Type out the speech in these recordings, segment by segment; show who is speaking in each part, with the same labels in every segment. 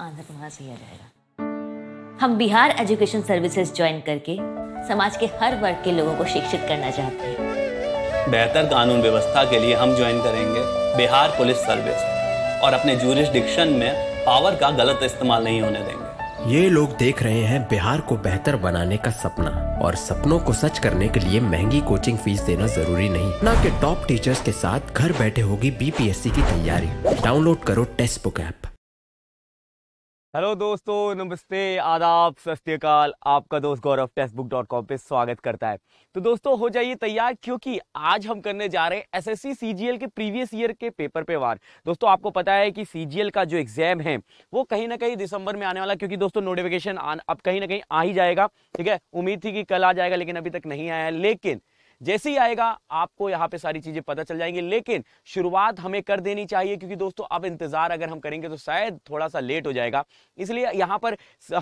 Speaker 1: आंध्र प्रदेश तुम्हारा आ जाएगा हम बिहार एजुकेशन सर्विसेज ज्वाइन करके समाज के हर वर्ग के लोगों को शिक्षित करना चाहते हैं बेहतर कानून व्यवस्था के लिए हम ज्वाइन करेंगे बिहार पुलिस सर्विस और अपने जूरिस्डिक्शन में पावर का गलत इस्तेमाल नहीं होने देंगे ये लोग देख रहे हैं बिहार को बेहतर बनाने का सपना और सपनों को सच करने के लिए महंगी कोचिंग फीस देना जरूरी नहीं ना कि टॉप टीचर्स के साथ घर बैठे होगी बीपीएससी की तैयारी डाउनलोड करो टेस्ट बुक ऐप हेलो दोस्तों नमस्ते आदाब सत्यकाल आपका दोस्त Gaurav text book dot com पर स्वागत करता है तो दोस्तों हो जाइए तैयार क्योंकि आज हम करने जा रहे हैं एसएससी सीजीएल के प्रीवियस ईयर के पेपर पे वार दोस्तों आपको पता है कि सीजीएल का जो एग्जाम है वो कहीं ना कहीं दिसंबर में आने वाला क्योंकि दोस्तों नोटिफिकेशन अब कहीं ना कहीं आ ही जाएगा ठीक है उम्मीद थी कि कल आ जाएगा लेकिन अभी तक नहीं आया लेकिन जैसे ही आएगा आपको यहाँ पे सारी चीजें पता चल जाएंगी लेकिन शुरुआत हमें कर देनी चाहिए क्योंकि दोस्तों अब इंतजार अगर हम करेंगे तो शायद थोड़ा सा लेट हो जाएगा इसलिए यहाँ पर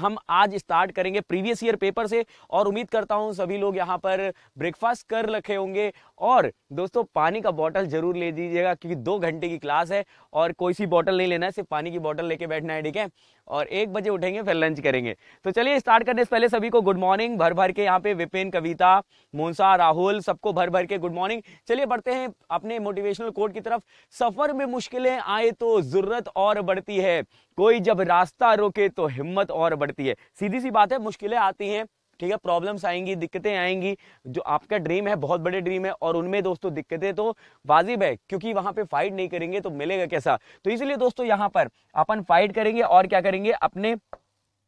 Speaker 1: हम आज स्टार्ट करेंगे प्रीवियस ईयर पेपर से और उम्मीद करता हूँ सभी लोग यहाँ पर ब्रेकफास्ट कर रखे होंगे और दोस्तों पानी का बॉटल जरूर ले दीजिएगा क्योंकि दो घंटे की क्लास है और कोई सी बॉटल नहीं लेना है सिर्फ पानी की बॉटल लेके बैठना है ठीक है और एक बजे उठेंगे फिर लंच करेंगे तो चलिए स्टार्ट करने से पहले सभी को गुड मॉर्निंग भर भर के यहाँ पे विपिन कविता मोनसा राहुल सबको भर भर के गुड मॉर्निंग चलिए बढ़ते हैं अपने मोटिवेशनल कोड की तरफ सफर में मुश्किलें आए तो जरूरत और बढ़ती है कोई जब रास्ता रोके तो हिम्मत और बढ़ती है सीधी सी बात है मुश्किलें आती हैं ठीक है प्रॉब्लम्स आएंगी दिक्कतें आएंगी जो आपका ड्रीम है बहुत बड़े ड्रीम है और उनमें दोस्तों दिक्कतें तो वाजिब है क्योंकि वहां पे फाइट नहीं करेंगे तो मिलेगा कैसा तो इसलिए दोस्तों यहाँ पर अपन फाइट करेंगे और क्या करेंगे अपने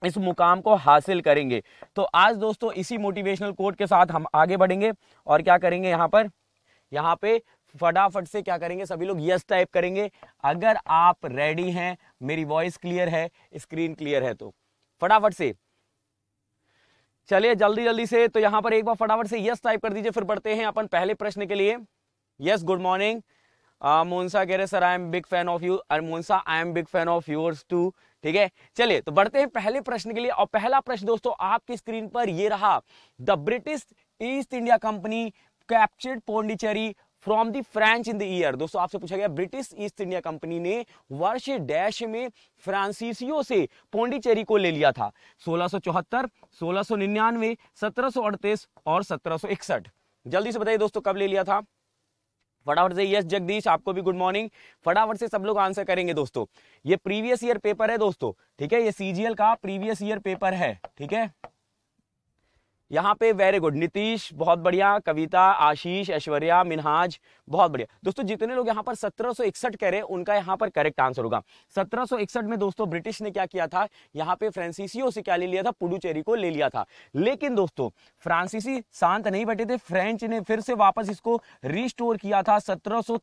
Speaker 1: इस मुकाम को हासिल करेंगे तो आज दोस्तों इसी मोटिवेशनल कोट के साथ हम आगे बढ़ेंगे और क्या करेंगे यहाँ पर यहाँ पे फटाफट से क्या करेंगे सभी लोग यस टाइप करेंगे अगर आप रेडी हैं मेरी वॉइस क्लियर है स्क्रीन क्लियर है तो फटाफट से चलिए जल्दी जल्दी से तो यहां पर एक बार फटाफट से यस टाइप कर दीजिए फिर बढ़ते हैं अपन पहले प्रश्न के लिए यस गुड मॉर्निंग मोनसा कह रहे sir I am big fan of you और मोनसा I am big fan of yours too ठीक है चलिए तो बढ़ते हैं पहले प्रश्न के लिए और पहला प्रश्न दोस्तों आपकी स्क्रीन पर ये रहा the British East India company captured Pondicherry from the French in the year दोस्तों आपसे पूछा गया ब्रिटिश ईस्ट इंडिया कंपनी ने वर्ष डैश में फ्रांसीसियो से पोंडीचेरी को ले लिया था 1674, 1699, 1738 और 1761 जल्दी से बताइए दोस्तों कब ले लिया था फटाफट से यस जगदीश आपको भी गुड मॉर्निंग फटाफट से सब लोग आंसर करेंगे दोस्तों ये प्रीवियस ईयर पेपर है दोस्तों ठीक है ये सीजीएल का प्रीवियस ईयर पेपर है ठीक है यहाँ पे वेरी गुड नीतीश बहुत बढ़िया कविता आशीष ऐश्वर्या मिनहाज बहुत बढ़िया दोस्तों जितने लोग यहाँ पर 1761 कह रहे हैं उनका यहाँ पर करेक्ट आंसर होगा 1761 में दोस्तों ब्रिटिश ने क्या किया था यहाँ पे फ्रांसीसियों से क्या ले लिया था पुडुचेरी को ले लिया था लेकिन दोस्तों फ्रांसीसी शांत नहीं बैठे थे फ्रेंच ने फिर से वापस इसको रिस्टोर किया था सत्रह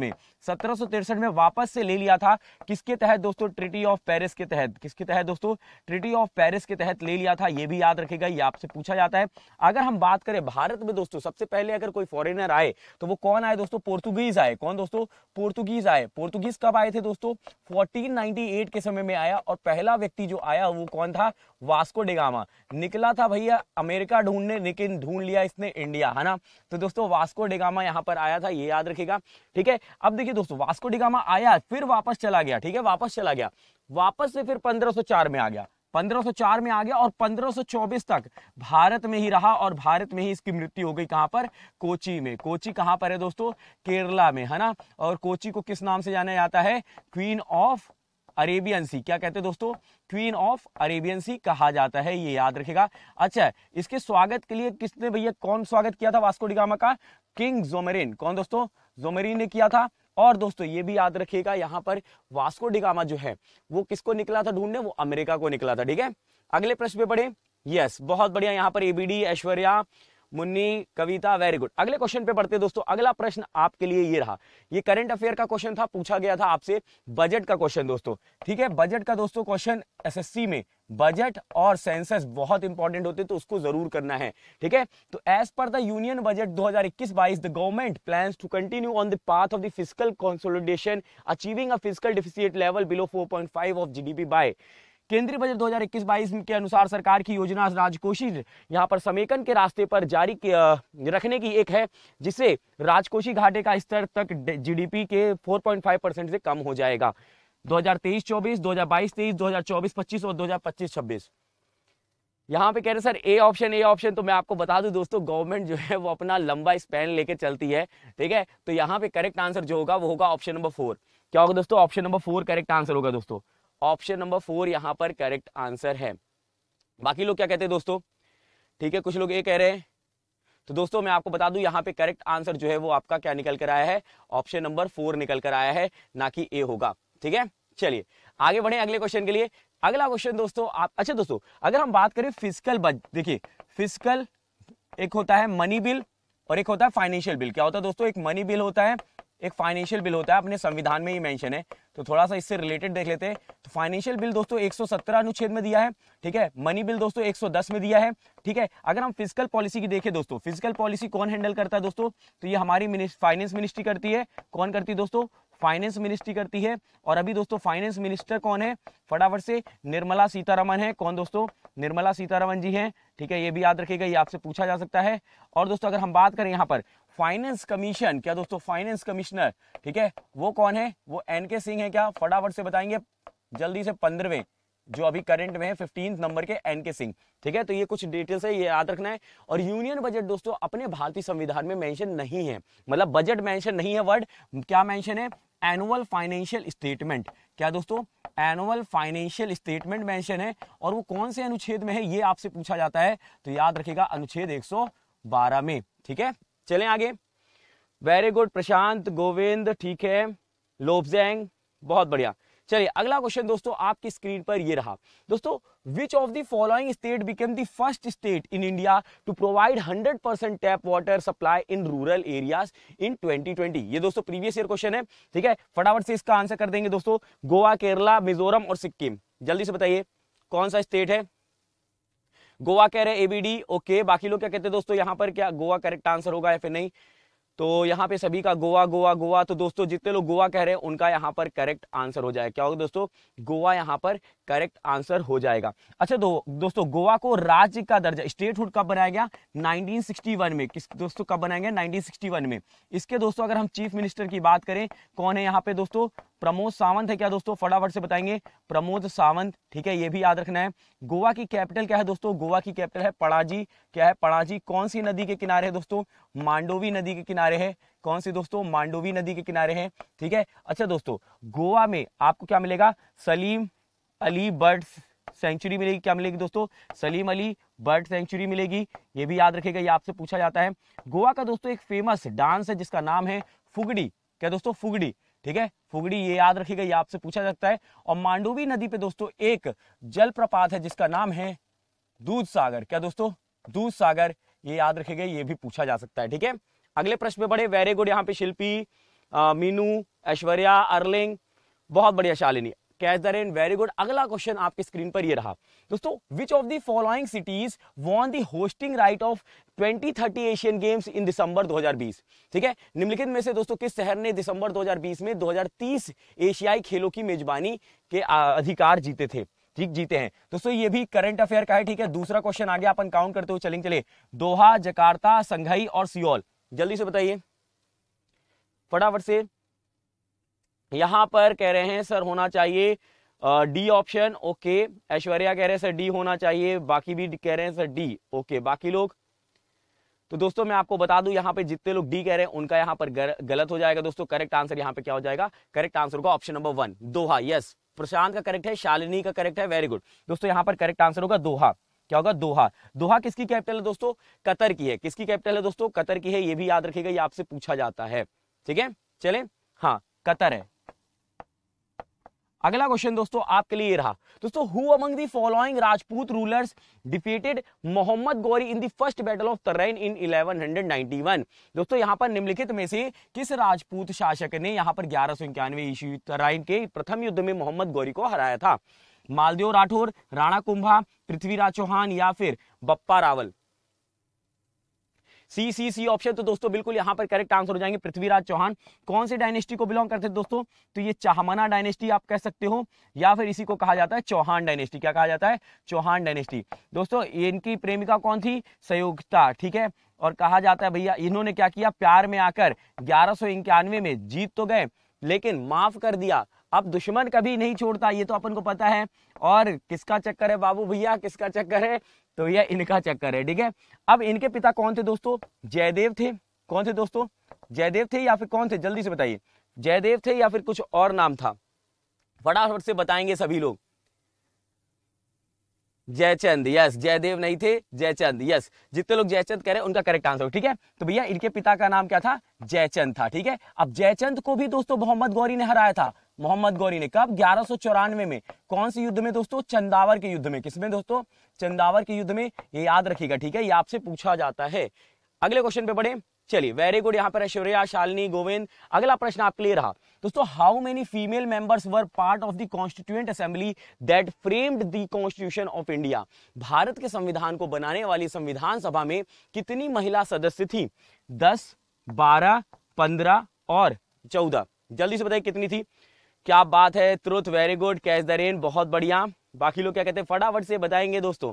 Speaker 1: में सत्रह में वापस से ले लिया था किसके तहत दोस्तों ट्रिटी ऑफ पेरिस के तहत किसके तहत दोस्तों ट्रिटी ऑफ पेरिस के तहत ले लिया था ये भी याद रखेगा ये आपसे पूछा जाता जाता है अगर हम बात करें भारत में दोस्तों सबसे पहले अगर कोई फॉरेनर आए तो वो कौन आए दोस्तों पोर्तुगीज आए कौन दोस्तों पोर्तुगीज आए पोर्तुगीज कब आए थे दोस्तों फोर्टीन के समय में आया और पहला व्यक्ति जो आया वो कौन था वास्को डेगामा निकला था भैया अमेरिका ढूंढने लेकिन ढूंढ लिया इसने इंडिया है ना तो दोस्तों वास्को डेगामा यहाँ पर आया था ये याद रखेगा ठीक है अब देखिए दोस्तों वास्को डिगामा आया फिर वापस चला गया ठीक है वापस चला गया वापस से फिर 1504 में आ गया 1504 में आ गया और 1524 तक भारत में ही रहा और भारत में ही इसकी मृत्यु हो गई कहां पर कोची में कोची कहां पर है दोस्तों केरला में है ना और कोची को किस नाम से जाना जाता है क्वीन ऑफ अरेबियन सी क्या कहते हैं दोस्तों क्वीन ऑफ अरेबियन सी कहा जाता है ये याद रखेगा अच्छा इसके स्वागत के लिए किसने भैया कौन स्वागत किया था वास्को डिगामा का किंग जोमेरिन कौन दोस्तों जोमेरिन ने किया था और दोस्तों ये भी याद रखिएगा यहाँ पर वास्को डिगामा जो है वो किसको निकला था ढूंढने वो अमेरिका को निकला था ठीक है अगले प्रश्न पे पढ़े यस बहुत बढ़िया यहाँ पर ABD Aishwarya Munni Kavita very good अगले क्वेश्चन पे पढ़ते दोस्तों अगला प्रश्न आपके लिए ये रहा ये करंट अफेयर का क्वेश्चन था पूछा गया था आपसे बजट का क्वेश्चन दोस्तों ठीक है बजट का दोस्तों क्वेश्चन एसएससी में बजट और सेंसस बहुत इंपॉर्टेंट होते हैं तो उसको जरूर करना है ठीक है तो as per the union budget 2021-22 the government plan to continue on the path of the physical consolidation achieving a physical deficit level below 4.5 of GDP by केंद्रीय बजट 2021-22 के अनुसार सरकार की योजना राजकोषीय यहां पर समेकन के रास्ते पर जारी रखने की एक है जिससे राजकोषीय घाटे का स्तर तक जीडीपी के 4.5 परसेंट से कम हो जाएगा 2023-24, 2022-23, 2024-25 और 2025-26 यहाँ पे कह रहे sir A option A option तो मैं आपको बता दूं दोस्तों गवर्नमेंट जो है वो अपना लंबा स्पैन लेके चलती है ठीक है तो यहाँ पे करेक्ट आंसर जो होगा वो होगा ऑप्शन नंबर फोर क्या होगा दोस्तों option number four correct answer होगा दोस्तों ऑप्शन नंबर फोर यहाँ पर करेक्ट आंसर है बाकी लोग क्या कहते हैं दोस्तों ठीक है कुछ लोग ये कह रहे हैं तो दोस्तों मैं आपको बता दूं यहां पे करेक्ट आंसर जो है वो आपका क्या निकल कर आया है ऑप्शन नंबर फोर निकल कर आया है ना कि ए होगा ठीक है चलिए आगे बढ़े अगले क्वेश्चन के लिए अगला क्वेश्चन दोस्तों आप अच्छा दोस्तों अगर हम बात करें फिजिकल बज देखिए फिजिकल एक होता है मनी बिल और एक होता है फाइनेंशियल बिल क्या होता है दोस्तों एक मनी बिल होता है एक फाइनेंशियल बिल होता है अपने संविधान में ही मेंशन है तो थोड़ा सा इससे रिलेटेड देख लेते हैं तो फाइनेंशियल बिल दोस्तों 117 अनुच्छेद में दिया है ठीक है मनी बिल दोस्तों 110 में दिया है ठीक है अगर हम फिजिकल पॉलिसी की देखें दोस्तों फिजिकल पॉलिसी कौन हैंडल करता है दोस्तों तो ये हमारी फाइनेंस मिनिस्ट्री करती है कौन करती है दोस्तों फाइनेंस मिनिस्ट्री करती है और अभी दोस्तों फाइनेंस मिनिस्टर कौन है फटाफट से निर्मला सीतारमन है कौन दोस्तों निर्मला सीतारमन जी हैं ठीक है ये भी याद रखेगा ये आपसे पूछा जा सकता है और दोस्तों अगर हम बात करें यहाँ पर फाइनेंस कमीशन क्या दोस्तों फाइनेंस कमिश्नर ठीक है वो कौन है वो एन के सिंह है क्या फटाफट से बताएंगे जल्दी से पंद्रहवें जो अभी करंट में है फिफ्टीन नंबर के एन के सिंह ठीक है तो ये कुछ डिटेल्स है ये याद रखना है और यूनियन बजट दोस्तों अपने भारतीय संविधान में मेंशन नहीं है मतलब बजट मेंशन नहीं है वर्ड क्या मेंशन है एनुअल फाइनेंशियल स्टेटमेंट क्या दोस्तों एनुअल फाइनेंशियल स्टेटमेंट मेंशन है और वो कौन से अनुच्छेद में है ये आपसे पूछा जाता है तो याद रखेगा अनुच्छेद एक में ठीक है चलें आगे वेरी गुड प्रशांत गोविंद ठीक है लोबजैंग बहुत बढ़िया चलिए अगला क्वेश्चन दोस्तों आपकी स्क्रीन पर ये रहा दोस्तों which of the following state became the first state in India to provide 100 percent tap water supply in rural areas in 2020 ये दोस्तों प्रीवियस ईयर क्वेश्चन है ठीक है फटाफट से इसका आंसर कर देंगे दोस्तों गोवा केरला मिजोरम और सिक्किम जल्दी से बताइए कौन सा स्टेट है गोवा कह रहे एबीडी ओके बाकी लोग क्या कहते हैं दोस्तों यहां पर क्या गोवा करेक्ट आंसर होगा या फिर नहीं तो यहाँ पे सभी का गोवा गोवा गोवा तो दोस्तों जितने लोग गोवा कह रहे हैं उनका यहाँ पर करेक्ट आंसर हो जाएगा क्या होगा दोस्तों गोवा यहाँ पर करेक्ट आंसर हो जाएगा अच्छा दो, दोस्तों गोवा को राज्य का दर्जा स्टेटहुड कब बनाया गया 1961 में किस दोस्तों कब बनाया गया 1961 में इसके दोस्तों अगर हम चीफ मिनिस्टर की बात करें कौन है यहाँ पे दोस्तों प्रमोद सावंत है क्या दोस्तों फटाफट से बताएंगे प्रमोद सावंत ठीक है ये भी याद रखना है गोवा की कैपिटल क्या है दोस्तों गोवा की कैपिटल है पड़ाजी क्या है पड़ाजी कौन सी नदी के किनारे है दोस्तों मांडोवी नदी के किनारे किनारे है कौन सी दोस्तों मांडोवी नदी के किनारे हैं ठीक है अच्छा दोस्तों गोवा में आपको क्या मिलेगा सलीम अली बर्ड सेंचुरी मिलेगी क्या मिलेगी दोस्तों सलीम अली बर्ड सेंचुरी मिलेगी ये भी याद रखेगा ये आपसे पूछा जाता है गोवा का दोस्तों एक फेमस डांस है जिसका नाम है फुगड़ी क्या दोस्तों फुगड़ी ठीक है फुगड़ी ये याद रखेगा ये आपसे पूछा जाता है और मांडोवी नदी पे दोस्तों एक जलप्रपात है जिसका नाम है दूध सागर क्या दोस्तों दूध सागर ये याद रखेगा ये भी पूछा जा सकता है ठीक है अगले प्रश्न में बढ़े वेरी गुड यहाँ पे शिल्पी मीनू ऐश्वर्या अर्लिंग बहुत बढ़िया Shalini catch the rain very good अगला क्वेश्चन आपके स्क्रीन पर ये रहा दोस्तों which of the following cities won the hosting right of 2030 Asian Games in December 2020 ठीक है निम्नलिखित में से दोस्तों किस शहर ने दिसंबर 2020 में 2030 एशियाई खेलों की मेजबानी के अधिकार जीते थे ठीक जीते हैं दोस्तों ये भी करंट अफेयर का है ठीक है दूसरा क्वेश्चन आगे अपन काउंट करते हुए चलेंगे चले दोहा जकार्ता संघई और सियोल जल्दी से बताइए फटाफट से यहां पर कह रहे हैं सर होना चाहिए डी ऑप्शन ओके ऐश्वर्या कह रहे हैं सर डी होना चाहिए बाकी भी कह रहे हैं सर डी ओके बाकी लोग तो दोस्तों मैं आपको बता दूं यहाँ पे जितने लोग डी कह रहे हैं उनका यहाँ पर गलत हो जाएगा दोस्तों करेक्ट आंसर यहाँ पे क्या हो जाएगा करेक्ट आंसर होगा option number one Doha yes Prashant का करेक्ट है शालिनी का करेक्ट है वेरी गुड दोस्तों यहाँ पर करेक्ट आंसर होगा दोहा क्या होगा दोहा दोहा किसकी कैपिटल है दोस्तों कतर की है किसकी कैपिटल है दोस्तों कतर की है ये भी याद रखेगा ये आपसे पूछा जाता है ठीक है चले हाँ कतर है अगला क्वेश्चन दोस्तों आपके लिए रहा दोस्तों who among the following Rajput rulers defeated Mohammad Ghori in the first battle of Tarain in 1191 दोस्तों यहां पर निम्नलिखित में से किस राजपूत शासक ने यहां पर ग्यारह सौ इक्यानवे ईस्वी तराइन के प्रथम युद्ध में मोहम्मद गौरी को हराया था मालदेव राठौर राणा कुंभा पृथ्वीराज चौहान या फिर Bappa Rawal C C C option तो दोस्तों बिल्कुल यहां पर करेक्ट आंसर हो जाएंगे पृथ्वीराज चौहान कौन से डायनेस्टी को बिलोंग करते हैं दोस्तों तो ये चाहमना डायनेस्टी आप कह सकते हो या फिर इसी को कहा जाता है चौहान डायनेस्टी क्या कहा जाता है चौहान डायनेस्टी दोस्तों इनकी प्रेमिका कौन थी संयोगता ठीक है और कहा जाता है भैया इन्होंने क्या किया प्यार में आकर ग्यारह में जीत तो गए लेकिन माफ कर दिया अब दुश्मन कभी नहीं छोड़ता ये तो अपन को पता है और किसका चक्कर है बाबू भैया किसका चक्कर है तो यह इनका चक्कर है ठीक है अब इनके पिता कौन थे दोस्तों जयदेव थे कौन थे दोस्तों जयदेव थे या फिर कौन थे जल्दी से बताइए जयदेव थे या फिर कुछ और नाम था फटाफट से बताएंगे सभी लोग जयचंद यस जयदेव नहीं थे जयचंद यस जितने लोग जयचंद कह रहे हैं उनका करेक्ट आंसर ठीक है तो भैया इनके पिता का नाम क्या था जयचंद था ठीक है अब जयचंद को भी दोस्तों मोहम्मद गौरी ने हराया था मोहम्मद गौरी ने कब ग्यारह में कौन से युद्ध में दोस्तों चंदावर के युद्ध में किसमें दोस्तों चंदावर के युद्ध में ये याद रखिएगा ठीक है ये आपसे पूछा जाता है अगले क्वेश्चन पे बढ़े चलिए वेरी गुड यहाँ पर ऐश्वर्या शालिनी गोविंद अगला प्रश्न आपके लिए रहा दोस्तों how many female members were part of the constituent assembly that framed the constitution of India Bharat के संविधान को बनाने वाली संविधान सभा में कितनी महिला सदस्य थी दस बारह पंद्रह और चौदह जल्दी से बताइए कितनी थी क्या बात है truth very good catch the rain बहुत बढ़िया बाकी लोग क्या कहते हैं फटाफट से बताएंगे दोस्तों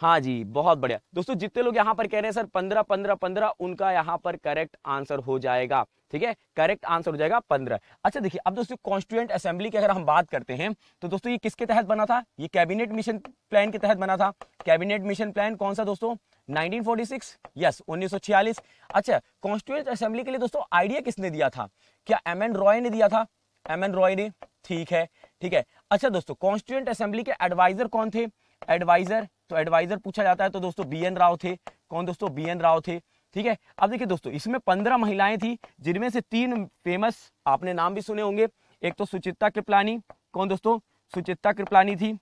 Speaker 1: हाँ जी बहुत बढ़िया दोस्तों जितने लोग यहाँ पर कह रहे हैं सर पंद्रह पंद्रह पंद्रह उनका यहाँ पर करेक्ट आंसर हो जाएगा ठीक है करेक्ट आंसर हो जाएगा पंद्रह अच्छा देखिए अब दोस्तों कॉन्स्टिट्यूएंट असेंबली की अगर हम बात करते हैं तो दोस्तों ये किसके तहत बना था ये कैबिनेट मिशन प्लान के तहत बना था कैबिनेट मिशन प्लान कौन सा दोस्तों 1946 यस yes, 1946 अच्छा कॉन्स्टिट्यूएंट असेंबली के लिए दोस्तों आइडिया किसने दिया था क्या एम एन रॉय ने दिया था एम एन रॉय ने ठीक है ठीक है अच्छा दोस्तों कॉन्स्टिट्यूंट असेंबली के एडवाइजर कौन थे एडवाइजर तो एडवाइजर पूछा जाता है तो दोस्तों बी एन राव थे कौन दोस्तों बी एन राव थे ठीक है अब देखिए दोस्तों इसमें पंद्रह महिलाएं थी जिनमें से तीन फेमस आपने नाम भी सुने होंगे एक तो सुचित्ता कृपलानी कौन दोस्तों सुचित्ता कृपलानी थी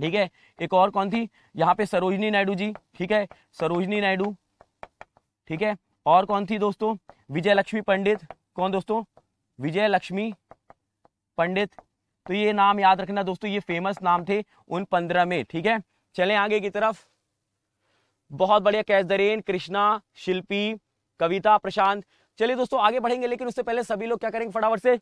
Speaker 1: ठीक है एक और कौन थी यहाँ पे सरोजनी नायडू जी ठीक है सरोजनी नायडू ठीक है और कौन थी दोस्तों विजय लक्ष्मी पंडित कौन दोस्तों विजय लक्ष्मी पंडित तो ये नाम याद रखना दोस्तों ये फेमस नाम थे उन पंद्रह में ठीक है चले आगे की तरफ बहुत बढ़िया कैच दरेन कृष्णा शिल्पी कविता प्रशांत चलिए दोस्तों आगे बढ़ेंगे लेकिन उससे पहले सभी लोग क्या करेंगे फटाफट से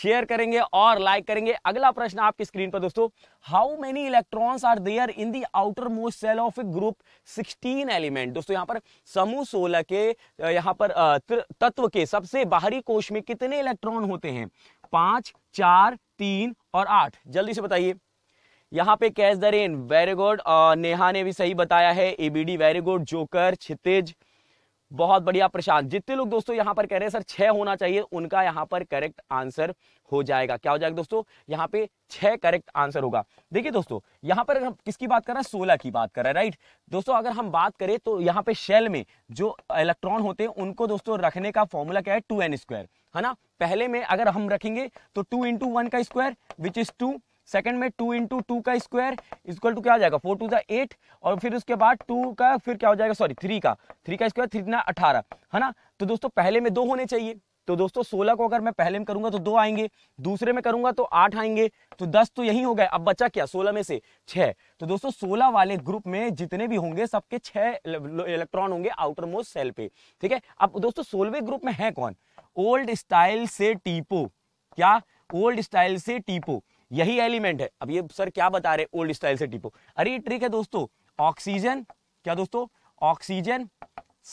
Speaker 1: शेयर करेंगे और लाइक करेंगे अगला प्रश्न आपकी स्क्रीन पर दोस्तों how many electrons are there in the outermost shell of a group 16 element दोस्तों यहां पर समूह 16 के यहाँ पर तत्व के सबसे बाहरी कोश में कितने इलेक्ट्रॉन होते हैं पांच चार तीन और आठ जल्दी से बताइए यहाँ पे catch the rain very good Neha ने भी सही बताया है ABD very good joker Kshitij बहुत बढ़िया प्रशांत जितने लोग दोस्तों यहाँ पर कह रहे हैं सर छह होना चाहिए उनका यहाँ पर करेक्ट आंसर हो जाएगा क्या हो जाएगा दोस्तों यहाँ पे छह करेक्ट आंसर होगा देखिए दोस्तों यहाँ पर हम किसकी बात कर रहे हैं सोलह की बात कर रहे हैं राइट दोस्तों अगर हम बात करें तो यहाँ पे शेल में जो इलेक्ट्रॉन होते हैं उनको दोस्तों रखने का फॉर्मूला क्या है टू एन स्क्वायर है ना पहले में अगर हम रखेंगे तो टू इंटू वन का square which is two second में टू इंटू टू का स्क्वायर इक्वल टू क्या हो जाएगा फोर टू का एट और फिर उसके बाद टू का फिर क्या हो जाएगा सॉरी थ्री का थ्री का स्क्वायर थ्री ना अठारह है ना तो दोस्तों पहले में दो होने चाहिए तो दोस्तों सोलह को अगर मैं पहले में करूंगा तो दो आएंगे दूसरे में करूंगा तो आठ आएंगे तो दस तो यही हो गए अब बचा क्या सोलह में से छह तो दोस्तों सोलह वाले ग्रुप में जितने भी होंगे सबके छह इलेक्ट्रॉन होंगे आउटर मोस्ट सेल पे ठीक है अब दोस्तों सोलहवें ग्रुप में है कौन ओल्ड स्टाइल से टीपो क्या ओल्ड स्टाइल से टीपो यही एलिमेंट है अब ये सर क्या बता रहे ओल्ड स्टाइल से टिपो अरे ये ट्रिक है दोस्तों ऑक्सीजन क्या दोस्तों ऑक्सीजन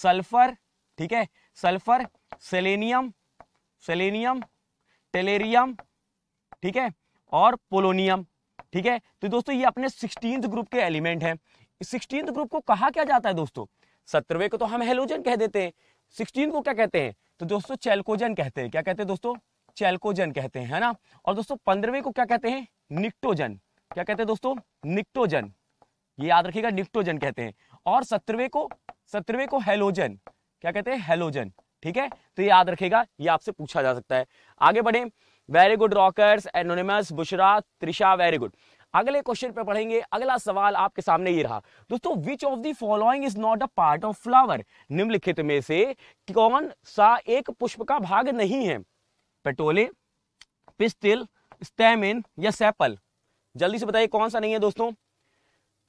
Speaker 1: सल्फर ठीक है सल्फर सेलेनियम सेलेनियम टेलेरियम ठीक है और पोलोनियम ठीक है तो दोस्तों ये अपने सिक्सटीन ग्रुप के एलिमेंट है सिक्सटीन ग्रुप को कहा क्या जाता है दोस्तों सत्रवे को तो हम हेलोजन कह देते हैं सिक्सटीन को क्या कहते हैं तो दोस्तों चेलकोजन कहते हैं क्या कहते हैं दोस्तों चैल्कोजन कहते हैं है ना और दोस्तों पंद्रहवें को क्या कहते हैं निक्टोजन क्या कहते हैं दोस्तों निक्टोजन ये याद रखिएगा निक्टोजन कहते हैं और सत्रवे को सत्रवे को हेलोजन क्या कहते हैं हेलोजन ठीक है तो ये याद रखेगा ये आपसे पूछा जा सकता है आगे बढ़े very good rockers anonymous Bushra Trisha very good अगले क्वेश्चन पे पढ़ेंगे अगला सवाल आपके सामने ये रहा दोस्तों which of the following is not a part of flower निम्नलिखित में से कौन सा एक पुष्प का भाग नहीं है पेटोले पिस्तिल स्टेमिन या सैपल जल्दी से बताइए कौन सा नहीं है दोस्तों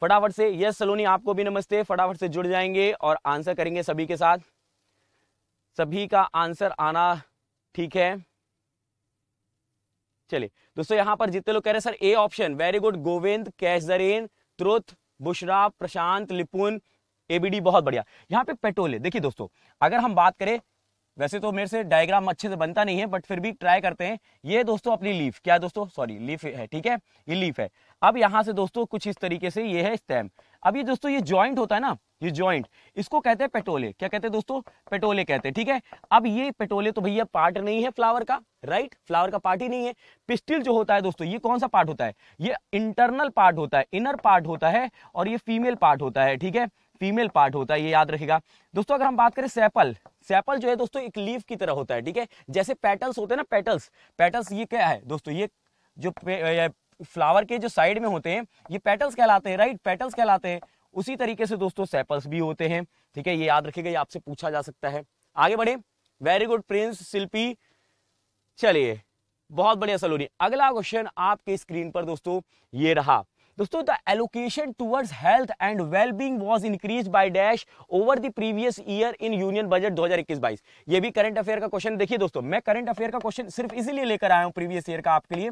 Speaker 1: फटाफट से यस सलोनी आपको भी नमस्ते फटाफट से जुड़ जाएंगे और आंसर करेंगे सभी के साथ सभी का आंसर आना ठीक है चलिए दोस्तों यहां पर जितने लोग कह रहे हैं sir A option very good Govind catch the rain truth Bushra Prashant Lipun ABD बहुत बढ़िया यहाँ पे पेट्रोल है देखिए दोस्तों अगर हम बात करें वैसे तो मेरे से डायग्राम अच्छे से बनता नहीं है बट फिर भी ट्राई करते हैं ये दोस्तों अपनी लीफ क्या दोस्तों सॉरी लीफ है ठीक है ये लीफ है अब यहाँ से दोस्तों कुछ इस तरीके से ये है स्टेम अब ये दोस्तों ये ज्वाइंट होता है ना ये ज्वाइंट इसको कहते हैं पेटोले क्या कहते हैं दोस्तों पेटोले कहते हैं ठीक है अब ये पेटोले तो भैया पार्ट नहीं है फ्लावर का राइट फ्लावर का पार्ट ही नहीं है पिस्टिल जो होता है दोस्तों ये कौन सा पार्ट होता है ये इंटरनल पार्ट होता है इनर पार्ट होता है और ये फीमेल पार्ट होता है ठीक है फीमेल पार्ट होता है ये याद रखेगा दोस्तों अगर हम बात करें सैपल सैपल जो है दोस्तों एक लीफ की तरह होता है ठीक है जैसे पेटल्स होते हैं ना पेटल्स पेटल्स ये क्या है दोस्तों ये जो फ्लावर के जो साइड में होते हैं ये पेटल्स कहलाते हैं राइट पेटल्स कहलाते हैं उसी तरीके से दोस्तों सैपल्स भी होते हैं ठीक है ये याद रखेगा ये आपसे पूछा जा सकता है आगे बढ़े वेरी गुड प्रिंस शिल्पी चलिए बहुत बढ़िया सलोनी अगला क्वेश्चन आपके स्क्रीन पर दोस्तों ये रहा दोस्तों the allocation towards health and wellbeing was increase by dash over the previous year in union budget 2021-22 ये भी करंट अफेयर का क्वेश्चन देखिए दोस्तों मैं करंट अफेयर का क्वेश्चन सिर्फ इसीलिए लेकर आया हूं प्रीवियस ईयर का आपके लिए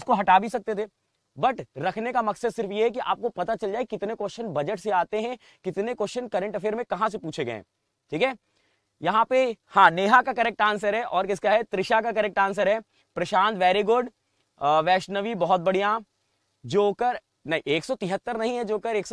Speaker 1: इसको हटा भी सकते थे बट रखने का मकसद सिर्फ ये है कि आपको पता चल जाए कितने क्वेश्चन बजट से आते हैं कितने क्वेश्चन करंट अफेयर में कहां से पूछे गए हैं ठीक है यहाँ पे हाँ नेहा का करेक्ट आंसर है और किसका है त्रिशा का करेक्ट आंसर है प्रशांत वेरी गुड वैष्णवी बहुत बढ़िया जोकर नहीं एक नहीं है जोकर एक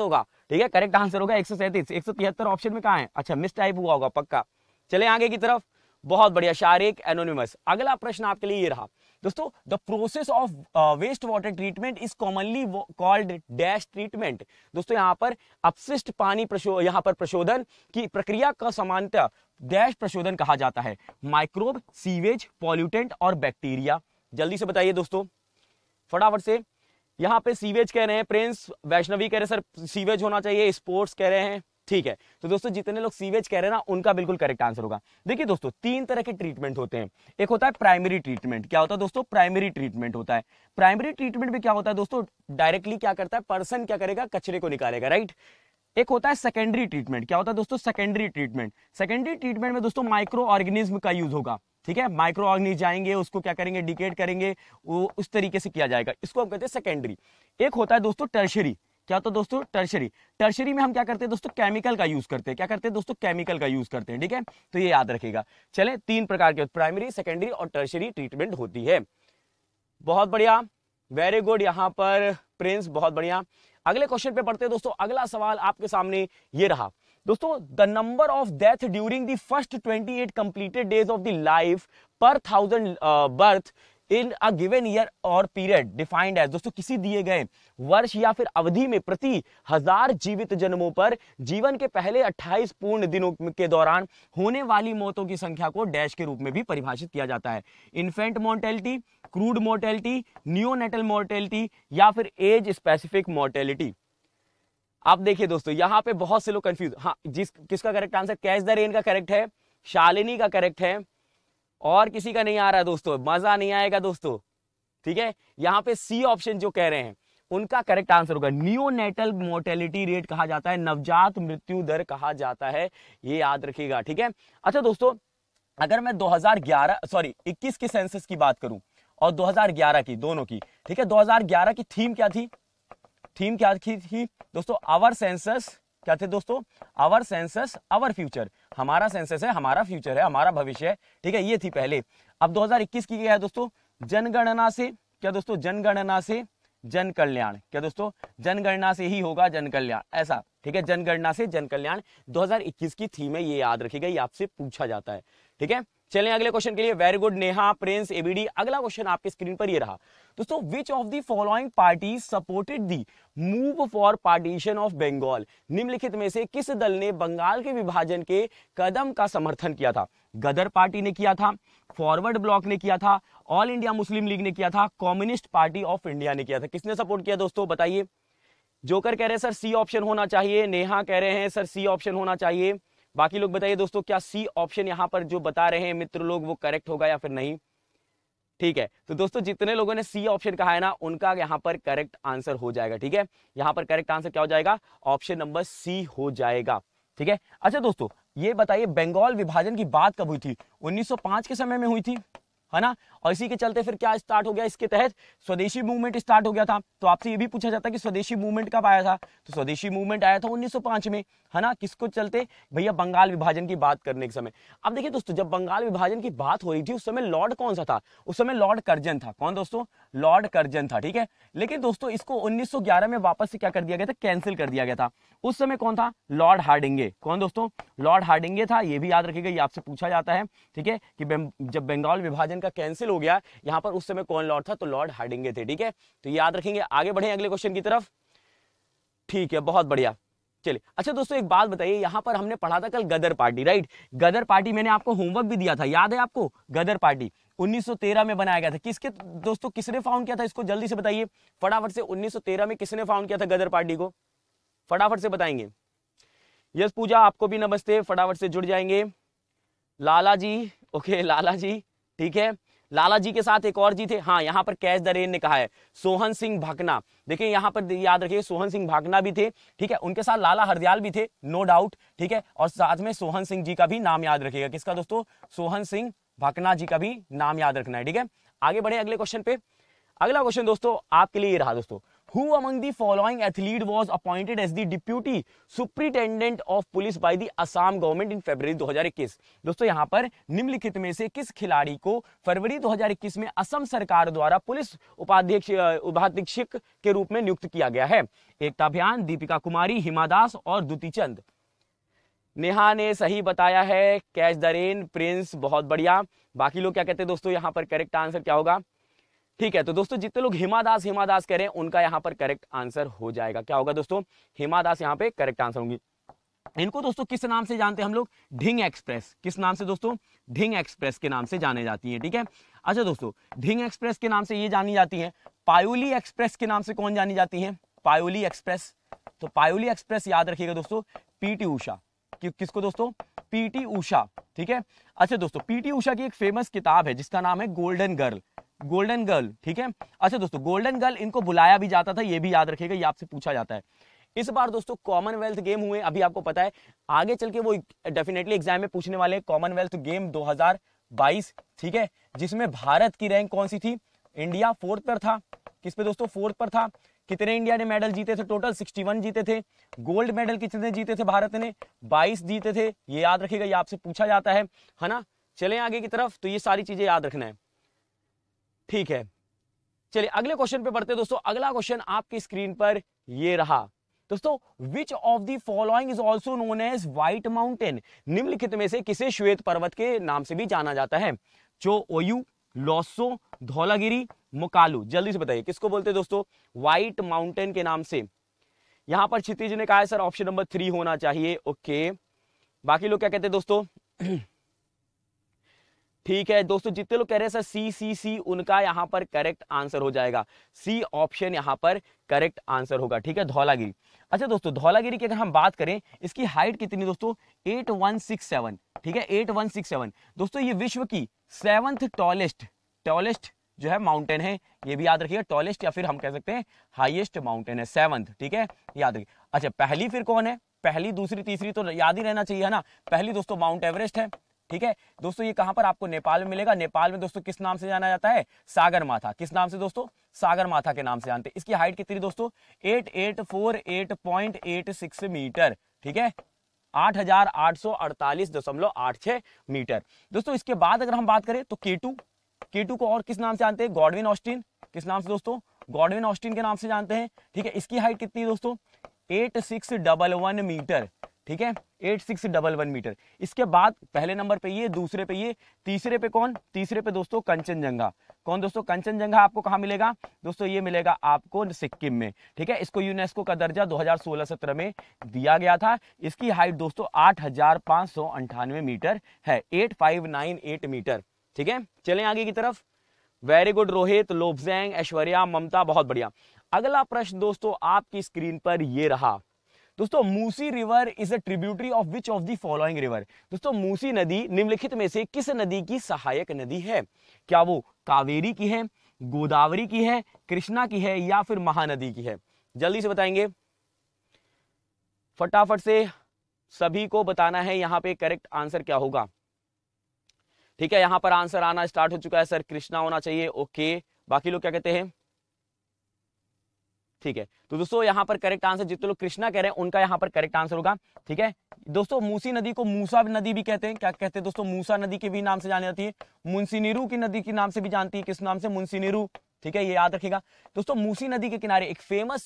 Speaker 1: होगा ठीक है करेक्ट आंसर होगा एक सौ ऑप्शन में कहा है अच्छा मिस टाइप हुआ होगा पक्का चले आगे की तरफ बहुत बढ़िया शारीरिक एनोनिमस अगला प्रश्न आपके लिए ये रहा दोस्तों the process of waste water treatment is commonly called dash treatment दोस्तों यहां पर अपशिष्ट पानी प्रशो यहां पर प्रशोधन की प्रक्रिया का समानता डैश प्रशोधन कहा जाता है माइक्रोब सीवेज पॉल्यूटेंट और बैक्टीरिया जल्दी से बताइए दोस्तों फटाफट से यहाँ पे सीवेज कह रहे हैं प्रिंस वैष्णवी कह रहे हैं सर सीवेज होना चाहिए स्पोर्ट्स कह रहे हैं ठीक है तो दोस्तों जितने लोग सीवेज कह रहे हैं ना उनका बिल्कुल करेक्ट आंसर होगा देखिए दोस्तों तीन तरह के ट्रीटमेंट होते हैं एक होता है प्राइमरी ट्रीटमेंट क्या होता है दोस्तों प्राइमरी ट्रीटमेंट होता है प्राइमरी ट्रीटमेंट में क्या होता है दोस्तों डायरेक्टली क्या करता है पर्सन क्या करेगा कचरे को निकालेगा राइट एक होता है सेकेंडरी ट्रीटमेंट क्या होता है दोस्तों सेकेंडरी ट्रीटमेंट सेकेंडरी ट्रीटमेंट में दोस्तों माइक्रो ऑर्गेनिज्म का यूज होगा ठीक है माइक्रो ऑर्गनिज जाएंगे उसको क्या करेंगे डिकेट करेंगे वो उस तरीके से किया जाएगा इसको हम कहते हैं सेकेंडरी एक होता है दोस्तों टर्शरी क्या होता है दोस्तों टर्शरी टर्शरी में हम क्या करते हैं दोस्तों केमिकल का यूज करते हैं क्या करते हैं दोस्तों केमिकल का यूज करते हैं ठीक है तो ये याद रखेगा चले तीन प्रकार के प्राइमरी सेकेंडरी और टर्शरी ट्रीटमेंट होती है बहुत बढ़िया वेरी गुड यहां पर प्रिंस बहुत बढ़िया अगले क्वेश्चन पे पढ़ते हैं दोस्तों अगला सवाल आपके सामने ये रहा दोस्तों the number of death during the first 28 completed days of the life per thousand birth in a given year और पीरियड डिफाइंड है दोस्तों किसी दिए गए वर्ष या फिर अवधि में प्रति हजार जीवित जन्मों पर जीवन के पहले 28 पूर्ण दिनों के दौरान होने वाली मौतों की संख्या को डैश के रूप में भी परिभाषित किया जाता है infant mortality crude mortality neonatal mortality या फिर एज स्पेसिफिक मोर्टेलिटी अब देखिए दोस्तों यहाँ पे बहुत से लोग कंफ्यूज हाँ जिस किसका correct answer catch the rain का करेक्ट है शालिनी का करेक्ट है और किसी का नहीं आ रहा है दोस्तों मजा नहीं आएगा दोस्तों ठीक है यहाँ पे सी ऑप्शन जो कह रहे हैं उनका करेक्ट आंसर होगा न्यूनेटल मोर्टेलिटी रेट कहा जाता है नवजात मृत्यु दर कहा जाता है ये याद रखिएगा ठीक है अच्छा दोस्तों अगर मैं 2011 सॉरी 21 के सेंसस की बात करूं और 2011 की दोनों की ठीक है 2011 की थीम क्या थी थीम क्या थी, थी दोस्तों आवर सेंसस क्या थे दोस्तों आवर सेंसस आवर फ्यूचर हमारा सेंसस है हमारा फ्यूचर है हमारा भविष्य है ठीक है ये थी पहले अब 2021 की क्या है दोस्तों जनगणना से क्या दोस्तों जनगणना से जन कल्याण क्या दोस्तों जनगणना से ही होगा जन कल्याण ऐसा ठीक है जनगणना से जन कल्याण 2021 की थीम है ये याद रखी गई आपसे पूछा जाता है ठीक है चलें अगले क्वेश्चन के लिए very good Neha Prince ABD अगला क्वेश्चन आपके स्क्रीन पर ये रहा दोस्तों which of the following party supported the move for partition of Bengal निम्नलिखित में से किस दल ने बंगाल के विभाजन के कदम का समर्थन किया था गदर पार्टी ने किया था फॉरवर्ड ब्लॉक ने किया था ऑल इंडिया मुस्लिम लीग ने किया था कम्युनिस्ट पार्टी ऑफ इंडिया ने किया था किसने सपोर्ट किया दोस्तों बताइए जोकर कह रहे हैं सर सी ऑप्शन होना चाहिए नेहा कह रहे हैं सर सी ऑप्शन होना चाहिए बाकी लोग बताइए दोस्तों क्या सी ऑप्शन यहाँ पर जो बता रहे हैं मित्र लोग वो करेक्ट होगा या फिर नहीं ठीक है तो दोस्तों जितने लोगों ने सी ऑप्शन कहा है ना उनका यहाँ पर करेक्ट आंसर हो जाएगा ठीक है यहाँ पर करेक्ट आंसर क्या हो जाएगा ऑप्शन नंबर सी हो जाएगा ठीक है अच्छा दोस्तों ये बताइए बंगाल विभाजन की बात कब हुई थी 1905 के समय में हुई थी है ना और इसी के चलते फिर क्या स्टार्ट हो गया इसके तहत स्वदेशी मूवमेंट स्टार्ट हो गया था तो आपसे ये भी पूछा जाता है कि स्वदेशी मूवमेंट कब आया था तो स्वदेशी मूवमेंट आया था 1905 में है ना किसको चलते भैया बंगाल विभाजन की बात करने के समय अब देखिए दोस्तों जब बंगाल विभाजन की बात हो रही थी उस समय लॉर्ड कौन सा था उस समय लॉर्ड कर्जन था कौन दोस्तों लॉर्ड कर्जन था ठीक है लेकिन दोस्तों इसको उन्नीस में वापस से क्या कर दिया गया था कैंसिल कर दिया गया था उस समय कौन था लॉर्ड हार्डिंगे कौन दोस्तों लॉर्ड हार्डिंगे था ये भी याद रखेगा ये आपसे पूछा जाता है ठीक है कि जब बंगाल विभाजन इनका कैंसिल हो गया यहां पर उस समय कौन लॉर्ड था तो लॉर्ड हार्डिंगे थे ठीक है तो याद रखेंगे आगे बढ़े अगले क्वेश्चन की तरफ ठीक है बहुत बढ़िया चलिए अच्छा दोस्तों एक बात बताइए यहां पर हमने पढ़ा था कल Ghadar party right Ghadar party मैंने आपको होमवर्क भी दिया था याद है आपको गदर पार्टी 1913 में बनाया गया था किसके दोस्तों किसने फाउंड किया था इसको जल्दी से बताइए फटाफट से 1913 में किसने फाउंड किया था गदर पार्टी को फटाफट से बताएंगे यस पूजा आपको भी नमस्ते फटाफट से जुड़ जाएंगे लाला जी ओके लाला जी ठीक है लाला जी के साथ एक और जी थे हाँ यहाँ पर कैश दरेन ने कहा है सोहन सिंह भाकना देखिए यहाँ पर याद रखिए सोहन सिंह भाकना भी थे ठीक है उनके साथ लाला हरदयाल भी थे नो डाउट ठीक है और साथ में सोहन सिंह जी का भी नाम याद रखिएगा किसका दोस्तों सोहन सिंह भाकना जी का भी नाम याद रखना है ठीक है आगे बढ़े अगले क्वेश्चन पे अगला क्वेश्चन दोस्तों आपके लिए ये रहा दोस्तों who among the following athlete was appointed as the deputy superintendent of police by the assam government in february 2021 दोस्तों यहां पर निम्नलिखित में से किस खिलाड़ी को फरवरी 2021 में असम सरकार द्वारा पुलिस उपाध्यक्ष उपाधीक्षक के रूप में नियुक्त किया गया है एकता भ्यान दीपिका कुमारी हिमादास और दुति चंद नेहा ने सही बताया है कैच द रेन प्रिंस बहुत बढ़िया बाकी लोग क्या कहते हैं दोस्तों यहां पर करेक्ट आंसर क्या होगा ठीक है तो दोस्तों जितने लोग हिमा दास हिमा दास कह रहे हैं उनका यहाँ पर करेक्ट आंसर हो जाएगा क्या होगा दोस्तों हिमा दास यहाँ पे करेक्ट आंसर होंगी इनको दोस्तों किस नाम से जानते हैं हम लोग ढिंग एक्सप्रेस किस नाम से दोस्तों ढिंग एक्सप्रेस के नाम से जाने जाती है ठीक है अच्छा दोस्तों ढिंग एक्सप्रेस के नाम से ये जानी जाती है पायोली एक्सप्रेस के नाम से कौन जानी जाती है पायोली एक्सप्रेस तो पायोली एक्सप्रेस याद रखिएगा दोस्तों पीटी उषा कि, किसको दोस्तों पीटी उषा ठीक है अच्छा दोस्तों पीटी उषा की एक फेमस किताब है जिसका नाम है गोल्डन गर्ल गोल्डन गर्ल ठीक है अच्छा दोस्तों गोल्डन गर्ल इनको बुलाया भी जाता था ये भी याद रखेगा ये आपसे पूछा जाता है इस बार दोस्तों कॉमनवेल्थ गेम हुए अभी आपको पता है आगे चल के वो डेफिनेटली एग्जाम में पूछने वाले कॉमनवेल्थ गेम 2022 ठीक है जिसमें भारत की रैंक कौन सी थी इंडिया फोर्थ पर था किस पे दोस्तों फोर्थ पर था कितने इंडिया ने मेडल जीते थे टोटल 61 जीते थे गोल्ड मेडल कितने जीते थे भारत ने 22 जीते थे ये याद रखेगा ये आपसे पूछा जाता है है ना चले आगे की तरफ तो ये सारी चीजें याद रखना है ठीक है चलिए अगले क्वेश्चन पे बढ़ते हैं दोस्तों अगला क्वेश्चन आपकी स्क्रीन पर ये रहा दोस्तों which of the following is also known as white mountain निम्नलिखित में से किसे श्वेत पर्वत के नाम से भी जाना जाता है चो ओयू लॉसो धौलागिरी मुकालू जल्दी से बताइए किसको बोलते हैं दोस्तों व्हाइट माउंटेन के नाम से यहां पर क्षितिज ने कहा है सर ऑप्शन नंबर थ्री होना चाहिए ओके बाकी लोग क्या कहते हैं दोस्तों ठीक है दोस्तों जितने लोग कह रहे हैं सर सी सी सी उनका यहां पर करेक्ट आंसर हो जाएगा सी ऑप्शन यहाँ पर करेक्ट आंसर होगा ठीक है धौलागिरी अच्छा दोस्तों धौलागिरी की अगर हम बात करें इसकी हाइट कितनी दोस्तों 8167 ठीक है 8167 दोस्तों ये विश्व की सेवंथ टॉलेस्ट टॉलेस्ट जो है माउंटेन है ये भी याद रखिएगा टॉलेस्ट या फिर हम कह सकते हैं हाइएस्ट माउंटेन है सेवंथ ठीक है याद रखिए अच्छा पहली फिर कौन है पहली दूसरी तीसरी तो याद ही रहना चाहिए है ना पहली दोस्तों माउंट एवरेस्ट है ठीक है दोस्तों ये कहां पर आपको नेपाल में मिलेगा नेपाल में दोस्तों किस नाम से जाना जाता है सागर माथा किस नाम से दोस्तों सागर माथा के नाम से जानते इसकी हाइट कितनी दोस्तों eight eight four eight point eight six metre ठीक है आठ हजार आठ सौ अड़तालीस दशमलव आठ छह मीटर दोस्तों इसके बाद अगर हम बात करें तो केटू केटू को और किस नाम से जानते हैं गॉडविन ऑस्टिन किस नाम से दोस्तों गॉडविन ऑस्टिन के नाम से जानते हैं ठीक है इसकी हाइट कितनी दोस्तों eight six double one metre ठीक है eight six double one metre इसके बाद पहले नंबर पे ये दूसरे पे ये तीसरे पे कौन तीसरे पे दोस्तों कंचनजंगा कौन दोस्तों कंचनजंगा आपको कहाँ मिलेगा दोस्तों ये मिलेगा आपको सिक्किम में ठीक है इसको यूनेस्को का दर्जा 2016-17 में दिया गया था इसकी हाइट दोस्तों आठ मीटर है एट मीटर ठीक है चले आगे की तरफ वेरी गुड रोहित लोबजैंग ऐश्वर्या ममता बहुत बढ़िया अगला प्रश्न दोस्तों आपकी स्क्रीन पर ये रहा दोस्तों Musi river is a tributary of which of the following river दोस्तों मूसी नदी निम्नलिखित में से किस नदी की सहायक नदी है क्या वो कावेरी की है गोदावरी की है कृष्णा की है या फिर महानदी की है जल्दी से बताएंगे फटाफट से सभी को बताना है यहां पे करेक्ट आंसर क्या होगा ठीक है यहां पर आंसर आना स्टार्ट हो चुका है सर कृष्णा होना चाहिए ओके बाकी लोग क्या कहते हैं ठीक है तो दोस्तों यहाँ पर करेक्ट आंसर जितने लोग कृष्णा कह रहे हैं उनका यहाँ पर करेक्ट आंसर होगा ठीक है दोस्तों मूसी नदी को मूसा नदी भी कहते हैं क्या कहते हैं दोस्तों मूसा नदी के भी नाम से जानी जाती है मुंशी की नदी के नाम से भी जानती है किस नाम से मुंशी ठीक है ये याद रखेगा दोस्तों मूसी नदी के किनारे एक फेमस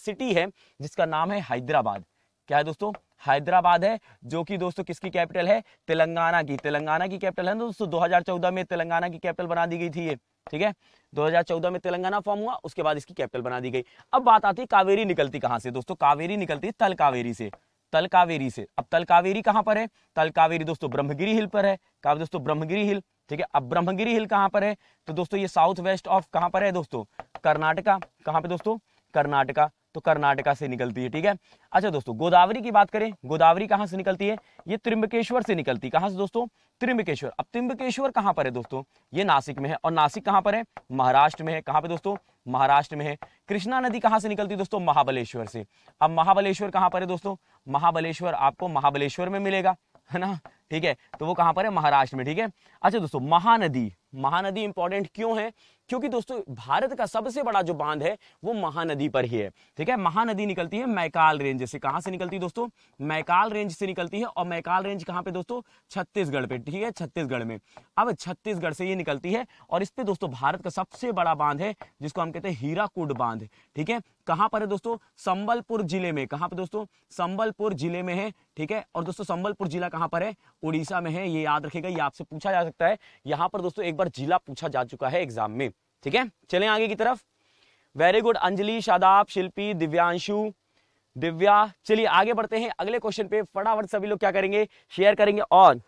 Speaker 1: सिटी है जिसका नाम है हैदराबाद क्या है दोस्तों हैदराबाद है जो कि दोस्तों किसकी कैपिटल है तेलंगाना की तेलंगाना की कैपिटल है दोस्तों 2014 में तेलंगाना की कैपिटल बना दी गई थी ये ठीक है 2014 में तेलंगाना फॉर्म हुआ उसके बाद इसकी कैपिटल बना दी गई अब बात आती है कावेरी निकलती कहाँ से दोस्तों कावेरी निकलती है तल कावेरी से तल कावेरी से अब तल कावेरी कहाँ पर है तल कावेरी दोस्तों ब्रह्मगिरी हिल पर है कहा दोस्तों ब्रह्मगिरी हिल ठीक है अब ब्रह्मगिरी हिल कहाँ पर है तो दोस्तों ये साउथ वेस्ट ऑफ कहाँ पर है दोस्तों कर्नाटका कहाँ पे दोस्तों कर्नाटका तो कर्नाटका से निकलती है ठीक है अच्छा दोस्तों गोदावरी की बात करें गोदावरी कहाँ से निकलती है ये त्रिम्बकेश्वर से निकलती है कहाँ से दोस्तों त्रिम्बकेश्वर अब त्रिम्बकेश्वर कहाँ पर है दोस्तों ये नासिक में है और नासिक कहाँ पर है महाराष्ट्र में है कहाँ पर दोस्तों महाराष्ट्र में है कृष्णा नदी कहाँ से निकलती है दोस्तों महाबलेश्वर से अब महाबलेश्वर कहाँ पर है दोस्तों महाबलेश्वर आपको महाबलेश्वर में मिलेगा है ना ठीक है तो वो कहाँ पर है महाराष्ट्र में ठीक है अच्छा दोस्तों महानदी महानदी इंपॉर्टेंट क्यों है क्योंकि दोस्तों भारत का सबसे बड़ा जो बांध है वो महानदी पर ही है ठीक है महानदी निकलती है मैकाल रेंज से कहां से निकलती है दोस्तों मैकाल रेंज से निकलती है और मैकाल रेंज कहां पे दोस्तों छत्तीसगढ़ पे ठीक है छत्तीसगढ़ में अब छत्तीसगढ़ से ये निकलती है और इस पे दोस्तों भारत का सबसे बड़ा बांध है जिसको हम कहते हैं हीराकुड बांध ठीक है कहां पर है दोस्तों संबलपुर जिले में कहां पर दोस्तों संबलपुर जिले में है ठीक है और दोस्तों संबलपुर जिला कहां पर है उड़ीसा में है ये याद रखेगा ये आपसे पूछा जा सकता है यहां पर दोस्तों एक बार जिला पूछा जा चुका है एग्जाम में ठीक है चले आगे की तरफ वेरी गुड अंजलि शादाब शिल्पी दिव्यांशु दिव्या चलिए आगे बढ़ते हैं अगले क्वेश्चन पे फटाफट सभी लोग क्या करेंगे शेयर करेंगे और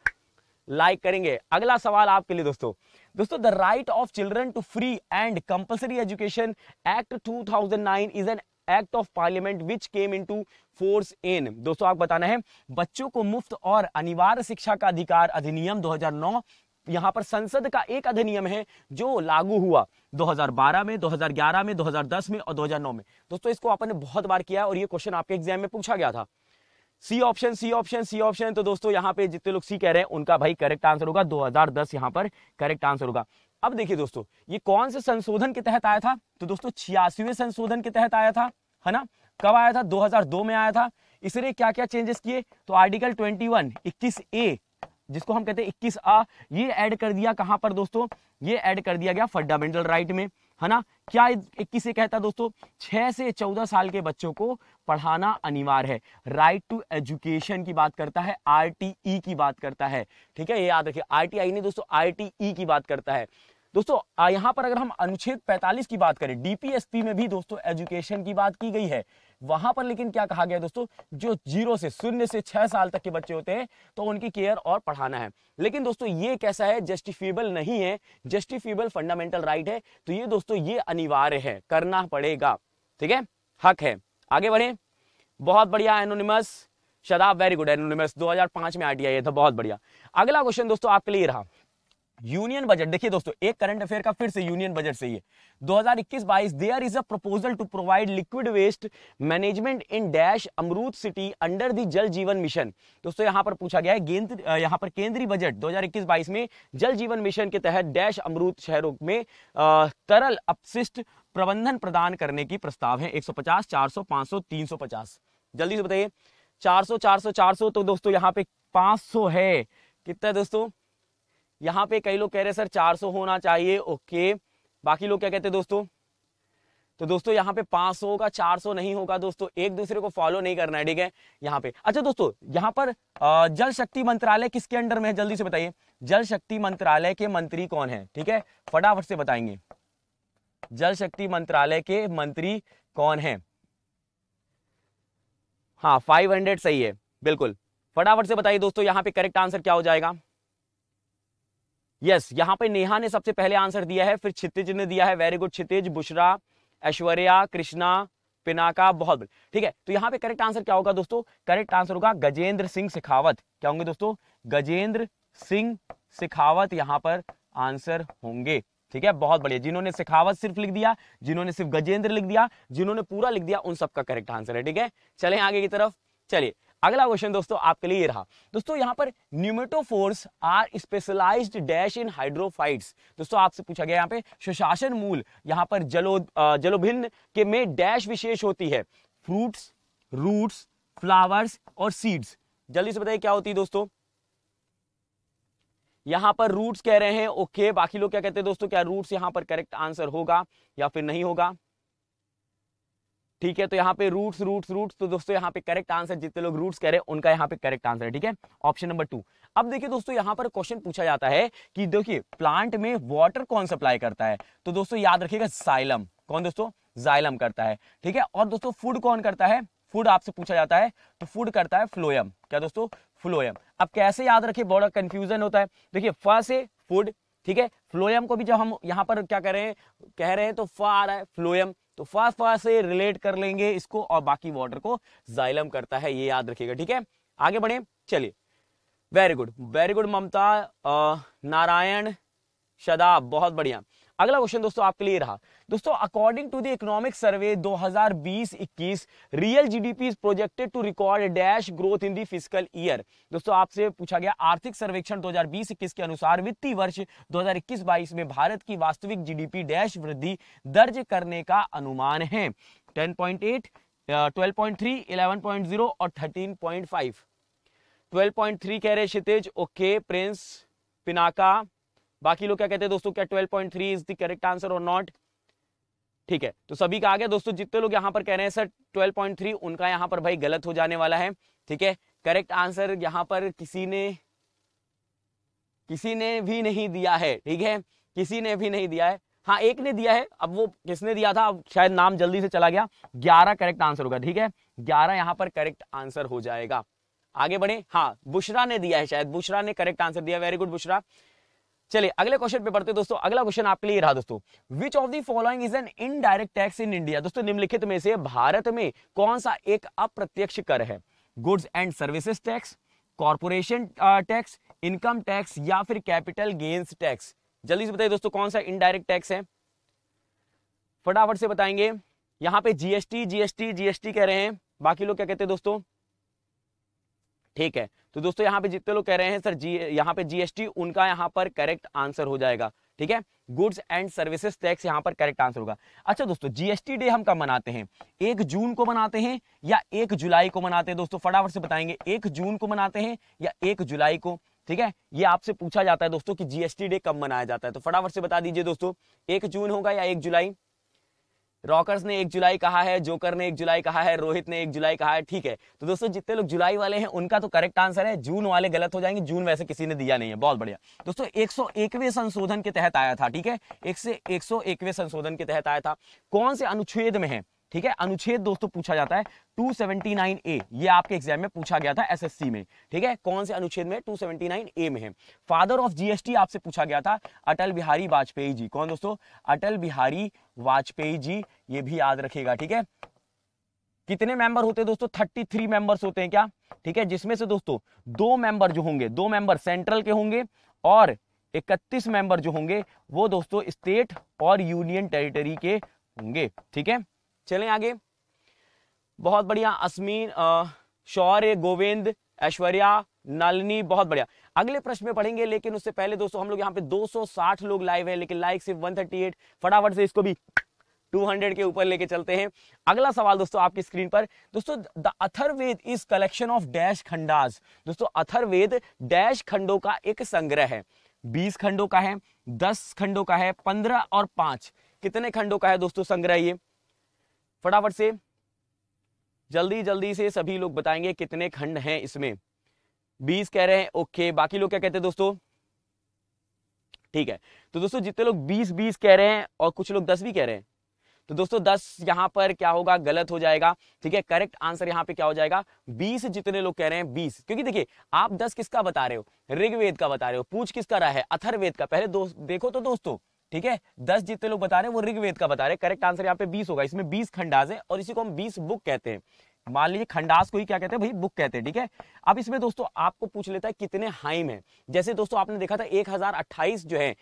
Speaker 1: लाइक करेंगे अगला सवाल आपके लिए दोस्तों दोस्तों the right of children to free and compulsory education act 2009 is an act of parliament which came into force in दोस्तों आपको बताना है बच्चों को मुफ्त और अनिवार्य शिक्षा का अधिकार अधिनियम 2009 यहाँ पर संसद का एक अधिनियम है जो लागू हुआ 2012 में 2011 में 2010 में और 2009 में दोस्तों इसको आपने बहुत बार किया और ये क्वेश्चन आपके एग्जाम में पूछा गया था C option C option C option तो दोस्तों यहाँ पे जितने लोग सी कह रहे हैं उनका भाई करेक्ट आंसर होगा 2010 यहाँ पर करेक्ट आंसर होगा अब देखिए दोस्तों ये कौन से संशोधन के तहत आया था तो दोस्तों छियासीवें संशोधन के तहत आया था है ना कब आया था 2002 में आया था इसलिए क्या क्या चेंजेस किए तो आर्टिकल ट्वेंटी वन ए जिसको हम कहते हैं इक्कीस आ ये एड कर दिया कहां पर दोस्तों ये एड कर दिया गया फंडामेंटल राइट में है ना क्या इक्कीस कहता है दोस्तों छह से चौदह साल के बच्चों को पढ़ाना अनिवार्य है राइट टू एजुकेशन की बात करता है आरटीई e की बात करता है ठीक है ये याद रखिए आरटीआई नहीं दोस्तों आरटीई e की बात करता है दोस्तों यहाँ पर अगर हम अनुच्छेद 45 की बात करें डीपीएसपी में भी दोस्तों एजुकेशन की बात की गई है वहां पर लेकिन क्या कहा गया दोस्तों जो जीरो से शून्य से छह साल तक के बच्चे होते हैं तो उनकी केयर और पढ़ाना है लेकिन दोस्तों ये कैसा है जस्टिफेबल नहीं है जस्टिफेबल फंडामेंटल राइट है तो ये दोस्तों ये अनिवार्य है करना पड़ेगा ठीक है हक है आगे बढ़े बहुत बढ़िया anonymous Shadab very good anonymous 2005 में आईटीआई था तो बहुत बढ़िया अगला क्वेश्चन दोस्तों आपके लिए रहा यूनियन बजट देखिए दोस्तों एक करंट अफेयर का फिर से यूनियन बजट से ही है 2021 हजार there is a proposal to provide liquid waste management in dash Amrut city under the Jal Jeevan mission दोस्तों यहां पर पूछा गया है यहां पर केंद्रीय बजट 2021-22 में जल जीवन मिशन के तहत डैश अमरूद शहरों में तरल अपशिष्ट प्रबंधन प्रदान करने की प्रस्ताव है एक सौ पचास जल्दी से बताइए चार सौ तो दोस्तों यहाँ पे पांच है कितना दोस्तों यहाँ पे कई लोग कह रहे हैं सर 400 होना चाहिए ओके बाकी लोग क्या कहते हैं दोस्तों तो दोस्तों यहाँ पे 500 का 400 नहीं होगा दोस्तों एक दूसरे को फॉलो नहीं करना है ठीक है यहाँ पे अच्छा दोस्तों यहाँ पर जल शक्ति मंत्रालय किसके अंडर में है जल्दी से बताइए जल शक्ति मंत्रालय के मंत्री कौन है ठीक है फटाफट से बताएंगे जल शक्ति मंत्रालय के मंत्री कौन है हाँ 500 सही है बिल्कुल फटाफट से बताइए दोस्तों यहाँ पे करेक्ट आंसर क्या हो जाएगा यस यहां यहाँ पे नेहा ने सबसे पहले आंसर दिया है फिर क्षितिज ने दिया है वेरी गुड क्षितिज बुशरा ऐश्वर्या कृष्णा पिनाका बहुत ठीक है तो यहाँ पे करेक्ट आंसर क्या होगा दोस्तों करेक्ट आंसर होगा गजेंद्र सिंह सिखावत क्या होंगे दोस्तों गजेंद्र सिंह सिखावत यहाँ पर आंसर होंगे ठीक है बहुत बढ़िया जिन्होंने सिखावत सिर्फ लिख दिया जिन्होंने सिर्फ गजेंद्र लिख दिया जिन्होंने पूरा लिख दिया उन सबका करेक्ट आंसर है ठीक है चले आगे की तरफ चलिए अगला क्वेश्चन दोस्तों आपके लिए रहा दोस्तों यहाँ पर pneumatophores are specialised dash in hydrophytes दोस्तों आपसे पूछा गया यहाँ पे सुशासन मूल यहाँ पर जलो जलोभिन्न के में डैश विशेष होती है फ्रूट्स रूट्स फ्लावर्स और सीड्स जल्दी से बताइए क्या होती है दोस्तों यहां पर रूट्स कह रहे हैं ओके बाकी लोग क्या कहते हैं दोस्तों क्या रूट्स यहां पर करेक्ट आंसर होगा या फिर नहीं होगा ठीक है तो यहाँ पे रूट्स रूट्स रूट्स तो दोस्तों यहाँ पे करेक्ट आंसर जितने लोग रूट्स हैं उनका यहाँ पे करेक्ट आंसर है ठीक है ऑप्शन नंबर टू अब देखिए दोस्तों यहाँ पर क्वेश्चन पूछा जाता है कि देखिए प्लांट में वाटर कौन सप्लाई करता है तो दोस्तों याद रखिएगा साइलम कौन दोस्तों जाइलम करता है ठीक है और दोस्तों फूड कौन करता है फूड आपसे पूछा जाता है तो फूड करता है फ्लोयम क्या दोस्तों फ्लोयम अब कैसे याद रखे बड़ा कंफ्यूजन होता है देखिए फ से फूड ठीक है फ्लोयम को भी जब हम यहाँ पर क्या कह रहे हैं कह रहे हैं तो फ आ रहा है फ्लोयम तो फास्ट फास्ट से रिलेट कर लेंगे इसको और बाकी वाटर को जाइलम करता है ये याद रखिएगा ठीक है आगे बढ़े चलिए very good very good Mamta Narayan Shadab बहुत बढ़िया अगला क्वेश्चन दोस्तों आपके लिए रहा दोस्तों according to the economic survey 2020-21 real GDP is projected to record dash growth in the physical year दोस्तों आपसे पूछा गया आर्थिक सर्वेक्षण 2020-21 के अनुसार वित्तीय वर्ष 2021-22 में भारत की वास्तविक जीडीपी डैश वृद्धि दर्ज करने का अनुमान है 10.8 12.3 11.0 और 13.5 12.3 कह रहे क्षितिज ओके प्रिंस पिनाका बाकी लोग क्या कहते हैं दोस्तों क्या twelve point three is the correct answer और नॉट ठीक है तो सभी का आ गया दोस्तों जितने लोग यहाँ पर कह रहे हैं सर ट्वेल्व पॉइंट थ्री उनका यहाँ पर भाई गलत हो जाने वाला है ठीक है करेक्ट आंसर यहाँ पर किसी ने किसी ने भी नहीं दिया है ठीक है किसी ने भी नहीं दिया है हाँ एक ने दिया है अब वो किसने दिया था अब शायद नाम जल्दी से चला गया ग्यारह करेक्ट आंसर होगा ठीक है ग्यारह यहाँ पर करेक्ट आंसर हो जाएगा आगे बढ़े हाँ बुशरा ने दिया है शायद बुशरा ने करेक्ट आंसर दिया वेरी गुड बुशरा चलिए अगले क्वेश्चन पे पढ़ते हैं दोस्तों अगला क्वेश्चन आपके लिए रहा दोस्तों which of the following is an indirect tax in India दोस्तों निम्नलिखित में से भारत में कौन सा एक अप्रत्यक्ष कर है goods and services tax corporation tax income tax या फिर कैपिटल गेन्स टैक्स जल्दी से बताइए दोस्तों कौन सा इनडायरेक्ट टैक्स है फटाफट से बताएंगे यहां पे जीएसटी जीएसटी जीएसटी कह रहे हैं बाकी लोग क्या कहते हैं दोस्तों ठीक है तो दोस्तों यहाँ पे जितने लोग कह रहे हैं सर जी यहाँ पे जीएसटी उनका यहाँ पर करेक्ट आंसर हो जाएगा ठीक है गुड्स एंड सर्विसेज टैक्स यहाँ पर करेक्ट आंसर होगा अच्छा दोस्तों जीएसटी डे हम कब मनाते हैं एक जून को मनाते हैं या एक जुलाई को मनाते हैं दोस्तों फटाफट से बताएंगे एक जून को मनाते हैं या एक जुलाई को ठीक है ये आपसे पूछा जाता है दोस्तों कि जीएसटी डे कब मनाया जाता है तो फटाफट से बता दीजिए दोस्तों एक जून होगा या एक जुलाई रॉकर्स ने एक जुलाई कहा है जोकर ने एक जुलाई कहा है रोहित ने एक जुलाई कहा है ठीक है तो दोस्तों जितने लोग जुलाई वाले हैं उनका तो करेक्ट आंसर है जून वाले गलत हो जाएंगे जून वैसे किसी ने दिया नहीं है बहुत बढ़िया दोस्तों एक संशोधन के तहत आया था ठीक है एक से एक संशोधन के तहत आया था कौन से अनुच्छेद में है ठीक है अनुच्छेद दोस्तों पूछा जाता है 279 ए ये आपके एग्जाम में पूछा गया था एसएससी में ठीक है कौन से अनुच्छेद में 279 ए में है फादर ऑफ जीएसटी आपसे पूछा गया था अटल बिहारी वाजपेयी जी कौन दोस्तों अटल बिहारी वाजपेयी जी ये भी याद रखेगा ठीक है कितने मेंबर होते हैं दोस्तों थ्री मेंबर्स होते हैं क्या ठीक है जिसमें से दोस्तों दो मेंबर जो होंगे दो मेंबर सेंट्रल के होंगे और 31 मेंबर जो होंगे वो दोस्तों स्टेट और यूनियन टेरिटरी के होंगे ठीक है चलें आगे बहुत बढ़िया अस्मीन शौर्य गोविंद ऐश्वर्या नलनी बहुत बढ़िया अगले प्रश्न में पढ़ेंगे लेकिन उससे पहले दोस्तों हम लोग यहाँ पे 260 लोग लाइव हैं लेकिन लाइक सिर्फ 138 फटाफट से इसको भी 200 के ऊपर लेके चलते हैं अगला सवाल दोस्तों आपकी स्क्रीन पर दोस्तों the Atharveda is collection of dash kandas दोस्तों अथर्वेद डैश खंडों का एक संग्रह है बीस खंडों का है दस खंडों का है पंद्रह और पांच कितने खंडों का है दोस्तों संग्रह ये फटाफट से जल्दी जल्दी से सभी लोग बताएंगे कितने खंड हैं इसमें बीस कह रहे हैं ओके बाकी लोग क्या कहते हैं दोस्तों ठीक है तो दोस्तों जितने लोग बीस बीस कह रहे हैं और कुछ लोग दस भी कह रहे हैं तो दोस्तों दस यहां पर क्या होगा गलत हो जाएगा ठीक है करेक्ट आंसर यहां पे क्या हो जाएगा बीस जितने लोग कह रहे हैं बीस क्योंकि देखिए आप दस किसका बता रहे हो ऋग्वेद का बता रहे हो पूछ किसका रहा है अथर्वेद का पहले दोस्त देखो तो दोस्तों ठीक है दस जितने लोग बता रहे हैं वो ऋग्वेद का बता रहे हैं करेक्ट आंसर यहाँ पे बीस होगा इसमें बीस खंडाज है और इसी को हम बीस बुक कहते हैं मान लीजिए खंडास को ही क्या कहते हैं भाई बुक कहते हैं ठीक है अब इसमें दोस्तों आपको पूछ लेता है कितने हाइम है जैसे दोस्तों आपने देखा था एक हजार अट्ठाईस जो है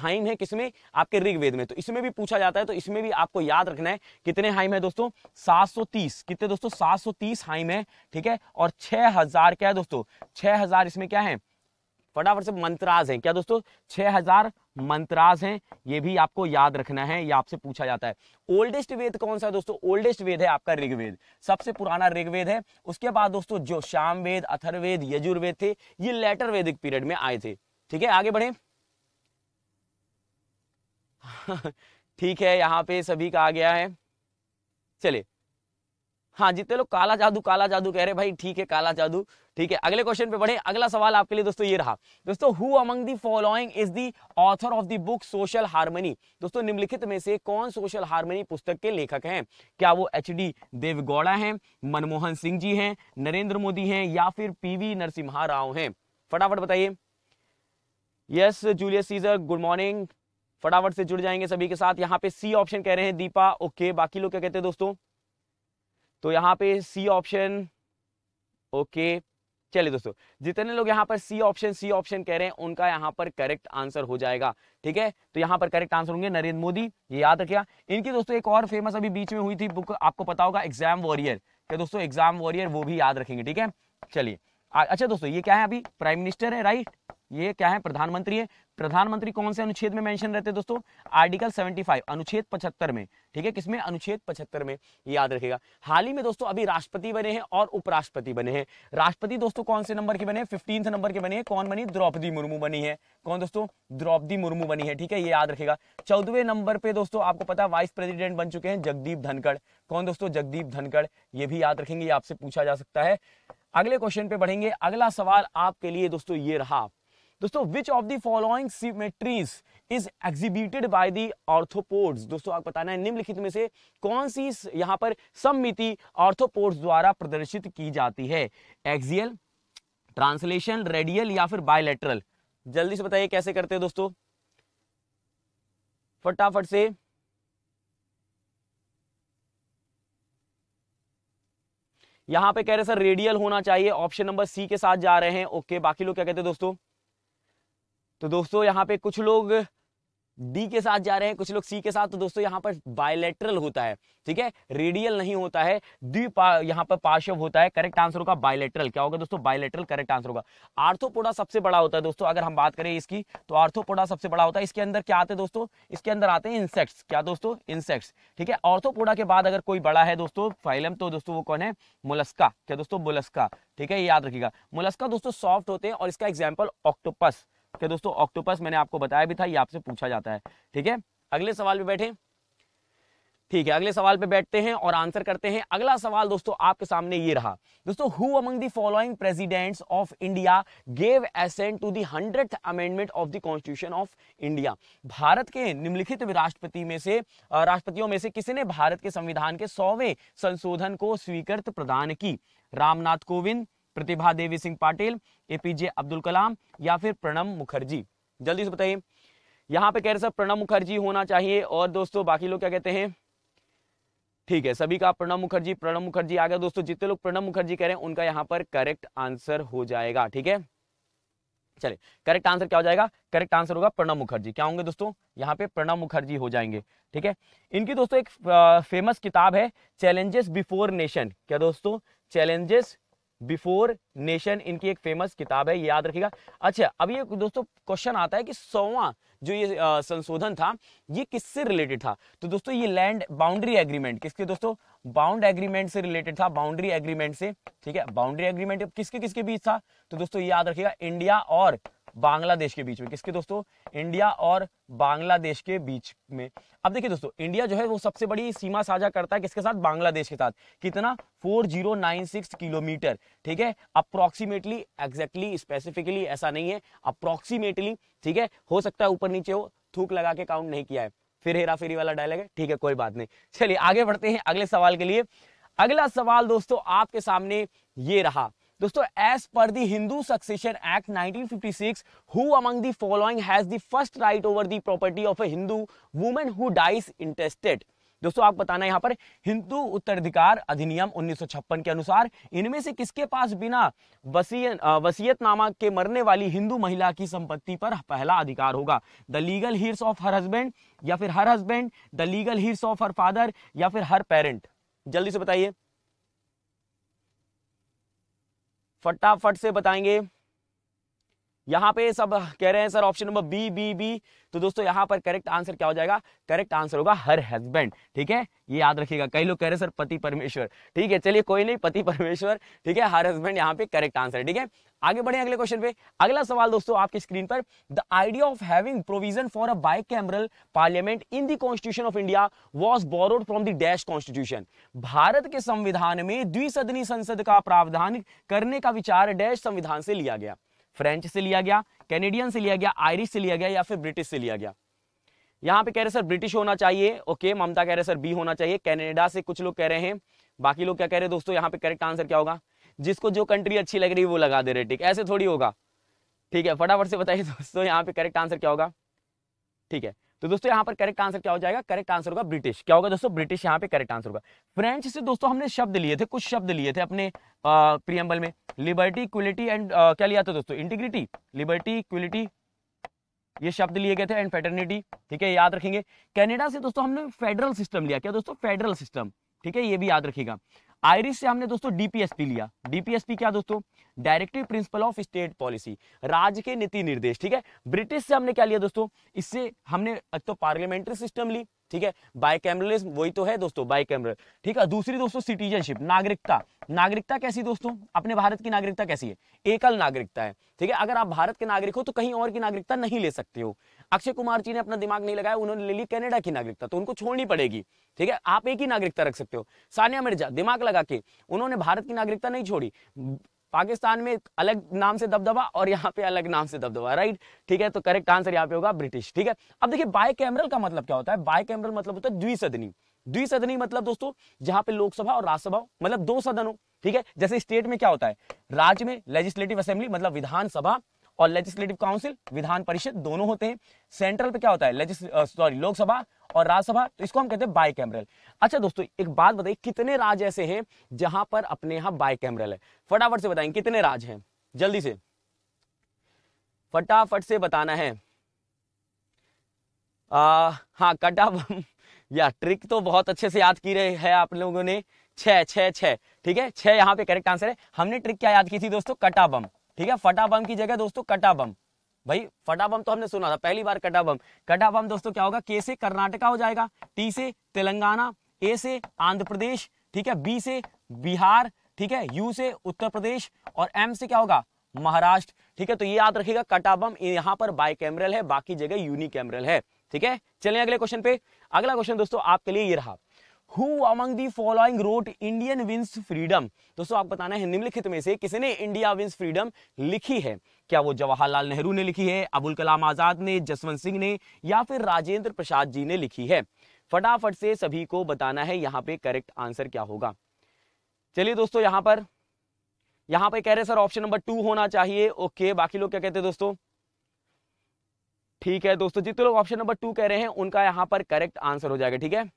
Speaker 1: हाइम है किसमें आपके ऋग्वेद में तो इसमें भी पूछा जाता है तो इसमें भी आपको याद रखना है कितने हाइम है दोस्तों 730 कितने दोस्तों 730 हाइम है ठीक है और 6000 क्या है दोस्तों 6000 इसमें क्या है फटाफट से मंत्राज हैं क्या दोस्तों 6000 मंत्राज हैं ये भी आपको याद रखना है ये आपसे पूछा जाता है ओल्डेस्ट वेद कौन सा है दोस्तों ओल्डेस्ट वेद है आपका ऋग्वेद सबसे पुराना ऋग्वेद है उसके बाद दोस्तों जो श्याम वेद अथर्वेद यजुर्वेद थे ये लेटर वेदिक पीरियड में आए थे ठीक है आगे बढ़े ठीक है यहाँ पे सभी का आ गया है चले हाँ जितने लोग काला जादू काला जादू कह रहे भाई ठीक है काला जादू ठीक है अगले क्वेश्चन पे बढ़े अगला सवाल आपके लिए दोस्तों ये रहा दोस्तों who among the following is the author of the book social harmony दोस्तों निम्नलिखित में से कौन सोशल हार्मनी पुस्तक के लेखक हैं क्या वो एच डी देवगौड़ा हैं मनमोहन सिंह जी हैं नरेंद्र मोदी हैं या फिर पीवी नरसिम्हा राव हैं फटाफट बताइए yes Julius Caesar good morning फटाफट से जुड़ जाएंगे सभी के साथ यहाँ पे सी ऑप्शन कह रहे हैं दीपा ओके बाकी लोग क्या कहते हैं दोस्तों तो यहाँ पे सी ऑप्शन ओके चलिए दोस्तों जितने लोग यहाँ पर सी ऑप्शन सी ऑप्शन कह रहे हैं उनका यहाँ पर करेक्ट आंसर हो जाएगा ठीक है तो यहाँ पर करेक्ट आंसर होंगे नरेंद्र मोदी ये याद रखिया इनकी दोस्तों एक और फेमस अभी बीच में हुई थी बुक आपको पता होगा एग्जाम वॉरियर क्या दोस्तों एग्जाम वॉरियर वो भी याद रखेंगे ठीक है चलिए अच्छा दोस्तों ये क्या है अभी प्राइम मिनिस्टर है राइट ये क्या है प्रधानमंत्री है प्रधानमंत्री कौन से अनुच्छेद में मेंशन रहते हैं दोस्तों आर्टिकल 75 अनुच्छेद 75 में ठीक है किसमें अनुच्छेद 75 में याद रखेगा हाल ही में दोस्तों अभी राष्ट्रपति बने हैं और उपराष्ट्रपति बने हैं राष्ट्रपति दोस्तों कौन से नंबर के बने हैं फिफ्टींथ नंबर के बने हैं कौन बनी द्रौपदी मुर्मू बनी है कौन दोस्तों द्रौपदी मुर्मू बनी है ठीक है ये याद रखेगा चौदहवें नंबर पे दोस्तों आपको पता है वाइस प्रेसिडेंट बन चुके हैं जगदीप धनखड़ कौन दोस्तों जगदीप धनखड़ ये भी याद रखेंगे आपसे पूछा जा सकता है अगले क्वेश्चन पे बढ़ेंगे अगला सवाल आपके लिए दोस्तों ये रहा दोस्तों which of the following symmetries is exhibited by the arthropods दोस्तों आप बताना है निम्नलिखित में से कौन सी यहां पर सममिति ऑर्थोपोड्स द्वारा प्रदर्शित की जाती है एक्सियल ट्रांसलेशन रेडियल या फिर बायलेटरल जल्दी से बताइए कैसे करते हैं दोस्तों फटाफट से यहां पे कह रहे सर रेडियल होना चाहिए ऑप्शन नंबर सी के साथ जा रहे हैं ओके बाकी लोग क्या कहते हैं दोस्तों तो दोस्तों यहाँ पे कुछ लोग डी के साथ जा रहे हैं कुछ लोग सी के साथ तो दोस्तों यहाँ पर बायलेटरल होता है ठीक है रेडियल नहीं होता है द्विप यहाँ पर पार्श्व होता है करेक्ट आंसर होगा बायलेटरल क्या होगा दोस्तों बायलेटरल करेक्ट आंसर होगा आर्थोपोडा सबसे बड़ा होता है दोस्तों अगर हम बात करें इसकी तो आर्थोपोडा सबसे बड़ा होता है इसके अंदर क्या आते हैं दोस्तों इसके अंदर आते हैं इंसेक्ट्स क्या दोस्तों इंसेक्ट्स ठीक है ऑर्थोपोडा के बाद अगर कोई बड़ा है दोस्तों फाइलम तो दोस्तों वो कौन है मुलस्का क्या दोस्तों मुलस्का ठीक है याद रखिएगा मुलस्का दोस्तों सॉफ्ट होते हैं और इसका एग्जाम्पल ऑक्टोपस कि दोस्तों ऑक्टोपस मैंने आपको बताया भी था ये आपसे पूछा जाता है ठीक है अगले सवाल पे बैठे ठीक है अगले सवाल पे बैठते हैं और आंसर करते हैं अगला सवाल दोस्तों आपके सामने ये रहा दोस्तों who among the following presidents of India gave assent to the hundred amendment of the constitution of India Bharat के निम्नलिखित राष्ट्रपति में से राष्ट्रपतियों में से किसने भारत के संविधान के सौवे संशोधन को स्वीकृत प्रदान की रामनाथ कोविंद प्रतिभा देवी सिंह पाटिल एपीजे अब्दुल कलाम या फिर प्रणब मुखर्जी जल्दी से बताइए यहाँ पे कह रहे सर प्रणब मुखर्जी होना चाहिए और दोस्तों बाकी लोग क्या कहते हैं ठीक है सभी का प्रणब मुखर्जी प्रणब मुखर्जी आ गया दोस्तों जितने लोग प्रणब मुखर्जी कह रहे हैं उनका यहाँ पर करेक्ट आंसर हो जाएगा ठीक है चले करेक्ट आंसर क्या हो जाएगा करेक्ट आंसर होगा प्रणब मुखर्जी क्या होंगे दोस्तों यहाँ पे प्रणब मुखर्जी हो जाएंगे ठीक है इनकी दोस्तों एक फेमस किताब है चैलेंजेस बिफोर नेशन क्या दोस्तों चैलेंजेस बिफोर नेशन इनकी एक फेमस किताब है याद रखिएगा अच्छा अब ये दोस्तों क्वेश्चन आता है कि सोवा जो ये आ, संशोधन था ये किससे रिलेटेड था तो दोस्तों ये लैंड बाउंड्री एग्रीमेंट किसके दोस्तों बाउंड एग्रीमेंट से रिलेटेड था बाउंड्री एग्रीमेंट से ठीक है बाउंड्री एग्रीमेंट किसके किसके बीच था तो दोस्तों याद रखिएगा इंडिया और बांग्लादेश के बीच में किसके दोस्तों इंडिया और बांग्लादेश के बीच में अब देखिए दोस्तों इंडिया जो है वो सबसे बड़ी सीमा साझा करता है किसके साथ बांग्लादेश के साथ कितना 4096 किलोमीटर ठीक है अप्रोक्सीमेटली एग्जैक्टली स्पेसिफिकली ऐसा नहीं है अप्रोक्सीमेटली ठीक है हो सकता है ऊपर नीचे हो थूक लगा के काउंट नहीं किया है फिर हेरा फेरी वाला डायलॉग है ठीक है कोई बात नहीं चलिए आगे बढ़ते हैं अगले सवाल के लिए अगला सवाल दोस्तों आपके सामने ये रहा दोस्तों as per the Hindu succession act 1956 who among the following has the first right over the property of a Hindu women who dies interested दोस्तों आप बताना यहाँ पर हिंदू उत्तराधिकार अधिनियम 1956 के अनुसार इनमें से किसके पास बिना वसीयत वसीयतनामा के मरने वाली हिंदू महिला की संपत्ति पर पहला अधिकार होगा the legal heirs of her husband या फिर her husband the legal heirs of her father या फिर हर पेरेंट जल्दी से बताइए फटाफट से बताएंगे यहाँ पे सब कह रहे हैं sir option number B B B तो दोस्तों यहाँ पर करेक्ट आंसर क्या हो जाएगा करेक्ट आंसर होगा हर हस्बैंड ठीक है ये याद रखिएगा कई लोग कह रहे हैं सर पति परमेश्वर ठीक है चलिए कोई नहीं पति परमेश्वर ठीक है हर हस्बैंड यहाँ पे करेक्ट आंसर है ठीक है आगे बढ़े अगले क्वेश्चन पे अगला सवाल दोस्तों आपकी स्क्रीन पर the idea of having provision for a bicameral parliament in the constitution of India was borrowed from the dash constitution Bharat के संविधान में द्विसदनी संसद का प्रावधान करने का विचार डैश संविधान से लिया गया फ्रेंच से लिया गया कैनेडियन से लिया गया आयरिश से लिया गया या फिर ब्रिटिश से लिया गया यहाँ पे कह रहे सर ब्रिटिश होना चाहिए ओके ममता कह रहे सर बी होना चाहिए कनाडा से कुछ लोग कह रहे हैं बाकी लोग क्या कह रहे हैं दोस्तों यहाँ पे करेक्ट आंसर क्या होगा जिसको जो कंट्री अच्छी लग रही है वो लगा दे रहे ठीक ऐसे थोड़ी होगा ठीक है फटाफट से बताइए दोस्तों यहाँ पे करेक्ट आंसर क्या होगा ठीक है तो दोस्तों यहाँ पर करेक्ट आंसर क्या हो जाएगा करेक्ट आंसर होगा ब्रिटिश क्या होगा दोस्तों ब्रिटिश यहाँ पे करेक्ट आंसर होगा फ्रेंच से दोस्तों हमने शब्द लिए थे कुछ शब्द लिए थे अपने प्रियम्बल में लिबर्टी इक्वलिटी एंड क्या लिया था दोस्तों इंटीग्रिटी लिबर्टी इक्वलिटी ये शब्द लिए गए थे एंड फेटर्निटी ठीक है याद रखेंगे कैनेडा से दोस्तों हमने फेडरल सिस्टम लिया क्या दोस्तों फेडरल सिस्टम ठीक है ये भी याद रखिएगा आयरिश से हमने दोस्तों डीपीएसपी लिया डीपीएसपी क्या दोस्तों directive principle of state policy राज्य के नीति निर्देश ठीक है ब्रिटिश से हमने क्या लिया दोस्तों इससे हमने तो पार्लियामेंट्री सिस्टम ली ठीक है बाई कैमरलिज्म वही तो है दोस्तों बाई कैमरल ठीक है दूसरी दोस्तों सिटीजनशिप नागरिकता नागरिकता कैसी दोस्तों अपने भारत की नागरिकता कैसी है एकल नागरिकता है ठीक है अगर आप भारत के नागरिक हो तो कहीं और की नागरिकता नहीं ले सकते हो अक्षय कुमार जी ने अपना दिमाग नहीं लगाया उन्होंने ले ली कनाडा की नागरिकता तो उनको छोड़नी पड़ेगी ठीक है आप एक ही नागरिकता रख सकते हो सानिया मिर्जा दिमाग लगा के उन्होंने भारत की नागरिकता नहीं छोड़ी पाकिस्तान में अलग नाम से दबदबा और यहाँ पे अलग नाम से दबदबा राइट ठीक है तो करेक्ट आंसर यहाँ पे होगा ब्रिटिश ठीक है अब देखिए बाय कैमरल का मतलब क्या होता है बाय कैमरल मतलब होता है द्विसदनी द्विसदनी मतलब दोस्तों जहां पे लोकसभा और राज्यसभा मतलब दो सदन हो ठीक है जैसे स्टेट में क्या होता है राज्य में लेजिस्लेटिव असेंबली मतलब विधानसभा और लेजिस्लेटिव काउंसिल विधान परिषद दोनों होते हैं सेंट्रल पे क्या होता है सॉरी लोकसभा और राज्यसभा तो इसको हम कहते हैं बाई कैमरल अच्छा दोस्तों एक बात बताइए कितने राज्य ऐसे हैं जहां पर अपने यहां बाई कैमरल है फटाफट से बताएंगे कितने राज्य हैं जल्दी से फटाफट से बताना है आ, हाँ कटा या ट्रिक तो बहुत अच्छे से याद की रहे हैं आप लोगों ने छह छह छह ठीक है छह यहाँ पे करेक्ट आंसर है हमने ट्रिक क्या याद की थी दोस्तों कटा बम ठीक है फटा बम की जगह दोस्तों कटा बम भाई फटाबम बम तो हमने सुना था पहली बार कटा बम कटा बम दोस्तों क्या होगा के से कर्नाटका हो जाएगा टी से तेलंगाना ए से आंध्र प्रदेश ठीक है बी से बिहार ठीक है यू से उत्तर प्रदेश और एम से क्या होगा महाराष्ट्र ठीक है तो ये याद रखिएगा कटाबम यहां पर बाई कैमरल है बाकी जगह यूनिकैमरल है ठीक है चलिए अगले क्वेश्चन पे अगला क्वेश्चन दोस्तों आपके लिए ये रहा who among the following wrote Indian wins freedom दोस्तों आप बताना है निम्नलिखित में से किसने इंडिया विंस फ्रीडम लिखी है क्या वो जवाहरलाल नेहरू ने लिखी है अबुल कलाम आजाद ने जसवंत सिंह ने या फिर राजेंद्र प्रसाद जी ने लिखी है फटाफट से सभी को बताना है यहाँ पे करेक्ट आंसर क्या होगा चलिए दोस्तों यहाँ पर यहाँ पे कह रहे सर ऑप्शन नंबर टू होना चाहिए ओके बाकी लोग क्या कहते हैं दोस्तों ठीक है दोस्तों जितने लोग ऑप्शन नंबर टू कह रहे हैं उनका यहाँ पर करेक्ट आंसर हो जाएगा ठीक है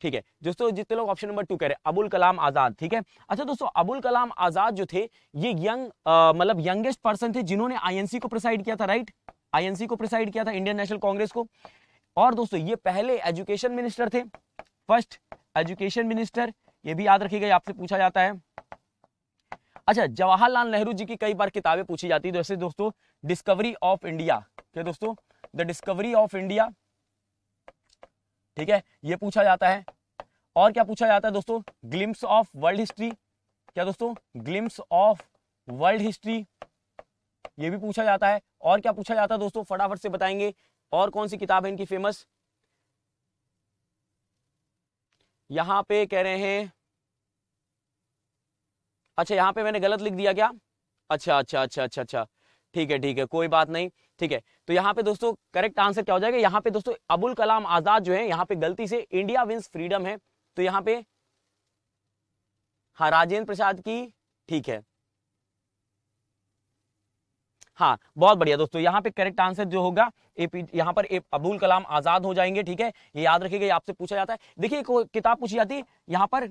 Speaker 1: ठीक है दोस्तों जितने लोग ऑप्शन नंबर टू कह रहे हैं अबुल कलाम आजाद ठीक है अच्छा दोस्तों अबुल कलाम आजाद जो थे ये यंग मतलब यंगेस्ट पर्सन थे जिन्होंने आईएनसी को प्रिसाइड किया था राइट आईएनसी को प्रिसाइड किया था इंडियन नेशनल कांग्रेस को और दोस्तों ये पहले एजुकेशन मिनिस्टर थे फर्स्ट एजुकेशन मिनिस्टर ये भी याद रखिएगा आपसे पूछा जाता है अच्छा जवाहरलाल नेहरू जी की कई बार किताबें पूछी जाती है जैसे दोस्तों डिस्कवरी ऑफ इंडिया क्या दोस्तों द डिस्कवरी ऑफ इंडिया ठीक है ये पूछा जाता है और क्या पूछा जाता है दोस्तों ग्लिम्स ऑफ वर्ल्ड हिस्ट्री क्या दोस्तों ग्लिम्स ऑफ वर्ल्ड हिस्ट्री ये भी पूछा जाता है और क्या पूछा जाता है दोस्तों फटाफट से बताएंगे और कौन सी किताब है इनकी फेमस यहां पे कह रहे हैं अच्छा यहां पे मैंने गलत लिख दिया क्या अच्छा अच्छा अच्छा अच्छा अच्छा ठीक है ठीक है कोई बात नहीं ठीक है तो यहाँ पे दोस्तों करेक्ट आंसर क्या हो जाएगा यहाँ पे दोस्तों अबुल कलाम आजाद जो है यहाँ पे गलती से इंडिया विंस फ्रीडम है तो यहाँ पे हाँ राजेंद्र प्रसाद की ठीक है हाँ बहुत बढ़िया दोस्तों यहाँ पे करेक्ट आंसर जो होगा यहाँ पर अबुल कलाम आजाद हो जाएंगे ठीक है ये याद रखिएगा आपसे पूछा जाता है देखिए किताब पूछी जाती है यहाँ पर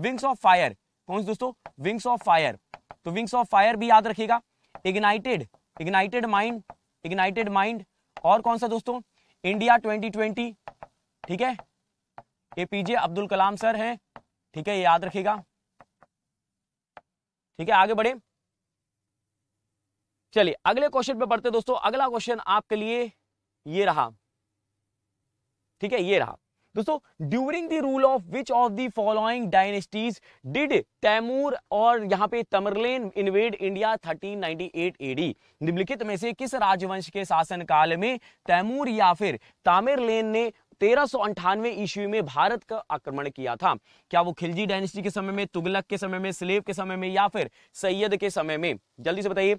Speaker 1: विंग्स ऑफ फायर कौन दोस्तों विंग्स ऑफ फायर तो विंग्स ऑफ फायर भी याद रखिएगा ignited ignited mind ignited mind और कौन सा दोस्तों इंडिया 2020 ठीक है एपीजे अब्दुल कलाम सर हैं ठीक है याद रखिएगा ठीक है आगे बढ़े चलिए अगले क्वेश्चन पे बढ़ते दोस्तों अगला क्वेश्चन आपके लिए ये रहा ठीक है ये रहा दोस्तों during the rule of which of the following dynasties did Timur और यहाँ पे तमरलेन इन्वेड इंडिया 1398 एडी निम्नलिखित में से किस राजवंश के शासन काल में तैमूर या फिर तामिरलेन ने तेरह सौ अंठानवे ईस्वी में भारत का आक्रमण किया था क्या वो खिलजी डायनेस्टी के समय में तुगलक के समय में स्लेव के समय में या फिर सैयद के समय में जल्दी से बताइए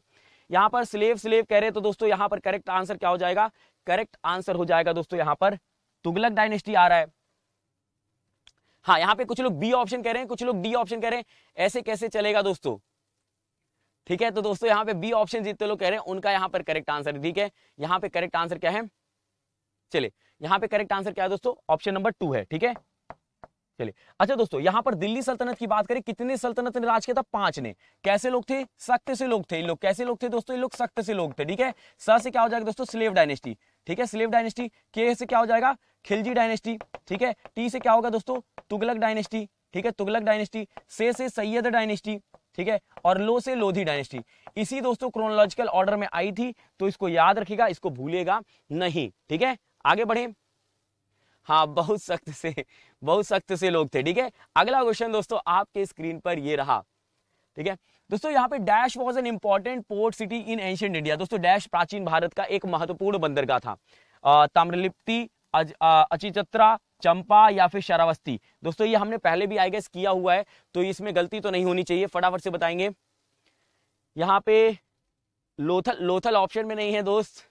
Speaker 1: यहाँ पर स्लेव स्लेव कह रहे तो दोस्तों यहाँ पर करेक्ट आंसर क्या हो जाएगा करेक्ट आंसर हो जाएगा दोस्तों यहाँ पर तुगलक डायनेस्टी आ रहा है हाँ यहां पे कुछ लोग बी ऑप्शन कह रहे हैं कुछ लोग डी ऑप्शन कह रहे हैं ऐसे कैसे चलेगा दोस्तों ठीक है तो दोस्तों यहां पे बी ऑप्शन जितने लोग कह रहे हैं उनका यहां पर करेक्ट आंसर ठीक है यहां पे करेक्ट आंसर क्या है चलिए यहां पे करेक्ट आंसर क्या है दोस्तों ऑप्शन नंबर टू है ठीक है चलिए अच्छा दोस्तों यहां पर दिल्ली सल्तनत की बात करें कितने सल्तनत ने राज किया था पांच ने कैसे लोग थे सख्त से लोग थे लोग कैसे लोग थे दोस्तों ये लोग सख्त से लोग थे ठीक है स से क्या हो जाएगा दोस्तों स्लेव डायनेस्टी ठीक है स्लेव डायनेस्टी के से क्या हो जाएगा खिलजी डायनेस्टी ठीक है टी से क्या होगा दोस्तों तुगलक डायनेस्टी ठीक है तुगलक डायनेस्टी से से सैयद डायनेस्टी ठीक है और लो से लोधी डायनेस्टी इसी दोस्तों क्रोनोलॉजिकल ऑर्डर में आई थी तो इसको याद रखेगा इसको भूलेगा नहीं ठीक है आगे बढ़े हाँ बहुत सख्त से बहुत सख्त से लोग थे ठीक है अगला क्वेश्चन दोस्तों आपके स्क्रीन पर ये रहा ठीक है दोस्तों यहाँ पे dash was an important port city in ancient India दोस्तों डैश प्राचीन भारत का एक महत्वपूर्ण बंदरगाह था ताम्रलिप्ति अचिचत्रा चंपा या फिर शरावस्ती दोस्तों ये हमने पहले भी आई गेस किया हुआ है तो इसमें गलती तो नहीं होनी चाहिए फटाफट से बताएंगे यहाँ पे लोथल लोथल ऑप्शन में नहीं है दोस्त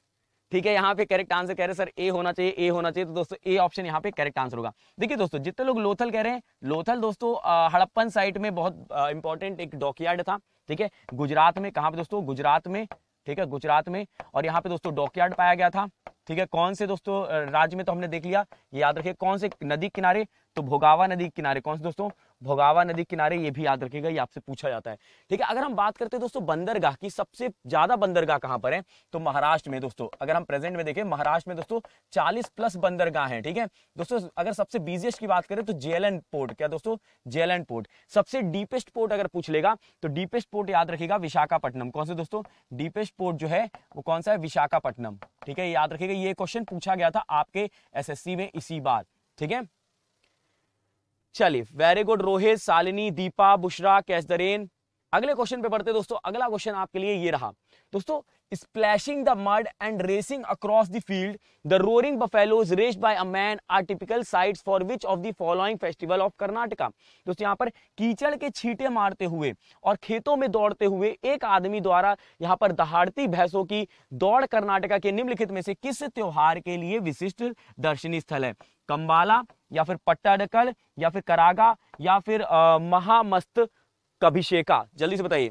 Speaker 1: ठीक है यहाँ पे करेक्ट आंसर कह रहे सर ए होना चाहिए ए होना चाहिए तो दोस्तों ए ऑप्शन यहाँ पे करेक्ट आंसर होगा देखिए दोस्तों जितने लोग लोथल कह रहे हैं लोथल दोस्तों हड़प्पन साइट में बहुत इंपॉर्टेंट एक डॉकयार्ड था ठीक है गुजरात में कहा दोस्तों गुजरात में ठीक है गुजरात में और यहाँ पे दोस्तों डॉकयार्ड पाया गया था ठीक है कौन से दोस्तों राज्य में तो हमने देख लिया याद रखिए कौन से नदी किनारे तो भोगावा नदी किनारे कौन से दोस्तों भोगावा नदी किनारे ये भी याद रखेगा ये आपसे पूछा जाता है ठीक है अगर हम बात करते हैं दोस्तों बंदरगाह की सबसे ज्यादा बंदरगाह कहां पर है तो महाराष्ट्र में दोस्तों अगर हम प्रेजेंट में देखें महाराष्ट्र में दोस्तों चालीस प्लस बंदरगाह है ठीक है दोस्तों अगर सबसे बिजिएस्ट की बात करें तो जेएलएन पोर्ट क्या दोस्तों जेएलएन पोर्ट सबसे डीपेस्ट पोर्ट अगर पूछ लेगा तो डीपेस्ट पोर्ट याद रखेगा विशाखापट्टनम कौन से दोस्तों डीपेस्ट पोर्ट जो है वो कौन सा है विशाखापट्टनम ठीक है याद रखेगा ये क्वेश्चन पूछा गया था आपके एस में इसी बार ठीक है चलिए वेरी गुड रोहित सालिनी दीपा बुशरा कैसदरेन अगले क्वेश्चन पे पढ़ते दोस्तों अगला क्वेश्चन आपके लिए ये रहा दोस्तों splashing the mud and racing across the field the roaring buffaloes race by a man are typical sights for which of the following festival of Karnataka दोस्तों यहाँ पर कीचड़ के छींटे मारते हुए और खेतों में दौड़ते हुए एक आदमी द्वारा यहाँ पर दहाड़ती भैंसों की दौड़ कर्नाटका के निम्नलिखित में से किस त्योहार के लिए विशिष्ट दर्शनीय स्थल है कंबाला या फिर पट्टाडकल या फिर करागा या फिर महामस्त कभिषेका जल्दी से बताइए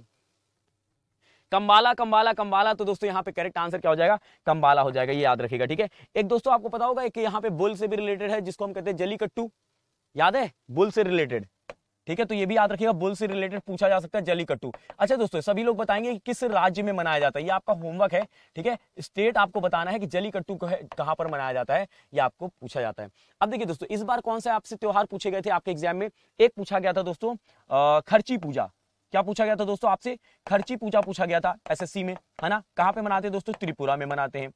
Speaker 1: कंबाला कंबाला कंबाला तो दोस्तों यहाँ पे करेक्ट आंसर क्या हो जाएगा कंबाला हो जाएगा ये याद रखिएगा ठीक है एक दोस्तों आपको पता होगा एक यहाँ पे बुल से भी रिलेटेड है जिसको हम कहते हैं जलीकट्टू याद है बुल से रिलेटेड ठीक है तो ये भी याद रखिएगा बुल से रिलेटेड पूछा जा सकता है जलीकट्टू अच्छा दोस्तों सभी लोग बताएंगे कि किस राज्य में मनाया जाता है ये आपका होमवर्क है ठीक है स्टेट आपको बताना है कि जलीकट्टू कहां पर मनाया जाता है ये आपको पूछा जाता है अब देखिए दोस्तों इस बार कौन सा आपसे त्योहार पूछे गए थे आपके एग्जाम में एक पूछा गया था दोस्तों खर्ची पूजा क्या पूछा गया था दोस्तों आपसे खर्ची पूजा पूछा गया था एस में है ना कहाँ पे मनाते हैं दोस्तों त्रिपुरा में मनाते हैं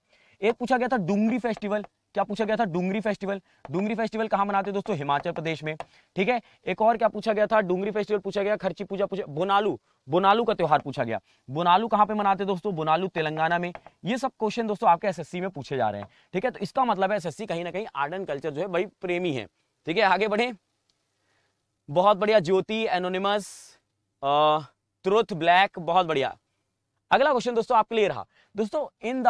Speaker 1: एक पूछा गया था डूंगी फेस्टिवल क्या पूछा गया था डूंगरी फेस्टिवल डूंगरी फेस्टिवल कहाँ मनाते हैं दोस्तों हिमाचल प्रदेश में ठीक है एक और क्या पूछा गया था डूंगरी फेस्टिवल पूछा गया खर्ची पूजा पूछा बोनालू बोनालू का त्यौहार पूछा गया बोनालू कहाँ पे मनाते दोस्तों बोनालू तेलंगाना में ये सब क्वेश्चन दोस्तों आपके एस में पूछे जा रहे हैं ठीक है तो इसका मतलब है एसएससी कहीं ना कहीं आर्ट एंड कल्चर जो है भाई प्रेमी है ठीक है आगे बढ़े बहुत बढ़िया ज्योति एनोनिमस ट्रुथ ब्लैक बहुत बढ़िया अगला क्वेश्चन दोस्तों आपके लिए रहा दोस्तों in the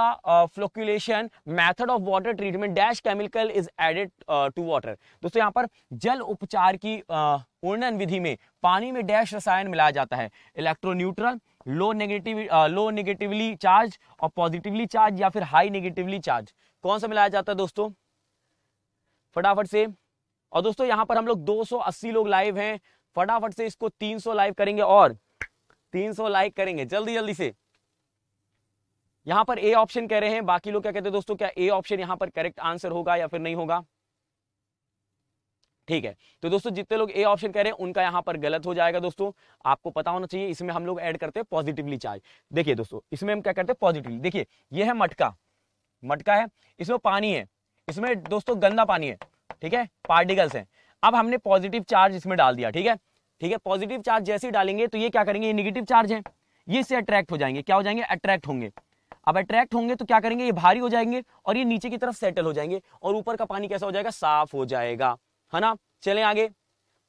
Speaker 1: flocculation method of water treatment dash chemical is added to water दोस्तों यहां पर जल उपचार की उन्नयन uh, विधि में पानी में डैश रसायन मिलाया जाता है electroneutral low negative low negatively charge और पॉजिटिवली चार्ज या फिर हाई नेगेटिवली चार्ज कौन सा मिलाया जाता है दोस्तों फटाफट से और दोस्तों यहाँ पर हम लोग 280 लोग लाइव हैं फटाफट से इसको 300 लाइव करेंगे और 300 लाइक करेंगे जल्दी जल्दी से यहां पर ए ऑप्शन कह रहे हैं बाकी लोग क्या कहते हैं दोस्तों क्या ए ऑप्शन यहां पर करेक्ट आंसर होगा या फिर नहीं होगा ठीक है तो दोस्तों जितने लोग ए ऑप्शन कह रहे हैं उनका यहां पर गलत हो जाएगा दोस्तों आपको पता होना चाहिए इसमें हम लोग ऐड करते हैं पॉजिटिवली चार्ज देखिए दोस्तों इसमें हम क्या करते हैं पॉजिटिवली देखिए यह है मटका मटका है इसमें पानी है इसमें दोस्तों गंदा पानी है ठीक है पार्टिकल्स है अब हमने पॉजिटिव चार्ज इसमें डाल दिया ठीक है ठीक है पॉजिटिव चार्ज जैसे ही डालेंगे तो ये क्या करेंगे ये निगेटिव चार्ज है ये इससे अट्रैक्ट हो जाएंगे क्या हो जाएंगे अट्रैक्ट होंगे अब अट्रैक्ट होंगे तो क्या करेंगे ये भारी हो जाएंगे और ये नीचे की तरफ सेटल हो जाएंगे और ऊपर का पानी कैसा हो जाएगा साफ हो जाएगा है ना चले आगे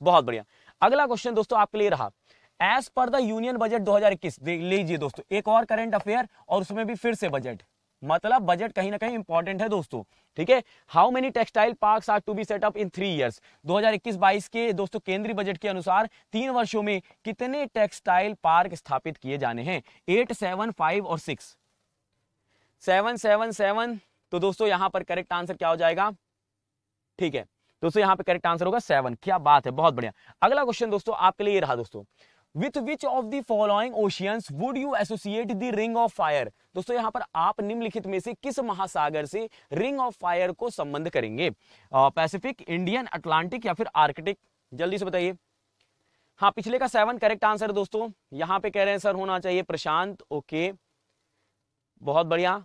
Speaker 1: बहुत बढ़िया अगला क्वेश्चन दोस्तों आपके लिए रहा as per the union budget 2021 लीजिए दोस्तों एक और करंट अफेयर और उसमें भी फिर से बजट मतलब बजट कहीं ना कहीं इंपॉर्टेंट है दोस्तों ठीक है how many textile park are to be set up in three years 2021-22 के दोस्तों केंद्रीय बजट के अनुसार तीन वर्षों में कितने टेक्सटाइल पार्क स्थापित किए जाने हैं एट सेवन फाइव और सिक्स सेवन सेवन सेवन तो दोस्तों यहां पर करेक्ट आंसर क्या हो जाएगा ठीक है दोस्तों यहाँ पर करेक्ट आंसर होगा सेवन क्या बात है बहुत बढ़िया अगला क्वेश्चन दोस्तों आपके लिए रहा दोस्तों With which of the following oceans would you associate the ring of fire दोस्तों यहाँ पर आप निम्नलिखित में से किस महासागर से रिंग ऑफ फायर को संबंध करेंगे पैसिफिक इंडियन अटलांटिक या फिर आर्कटिक जल्दी से बताइए हाँ पिछले का सेवन करेक्ट आंसर दोस्तों यहाँ पे कह रहे हैं सर होना चाहिए प्रशांत ओके बहुत बढ़िया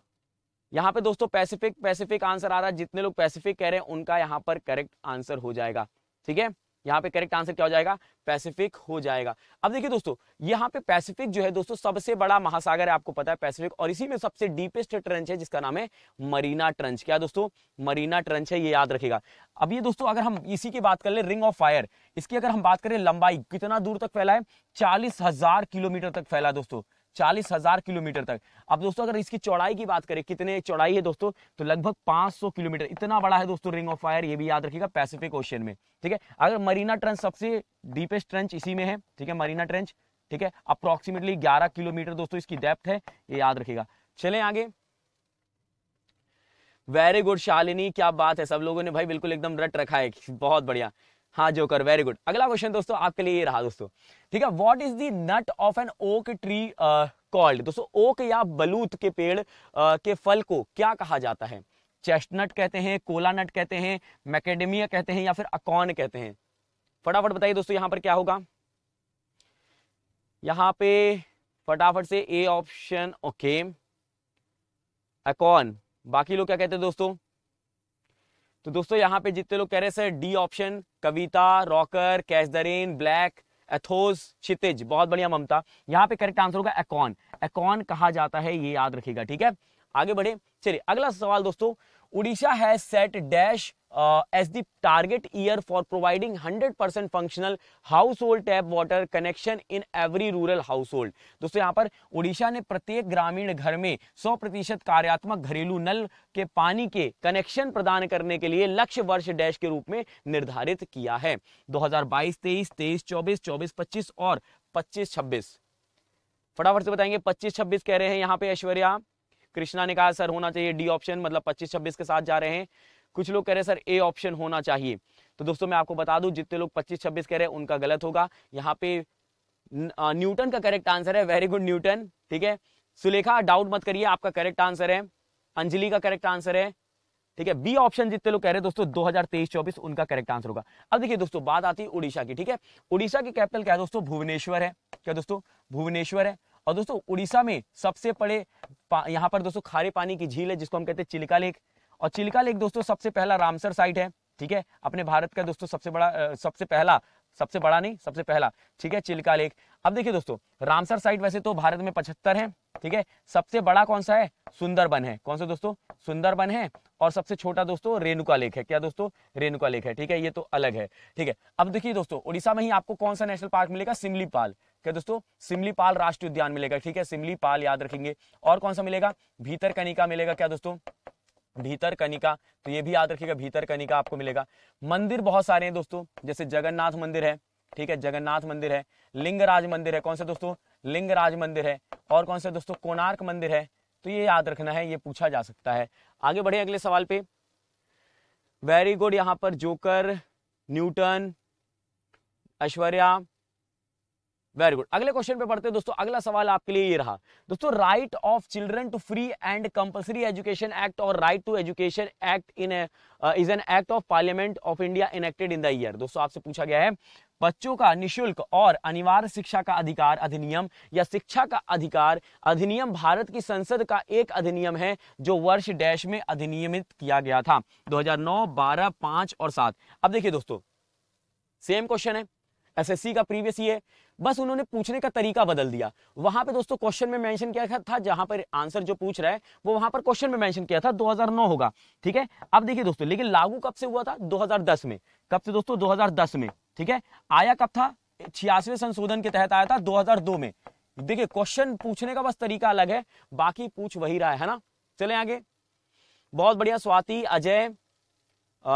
Speaker 1: यहाँ पे दोस्तों पैसिफिक पैसिफिक आंसर आ रहा है जितने लोग पैसिफिक कह रहे हैं उनका यहाँ पर करेक्ट आंसर हो जाएगा ठीक है यहाँ पे करेक्ट आंसर क्या हो जाएगा पैसिफिक हो जाएगा अब देखिए दोस्तों यहाँ पे पैसिफिक जो है दोस्तों सबसे बड़ा महासागर है आपको पता है पैसिफिक और इसी में सबसे डीपेस्ट ट्रंच है जिसका नाम है मरीना ट्रंच क्या दोस्तों मरीना ट्रंच है ये याद रखेगा अब ये दोस्तों अगर हम इसी की बात कर ले रिंग ऑफ फायर इसकी अगर हम बात करें लंबाई कितना दूर तक फैला है चालीस किलोमीटर तक फैला दोस्तों चालीस हजार किलोमीटर तक अब दोस्तों अगर इसकी चौड़ाई की बात करें कितने चौड़ाई है दोस्तों तो लगभग 500 किलोमीटर इतना बड़ा है दोस्तों रिंग ऑफ फायर ये भी याद रखिएगा पैसिफिक ओशियन में ठीक है अगर मरीना ट्रंच सबसे डीपेस्ट ट्रंच इसी में है ठीक है मरीना ट्रंच ठीक है अप्रोक्सीमेटली ग्यारह किलोमीटर दोस्तों इसकी डेप्थ है ये याद रखेगा चले आगे वेरी गुड शालिनी क्या बात है सब लोगों ने भाई बिल्कुल एकदम रट रखा है बहुत बढ़िया हाँ जोकर वेरी गुड अगला क्वेश्चन दोस्तों आपके लिए रहा दोस्तों ठीक है what is the nut of an oak tree called दोस्तों ओक या बलूत के पेड़ uh, के फल को क्या कहा जाता है चेस्टनट कहते हैं कोला नट कहते हैं मैकेडेमिया कहते हैं या फिर अकॉन कहते हैं फटाफट बताइए दोस्तों यहां पर क्या होगा यहां पे फटाफट से ए ऑप्शन ओके अकॉन बाकी लोग क्या कहते हैं दोस्तों तो दोस्तों यहाँ पे जितने लोग कह रहे sir D option Kavita Rocker Cash the Black Athos Kshitij बहुत बढ़िया ममता यहाँ पे करेक्ट आंसर होगा एकॉन एकॉन कहा जाता है ये याद रखेगा ठीक है आगे बढ़े चलिए अगला सवाल दोस्तों उड़ीसा है set dash as target year for providing hundred percent functional house hold tap water connection in every rural house hold दोस्तों यहाँ पर उड़ीसा ने प्रत्येक ग्रामीण घर में 100 प्रतिशत कार्यात्मक घरेलू नल के पानी के कनेक्शन प्रदान करने के लिए लक्ष्य वर्ष डैश के रूप में निर्धारित किया है 2022, 23, 23, 24, 24, 25 और 25, 26 फटाफट से बताएंगे 25, 26 कह रहे हैं यहाँ पे ऐश्वर्या कृष्णा ने कहा सर होना चाहिए डी ऑप्शन मतलब 25, 26 के साथ जा रहे हैं कुछ लोग कह रहे सर ए ऑप्शन होना चाहिए तो दोस्तों मैं आपको बता दूं जितने लोग 25-26 कह रहे हैं उनका गलत होगा यहाँ पे न्यूटन का करेक्ट आंसर है वेरी गुड न्यूटन ठीक है सुलेखा डाउट मत करिए आपका करेक्ट आंसर है अंजलि का करेक्ट आंसर है ठीक है बी ऑप्शन जितने लोग कह रहे हैं दोस्तों 2023-24 उनका करेक्ट आंसर होगा अब देखिए दोस्तों बात आती है उड़ीसा की ठीक है उड़ीसा की कैपिटल क्या है दोस्तों भुवनेश्वर है क्या दोस्तों भुवनेश्वर है और दोस्तों उड़ीसा में सबसे बड़े यहाँ पर दोस्तों खारे पानी की झील है जिसको हम कहते हैं चिलका लेक और चिल्का लेक दोस्तों सबसे पहला रामसर साइट है ठीक है अपने भारत का दोस्तों सबसे बड़ा सबसे पहला सबसे बड़ा नहीं सबसे पहला ठीक है चिल्का लेक अब देखिए दोस्तों रामसर साइट वैसे तो भारत में पचहत्तर है ठीक है सबसे बड़ा कौन सा है सुंदरबन है कौन सा दोस्तों सुंदरबन है और सबसे छोटा दोस्तों रेणुका लेक है क्या दोस्तों रेणुका लेक है ठीक है ये तो अलग है ठीक है अब देखिए दोस्तों उड़ीसा में ही आपको कौन सा नेशनल पार्क मिलेगा सिमली पाल क्या दोस्तों सिमलीपाल राष्ट्रीय उद्यान मिलेगा ठीक है सिमलीपाल याद रखेंगे और कौन सा मिलेगा भीतर कनिका मिलेगा क्या दोस्तों भीतर कनिका तो ये भी याद रखिएगा भीतर कनिका आपको मिलेगा मंदिर बहुत सारे हैं दोस्तों जैसे जगन्नाथ मंदिर है ठीक है जगन्नाथ मंदिर है लिंगराज मंदिर है कौन सा दोस्तों लिंगराज मंदिर है और कौन सा दोस्तों कोणार्क मंदिर है तो ये याद रखना है ये पूछा जा सकता है आगे बढ़े अगले सवाल पे वेरी गुड यहाँ पर Joker Newton Aishwarya very good अगले क्वेश्चन पे पढ़ते हैं दोस्तों अगला सवाल आपके लिए ये रहा दोस्तों right of children to free and compulsory education act और right to education act in is an act of parliament of India enacted in the year दोस्तों आपसे पूछा गया है बच्चों का निशुल्क और अनिवार्य शिक्षा का अधिकार अधिनियम या शिक्षा का अधिकार अधिनियम भारत की संसद का एक अधिनियम है जो वर्ष डैश में अधिनियमित किया गया था 2009, 12, 5 और 7 अब देखिए दोस्तों सेम क्वेश्चन है एसएससी का प्रीवियस ये बस उन्होंने पूछने का तरीका बदल दिया वहां पे दोस्तों क्वेश्चन में मेंशन किया था जहां पर आंसर जो पूछ रहा है वो वहां पर क्वेश्चन में मेंशन किया था 2009 होगा ठीक है अब देखिए दोस्तों लेकिन लागू कब से हुआ था 2010 में कब से दोस्तों 2010 में ठीक है आया कब था छियासवें संशोधन के तहत आया था दो में देखिये क्वेश्चन पूछने का बस तरीका अलग है बाकी पूछ वही रहा है ना चले आगे बहुत बढ़िया स्वाति अजय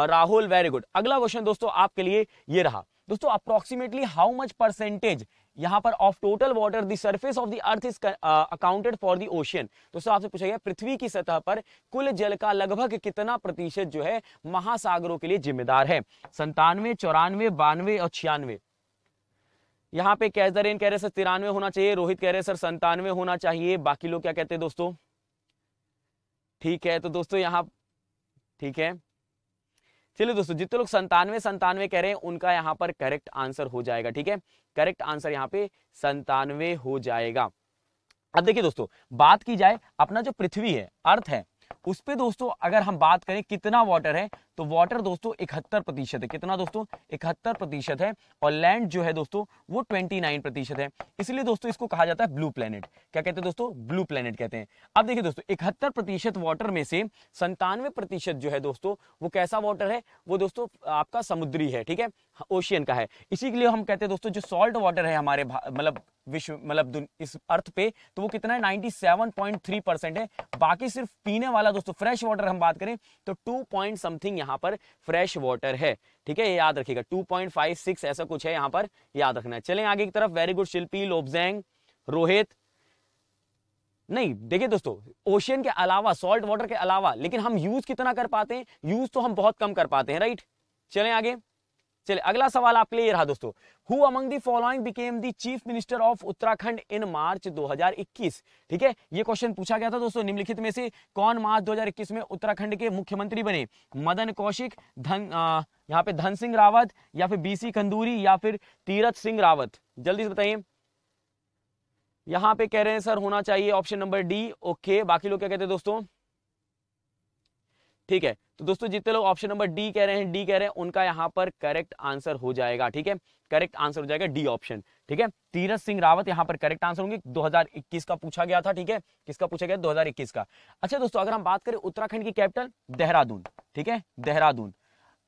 Speaker 1: राहुल वेरी गुड अगला क्वेश्चन दोस्तों आपके लिए ये रहा दोस्तों अप्रोक्सीमेटली हाउ मच परसेंटेज यहाँ पर of total water the surface of the earth is accounted for the ocean दोस्तों आपसे पूछा गया पृथ्वी की सतह पर कुल जल का लगभग कितना प्रतिशत जो है महासागरों के लिए जिम्मेदार है संतानवे चौरानवे बानवे और छियानवे यहाँ पे कैजरेन कह रहे सर तिरानवे होना चाहिए रोहित कह रहे सर संतानवे होना चाहिए बाकी लोग क्या कहते हैं दोस्तों ठीक है तो दोस्तों यहाँ ठीक है चलिए दोस्तों जितने लोग संतानवे संतानवे कह रहे हैं उनका यहाँ पर करेक्ट आंसर हो जाएगा ठीक है करेक्ट आंसर यहाँ पे संतानवे हो जाएगा अब देखिए दोस्तों बात की जाए अपना जो पृथ्वी है अर्थ है उस पर दोस्तों अगर हम बात करें कितना वाटर है तो वाटर दोस्तों इकहत्तर प्रतिशत है कितना दोस्तों इकहत्तर प्रतिशत है और लैंड जो है दोस्तों वो ट्वेंटी नाइन प्रतिशत है इसलिए दोस्तों इसको कहा जाता है ब्लू प्लेनेट क्या कहते हैं दोस्तों ब्लू प्लेनेट कहते हैं अब देखिए दोस्तों इकहत्तर प्रतिशत वाटर में से संतानवे प्रतिशत जो है दोस्तों वो कैसा वाटर है वो दोस्तों आपका समुद्री है ठीक है ओशियन का है इसी के लिए हम कहते हैं दोस्तों जो सॉल्ट वाटर है हमारे मतलब विश्व मतलब इस अर्थ पे तो वो कितना है 97.3 परसेंट है बाकी सिर्फ पीने वाला दोस्तों फ्रेश वाटर हम बात करें तो टू पॉइंट समथिंग यहाँ यहाँ पर फ्रेश वाटर है ठीक है ये याद रखिएगा 2.56 ऐसा कुछ है यहाँ पर याद रखना है चलें आगे की तरफ वेरी गुड शिल्पी लोबजैंग रोहित नहीं देखिए दोस्तों ओशियन के अलावा सॉल्ट वाटर के अलावा लेकिन हम यूज कितना कर पाते हैं यूज तो हम बहुत कम कर पाते हैं राइट चले आगे चलिए अगला सवाल आपके लिए रहा दोस्तों who among the following became the chief minister of Uttarakhand in March 2021 ठीक है ये क्वेश्चन पूछा गया था दोस्तों निम्नलिखित में से कौन मार्च 2021 में उत्तराखंड के मुख्यमंत्री बने मदन कौशिक धन यहाँ पे धन सिंह रावत या फिर बीसी कंदूरी या फिर तीरथ सिंह रावत जल्दी से बताइए यहाँ पे कह रहे हैं सर होना चाहिए ऑप्शन नंबर डी ओके बाकी लोग क्या कहते हैं दोस्तों ठीक है तो दोस्तों जितने लोग ऑप्शन नंबर डी कह रहे हैं डी कह रहे हैं उनका यहाँ पर करेक्ट आंसर हो जाएगा ठीक है करेक्ट आंसर हो जाएगा डी ऑप्शन ठीक है तीरथ सिंह रावत यहाँ पर करेक्ट आंसर होंगे 2021 का पूछा गया था ठीक है किसका पूछा गया 2021 का अच्छा दोस्तों अगर हम बात करें उत्तराखंड की कैपिटल देहरादून ठीक है देहरादून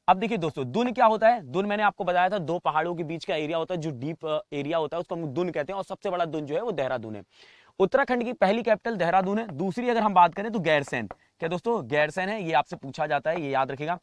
Speaker 1: अब देखिए दोस्तों दुन क्या होता है दुन मैंने आपको बताया था दो पहाड़ों के बीच का एरिया होता है जो डीप एरिया होता है उसको हम दुन कहते हैं और सबसे बड़ा दुन जो है वो देहरादून है उत्तराखंड की पहली कैपिटल देहरादून है दूसरी अगर हम बात करें तो गैरसैन क्या दोस्तों गैरसैन है ये आपसे पूछा जाता है ये याद रखेगा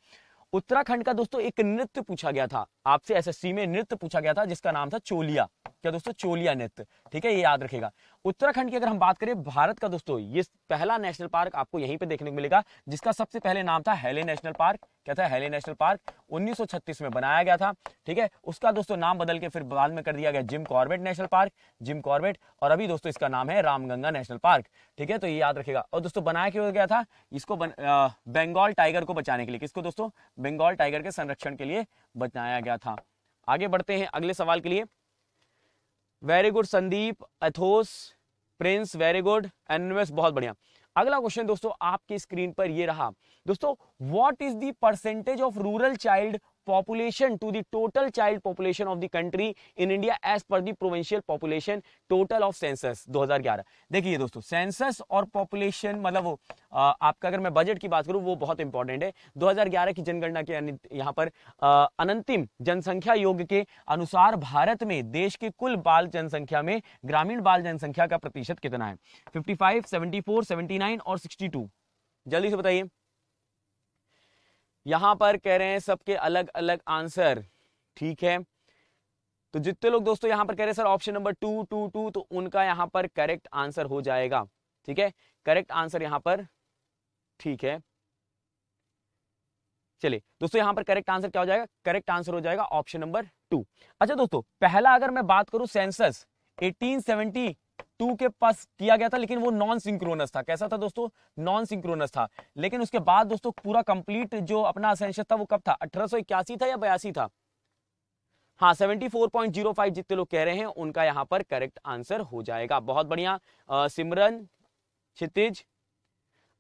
Speaker 1: उत्तराखंड का दोस्तों एक नृत्य पूछा गया था आपसे एसएससी में नृत्य पूछा गया था जिसका नाम था चोलिया क्या दोस्तों चोलिया नृत्य ठीक है ये याद रखेगा उत्तराखंड की अगर हम बात करें भारत का दोस्तों ये पहला नेशनल पार्क आपको यहीं पे देखने को मिलेगा जिसका सबसे पहले नाम था हेले नेशनल पार्क क्या था हेले नेशनल पार्क 1936 में बनाया गया था ठीक है उसका दोस्तों नाम बदल के फिर बाद में कर दिया गया Jim Corbett national park Jim Corbett और अभी दोस्तों इसका नाम है रामगंगा नेशनल पार्क ठीक है तो ये याद रखेगा और दोस्तों बनाया क्यों गया था इसको बंगाल टाइगर को बचाने के लिए किसको दोस्तों बंगाल टाइगर के संरक्षण के लिए बनाया गया था आगे बढ़ते हैं अगले सवाल के लिए very good Sandeep Athos Prince very good NMS बहुत बढ़िया अगला क्वेश्चन दोस्तों आपकी स्क्रीन पर ये रहा दोस्तों what is the percentage of rural child population to the total child population of the country in India as per the provincial population total of census 2011 देखिए दोस्तों सेंसस और पॉपुलेशन मतलब वो आ, आपका अगर मैं बजट की बात करूं वो बहुत इंपॉर्टेंट है 2011 की जनगणना के यहां पर अनंतिम जनसंख्या योग के अनुसार भारत में देश के कुल बाल जनसंख्या में ग्रामीण बाल जनसंख्या का प्रतिशत कितना है 55, 74, 79 और 62 जल्दी से बताइए यहां पर कह रहे हैं सबके अलग अलग आंसर ठीक है तो जितने लोग दोस्तों यहां पर कह रहे हैं sir option number two two two तो उनका यहां पर करेक्ट आंसर हो जाएगा ठीक है करेक्ट आंसर यहां पर ठीक है चलिए दोस्तों यहां पर करेक्ट आंसर क्या हो जाएगा करेक्ट आंसर हो जाएगा ऑप्शन नंबर टू अच्छा दोस्तों पहला अगर मैं बात करूं सेंसस 1870 टू के पास किया गया था लेकिन वो नॉन सिंक्रोनस था कैसा था दोस्तों नॉन सिंक्रोनस था लेकिन उसके बाद दोस्तों पूरा कंप्लीट जो अपना असेंशन था वो कब था अठारह था या बयासी था हाँ 74.05 जितने लोग कह रहे हैं उनका यहाँ पर करेक्ट आंसर हो जाएगा बहुत बढ़िया सिमरन क्षितिज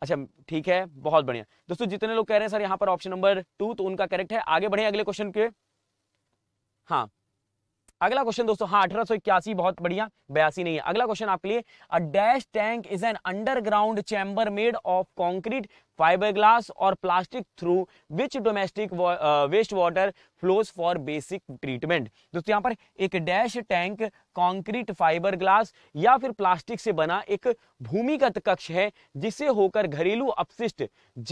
Speaker 1: अच्छा ठीक है बहुत बढ़िया दोस्तों जितने लोग कह रहे हैं सर यहाँ पर ऑप्शन नंबर टू तो उनका करेक्ट है आगे बढ़े अगले क्वेश्चन के हाँ अगला क्वेश्चन दोस्तों हाँ अठारह सौ इक्यासी बहुत बढ़िया बयासी नहीं है अगला क्वेश्चन आपके लिए a dash tank is an underground chamber made of concrete fibre glass और plastic through which domestic waste water flows for basic treatment दोस्तों यहाँ पर एक dash tank concrete fibre glass या फिर प्लास्टिक से बना एक भूमिगत कक्ष है जिसे होकर घरेलू अपशिष्ट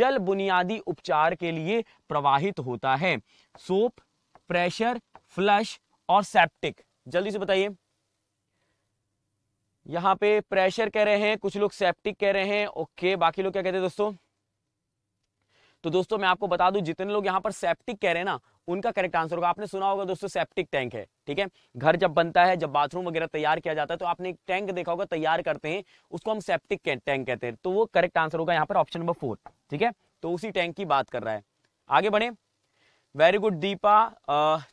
Speaker 1: जल बुनियादी उपचार के लिए प्रवाहित होता है सोप प्रेशर फ्लश और सेप्टिक जल्दी से बताइए यहां पे प्रेशर कह रहे हैं कुछ लोग सेप्टिक कह रहे हैं ओके बाकी लोग क्या कहते हैं दोस्तों तो दोस्तों मैं आपको बता दूं जितने लोग यहाँ पर सेप्टिक कह रहे हैं ना उनका करेक्ट आंसर होगा आपने सुना होगा दोस्तों सेप्टिक टैंक है ठीक है घर जब बनता है जब बाथरूम वगैरह तैयार किया जाता है तो आपने एक टैंक देखा होगा तैयार करते हैं उसको हम सेप्टिक टैंक कहते हैं तो वो करेक्ट आंसर होगा यहाँ पर ऑप्शन नंबर फोर ठीक है तो उसी टैंक की बात कर रहा है आगे बढ़े वेरी गुड दीपा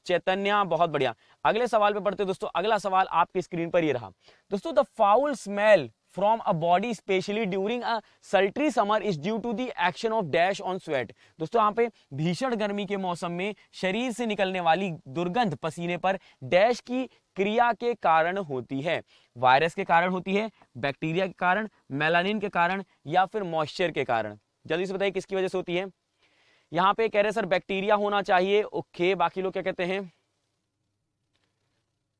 Speaker 1: चैतन्या बहुत बढ़िया अगले सवाल पे पढ़ते दोस्तों अगला सवाल आपकी स्क्रीन पर ही रहा दोस्तों the foul smell from a body specially during a sultry summer is due to the action of dash on sweat दोस्तों यहाँ पे भीषण गर्मी के मौसम में शरीर से निकलने वाली दुर्गंध पसीने पर डैश की क्रिया के कारण होती है वायरस के कारण होती है बैक्टीरिया के कारण मेलानिन के कारण या फिर मॉइस्चर के कारण जल्दी से बताइए किसकी वजह से होती है यहाँ पे कह रहे सर बैक्टीरिया होना चाहिए ओके बाकी लोग क्या कहते हैं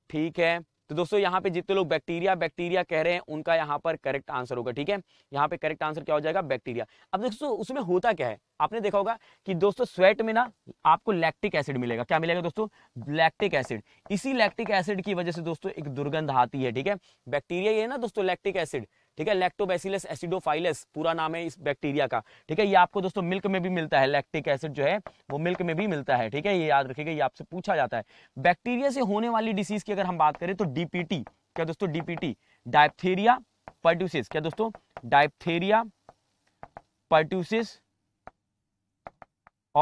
Speaker 1: ठीक है तो दोस्तों यहाँ पे जितने लोग बैक्टीरिया बैक्टीरिया कह रहे हैं उनका यहाँ पर करेक्ट आंसर होगा ठीक है यहाँ पे करेक्ट आंसर क्या हो जाएगा बैक्टीरिया अब दोस्तों उसमें होता क्या है आपने देखा होगा कि दोस्तों स्वेट में ना आपको लैक्टिक एसिड मिलेगा क्या मिलेगा दोस्तों लैक्टिक एसिड इसी लैक्टिक एसिड की वजह से दोस्तों एक दुर्गंध आती है ठीक है बैक्टीरिया ये ना दोस्तों लैक्टिक एसिड ठीक है लैक्टोबैसिलस एसिडोफाइलस पूरा नाम है इस बैक्टीरिया का ठीक है ये आपको दोस्तों मिल्क में भी मिलता है लैक्टिक एसिड जो है वो मिल्क में भी मिलता है ठीक है ये याद रखिएगा ये आपसे पूछा जाता है बैक्टीरिया से होने वाली डिसीज की अगर हम बात करें तो डीपीटी क्या दोस्तों डीपीटी डायप्थेरिया पर्ट्यूसिस क्या दोस्तों डायप्थेरिया पर्ट्यूसिस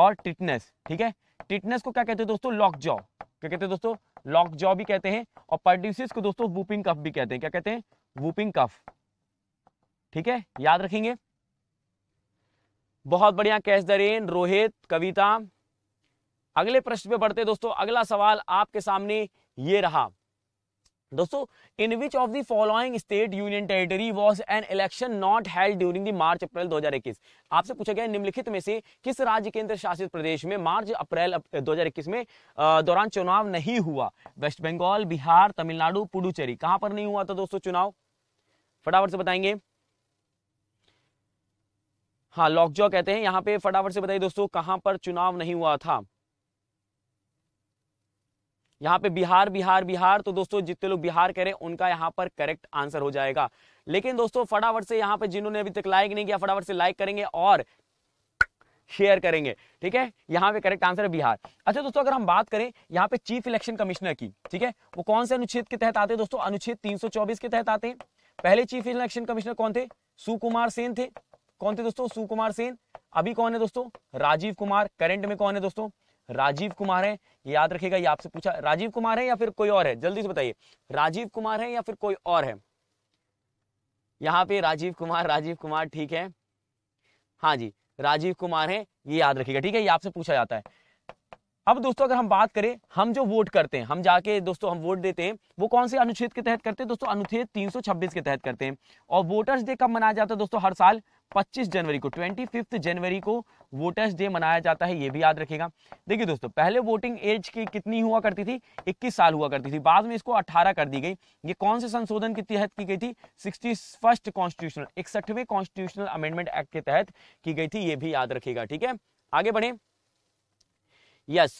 Speaker 1: और टिटनेस ठीक है टिटनेस को क्या कहते हैं दोस्तों लॉक जॉ क्या कहते हैं दोस्तों लॉक जॉ भी कहते हैं और पर्ट्यूसिस को दोस्तों वूपिंग कफ भी कहते हैं क्या कहते हैं वूपिंग कफ ठीक है याद रखेंगे बहुत बढ़िया Cash the Rain Rohit Kavita अगले प्रश्न पे बढ़ते दोस्तों अगला सवाल आपके सामने ये रहा दोस्तों in which of the following state union territory was an election not held during the March April 2021 आपसे पूछा गया निम्नलिखित में से किस राज्य केंद्र शासित प्रदेश में मार्च अप्रैल 2021 में दौरान चुनाव नहीं हुआ वेस्ट बंगाल बिहार तमिलनाडु पुडुचेरी कहां पर नहीं हुआ था दोस्तों चुनाव फटाफट से बताएंगे हाँ लॉकजॉ कहते हैं यहाँ पे फटाफट से बताइए दोस्तों कहां पर चुनाव नहीं हुआ था यहाँ पे बिहार बिहार बिहार तो दोस्तों जितने लोग बिहार कह रहे हैं उनका यहाँ पर करेक्ट आंसर हो जाएगा लेकिन दोस्तों फटाफट से यहाँ पे जिन्होंने अभी तक लाइक नहीं किया फटाफट से लाइक करेंगे और शेयर करेंगे ठीक है यहाँ पे करेक्ट आंसर है बिहार अच्छा दोस्तों अगर हम बात करें यहाँ पे चीफ इलेक्शन कमिश्नर की ठीक है वो कौन से अनुच्छेद के तहत आते हैं दोस्तों अनुच्छेद 324 के तहत आते हैं पहले चीफ इलेक्शन कमिश्नर कौन थे सुकुमार सेन थे कौन थे दोस्तों सुकुमार सेन अभी कौन है दोस्तों राजीव कुमार करंट में कौन है दोस्तों राजीव कुमार है याद रखेगा ये आपसे पूछा राजीव कुमार है या फिर कोई और है जल्दी से बताइए राजीव कुमार है या फिर कोई और है यहाँ पे राजीव कुमार राजीव कुमार ठीक है हाँ जी राजीव कुमार है ये याद रखिएगा ठीक है ये आपसे पूछा जाता है अब दोस्तों अगर हम बात करें हम जो वोट करते हैं हम जाके दोस्तों हम वोट देते हैं वो कौन से अनुच्छेद के तहत करते हैं दोस्तों अनुच्छेद 326 के तहत करते हैं और वोटर्स डे कब मनाया जाता है दोस्तों हर साल 25 जनवरी को 25 जनवरी को वोटर्स डे मनाया जाता है ये भी याद रखेगा देखिए दोस्तों पहले वोटिंग एज की कितनी हुआ करती थी 21 साल हुआ करती थी बाद में इसको 18 कर दी गई ये कौन से संशोधन के तहत की गई थी सिक्सटी फर्स्ट कॉन्स्टिट्यूशनल इकसठवें कॉन्स्टिट्यूशनल अमेंडमेंट एक्ट के तहत की गई थी ये भी याद रखेगा ठीक है आगे बढ़े yes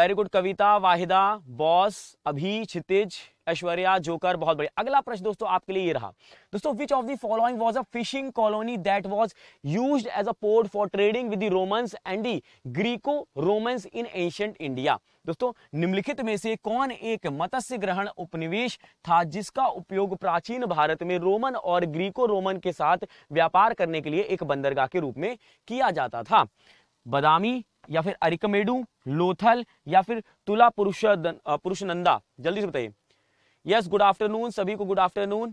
Speaker 1: very good Kavita Waheeda boss अभी छितिज ऐश्वर्या जोकर बहुत बढ़िया अगला प्रश्न दोस्तों आपके लिए ये रहा दोस्तों which of the following was a fishing colony that was used as a port for trading with the Romans and the Greco Romans in ancient India दोस्तों निम्नलिखित में से कौन एक मत्स्य ग्रहण उपनिवेश था जिसका उपयोग प्राचीन भारत में रोमन और ग्रीको रोमन के साथ व्यापार करने के लिए एक बंदरगाह के रूप में किया जाता था बदामी या फिर अरिकमेडू लोथल या फिर तुला पुरुष पुरुषनंदा जल्दी से बताइए यस गुड आफ्टरनून सभी को गुड आफ्टरनून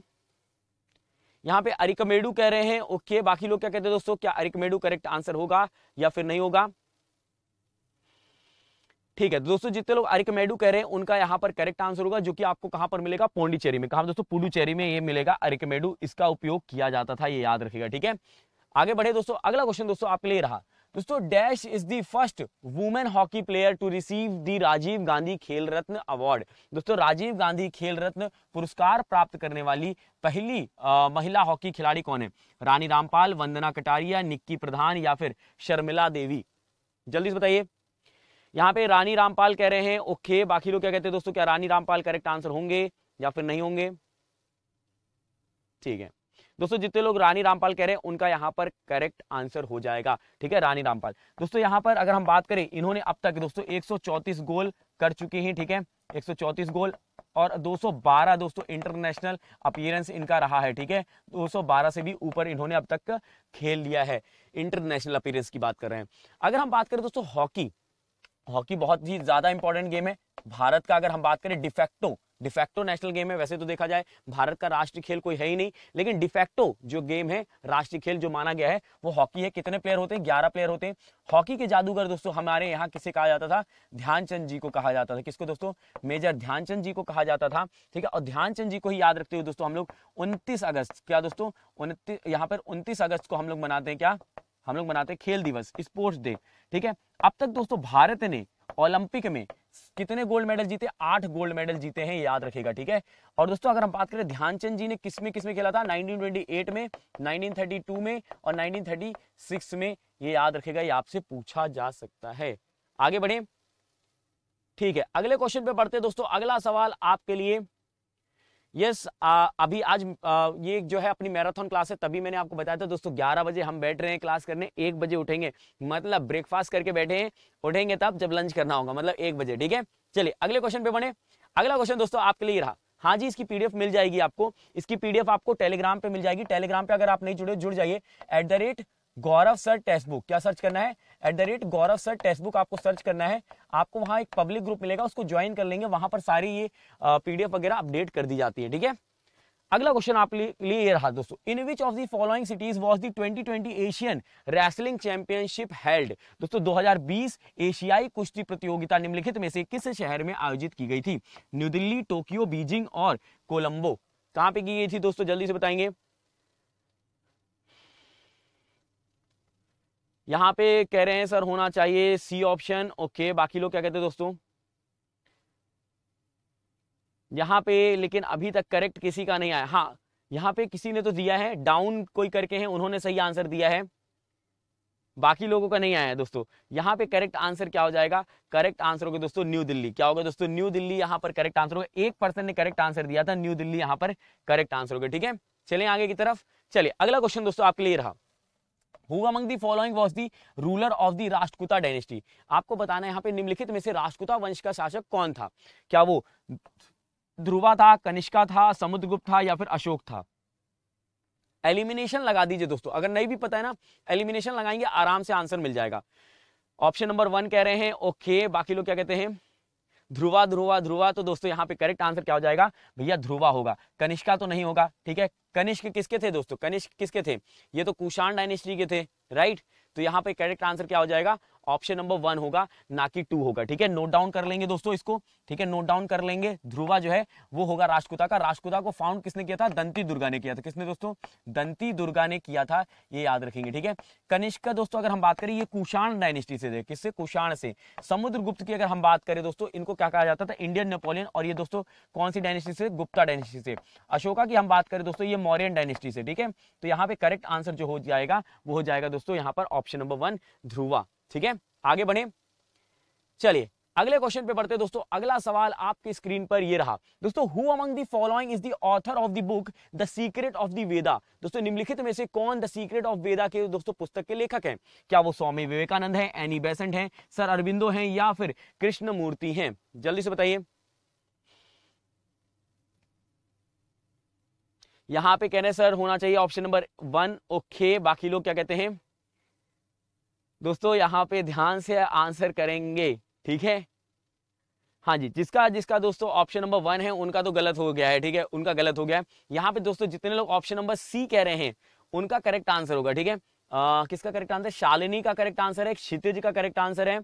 Speaker 1: यहाँ पे अरिकमेडू कह रहे हैं ओके okay, बाकी लोग क्या कहते हैं दोस्तों क्या अरिकमेडू करेक्ट आंसर होगा या फिर नहीं होगा ठीक है तो दोस्तों जितने लोग अरिकमेडू कह रहे हैं उनका यहाँ पर करेक्ट आंसर होगा जो कि आपको कहां पर मिलेगा पौंडीचेरी में कहा दोस्तों पुडुचेरी में ये मिलेगा अरिकमेडू इसका उपयोग किया जाता था ये याद रखेगा ठीक है आगे बढ़े दोस्तों अगला क्वेश्चन दोस्तों आपके लिए रहा दोस्तों dash is the first women hockey player to receive the Rajiv Gandhi Khel Ratna award दोस्तों राजीव गांधी खेल रत्न पुरस्कार प्राप्त करने वाली पहली आ, महिला हॉकी खिलाड़ी कौन है रानी रामपाल वंदना कटारिया निक्की प्रधान या फिर शर्मिला देवी जल्दी से बताइए यहाँ पे रानी रामपाल कह रहे हैं ओके बाकी लोग क्या कहते हैं दोस्तों क्या रानी रामपाल करेक्ट आंसर होंगे या फिर नहीं होंगे ठीक है दोस्तों जितने लोग रानी रामपाल कह रहे हैं उनका यहाँ पर करेक्ट आंसर हो जाएगा ठीक है रानी रामपाल दोस्तों यहाँ पर अगर हम बात करें इन्होंने अब तक दोस्तों एक गोल कर चुके हैं ठीक है एक गोल और 212 दोस्तों इंटरनेशनल अपियरेंस इनका रहा है ठीक है 212 से भी ऊपर इन्होंने अब तक खेल लिया है इंटरनेशनल अपियरेंस की बात कर रहे हैं अगर हम बात करें दोस्तों हॉकी हॉकी बहुत ही ज़्यादा इंपॉर्टेंट गेम है भारत का अगर हम बात करें डिफेक्टो डिफेक्टो नेशनल गेम है वैसे तो देखा जाए भारत का राष्ट्रीय खेल कोई है ही नहीं लेकिन डिफेक्टो जो गेम है राष्ट्रीय खेल जो माना गया है वो हॉकी है कितने प्लेयर होते हैं ग्यारह प्लेयर होते हैं हॉकी के जादूगर दोस्तों हमारे यहाँ किसे कहा जाता था ध्यानचंद जी को कहा जाता था किसको दोस्तों मेजर ध्यानचंद जी को कहा जाता था ठीक है और ध्यानचंद जी को ही याद रखते हुए दोस्तों हम लोग उनतीस अगस्त क्या दोस्तों उनतीस यहाँ पर उनतीस अगस्त को हम लोग मनाते हैं क्या हम लोग मनाते हैं खेल दिवस स्पोर्ट्स डे ठीक है अब तक दोस्तों भारत ने ओलंपिक में कितने गोल्ड मेडल जीते आठ गोल्ड मेडल जीते हैं याद रखेगा ठीक है और दोस्तों अगर हम बात करें ध्यानचंद जी ने किसमें किसमें खेला था 1928 में 1932 में और 1936 में ये याद रखेगा ये आपसे पूछा जा सकता है आगे बढ़े ठीक है अगले क्वेश्चन पे पढ़ते दोस्तों अगला सवाल आपके लिए यस अभी आज आ, ये जो है अपनी मैराथन क्लास है तभी मैंने आपको बताया था दोस्तों ग्यारह बजे हम बैठ रहे हैं क्लास करने एक बजे उठेंगे मतलब ब्रेकफास्ट करके बैठे हैं उठेंगे तब जब लंच करना होगा मतलब एक बजे ठीक है चलिए अगले क्वेश्चन पे बने अगला क्वेश्चन दोस्तों आपके लिए रहा हाँ जी इसकी पीडीएफ मिल जाएगी आपको इसकी पीडीएफ आपको टेलीग्राम पे मिल जाएगी टेलीग्राम पे अगर आप नहीं जुड़े जुड़ जाइए at the rate Gaurav sir text book क्या सर्च करना है at the rate Gaurav sir text book आपको सर्च करना है आपको वहां एक पब्लिक ग्रुप मिलेगा उसको ज्वाइन कर लेंगे वहां पर सारी ये पीडीएफ वगैरह अपडेट कर दी जाती है ठीक है अगला क्वेश्चन आप लिए ये रहा दोस्तों in which of the following cities was the 2020 Asian wrestling championship held दोस्तों 2020 एशियाई कुश्ती प्रतियोगिता निम्नलिखित में से किस शहर में आयोजित की गई थी न्यू दिल्ली टोक्यो बीजिंग और कोलंबो कहां पे की गई थी दोस्तों जल्दी से बताएंगे यहाँ पे कह रहे हैं सर होना चाहिए सी ऑप्शन ओके बाकी लोग क्या कहते हैं दोस्तों यहाँ पे लेकिन अभी तक करेक्ट किसी का नहीं आया हाँ यहाँ पे किसी ने तो दिया है डाउन कोई करके हैं उन्होंने सही आंसर दिया है बाकी लोगों का नहीं आया है दोस्तों यहाँ पे करेक्ट आंसर क्या हो जाएगा करेक्ट आंसर होगा दोस्तों न्यू दिल्ली क्या होगा दोस्तों न्यू दिल्ली यहाँ पर करेक्ट आंसर होगा एक पर्सन ने करेक्ट आंसर दिया था न्यू दिल्ली यहाँ पर करेक्ट आंसर होगा ठीक है चले आगे की तरफ चलिए अगला क्वेश्चन दोस्तों आपके लिए रहा who among the following was the ruler of the Rashtrakuta dynasty आपको बताना है यहाँ पे निम्नलिखित में से राष्ट्रकुता वंश का शासक कौन था क्या वो ध्रुवा था कनिष्का था समुद्रगुप्त था या फिर अशोक था एलिमिनेशन लगा दीजिए दोस्तों अगर नहीं भी पता है ना एलिमिनेशन लगाएंगे आराम से आंसर मिल जाएगा ऑप्शन नंबर वन कह रहे हैं ओके बाकी लोग क्या कहते हैं ध्रुवा ध्रुवा ध्रुवा तो दोस्तों यहाँ पे करेक्ट आंसर क्या हो जाएगा भैया ध्रुवा होगा कनिष्का तो नहीं होगा ठीक है कनिष्क किसके थे दोस्तों कनिष्क किसके थे ये तो कुषाण डायनेस्टी के थे राइट तो यहाँ पे करेक्ट आंसर क्या हो जाएगा ऑप्शन नंबर वन होगा ना कि टू होगा ठीक है नोट डाउन कर लेंगे दोस्तों इसको ठीक है नोट डाउन कर लेंगे ध्रुवा जो है वो होगा राजकुता का राजकुता को फाउंड किसने किया था दंती दुर्गा ने किया था किसने दोस्तों दंती दुर्गा ने किया था ये याद रखेंगे ठीक है कनिष्क का दोस्तों अगर हम बात करें ये कुषाण डायनेस्टी से थे किससे कुषाण से समुद्रगुप्त की अगर हम बात करें दोस्तों इनको क्या कहा जाता था इंडियन नेपोलियन और ये दोस्तों कौन सी डायनेस्टी से गुप्ता डायनेस्टी से अशोका की हम बात करें दोस्तों ये मौर्यन डायनेस्टी से ठीक है तो यहाँ पे करेक्ट आंसर जो हो जाएगा वो हो जाएगा दोस्तों यहाँ पर ऑप्शन नंबर वन ध्रुवा ठीक है आगे बढ़े चलिए अगले क्वेश्चन पे बढ़ते दोस्तों अगला सवाल आपकी स्क्रीन पर ये रहा दोस्तों who among the following is the author of the book the secret of the Veda दोस्तों निम्नलिखित में से कौन द सीक्रेट ऑफ वेदा के दोस्तों पुस्तक के लेखक हैं क्या वो स्वामी विवेकानंद हैं एनी बेसेंट हैं सर अरविंदो हैं या फिर कृष्ण मूर्ति है जल्दी से बताइए यहां पे कह रहे सर होना चाहिए ऑप्शन नंबर वन ओके बाकी लोग क्या कहते हैं दोस्तों यहाँ पे ध्यान से आंसर करेंगे ठीक है हाँ जी जिसका जिसका दोस्तों ऑप्शन नंबर वन है उनका तो गलत हो गया है ठीक है उनका गलत हो गया है यहाँ पे दोस्तों जितने लोग ऑप्शन नंबर सी कह रहे हैं उनका करेक्ट आंसर होगा ठीक है किसका करेक्ट आंसर शालिनी का करेक्ट आंसर है क्षितिज का करेक्ट आंसर है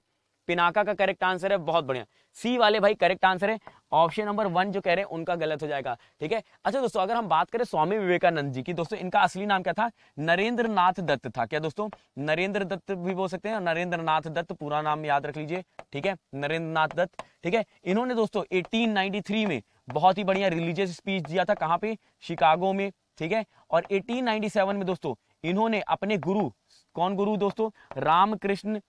Speaker 1: पिनाका का करेक्ट आंसर है बहुत बढ़िया सी वाले भाई करेक्ट आंसर है ऑप्शन नंबर वन जो कह रहे हैं उनका गलत हो जाएगा ठीक है अच्छा दोस्तों अगर हम बात करें स्वामी विवेकानंद जी की दोस्तों इनका असली नाम क्या था नरेंद्र नाथ दत्त था क्या दोस्तों नरेंद्र दत्त भी बोल सकते हैं नरेंद्र नाथ दत्त पूरा नाम याद रख लीजिए ठीक है नरेंद्र नाथ दत्त ठीक है इन्होंने दोस्तों एटीन में बहुत ही बढ़िया रिलीजियस स्पीच दिया था कहाँ पे शिकागो में ठीक है और एटीन में दोस्तों इन्होंने अपने गुरु कौन गुरु दोस्तों रामकृष्ण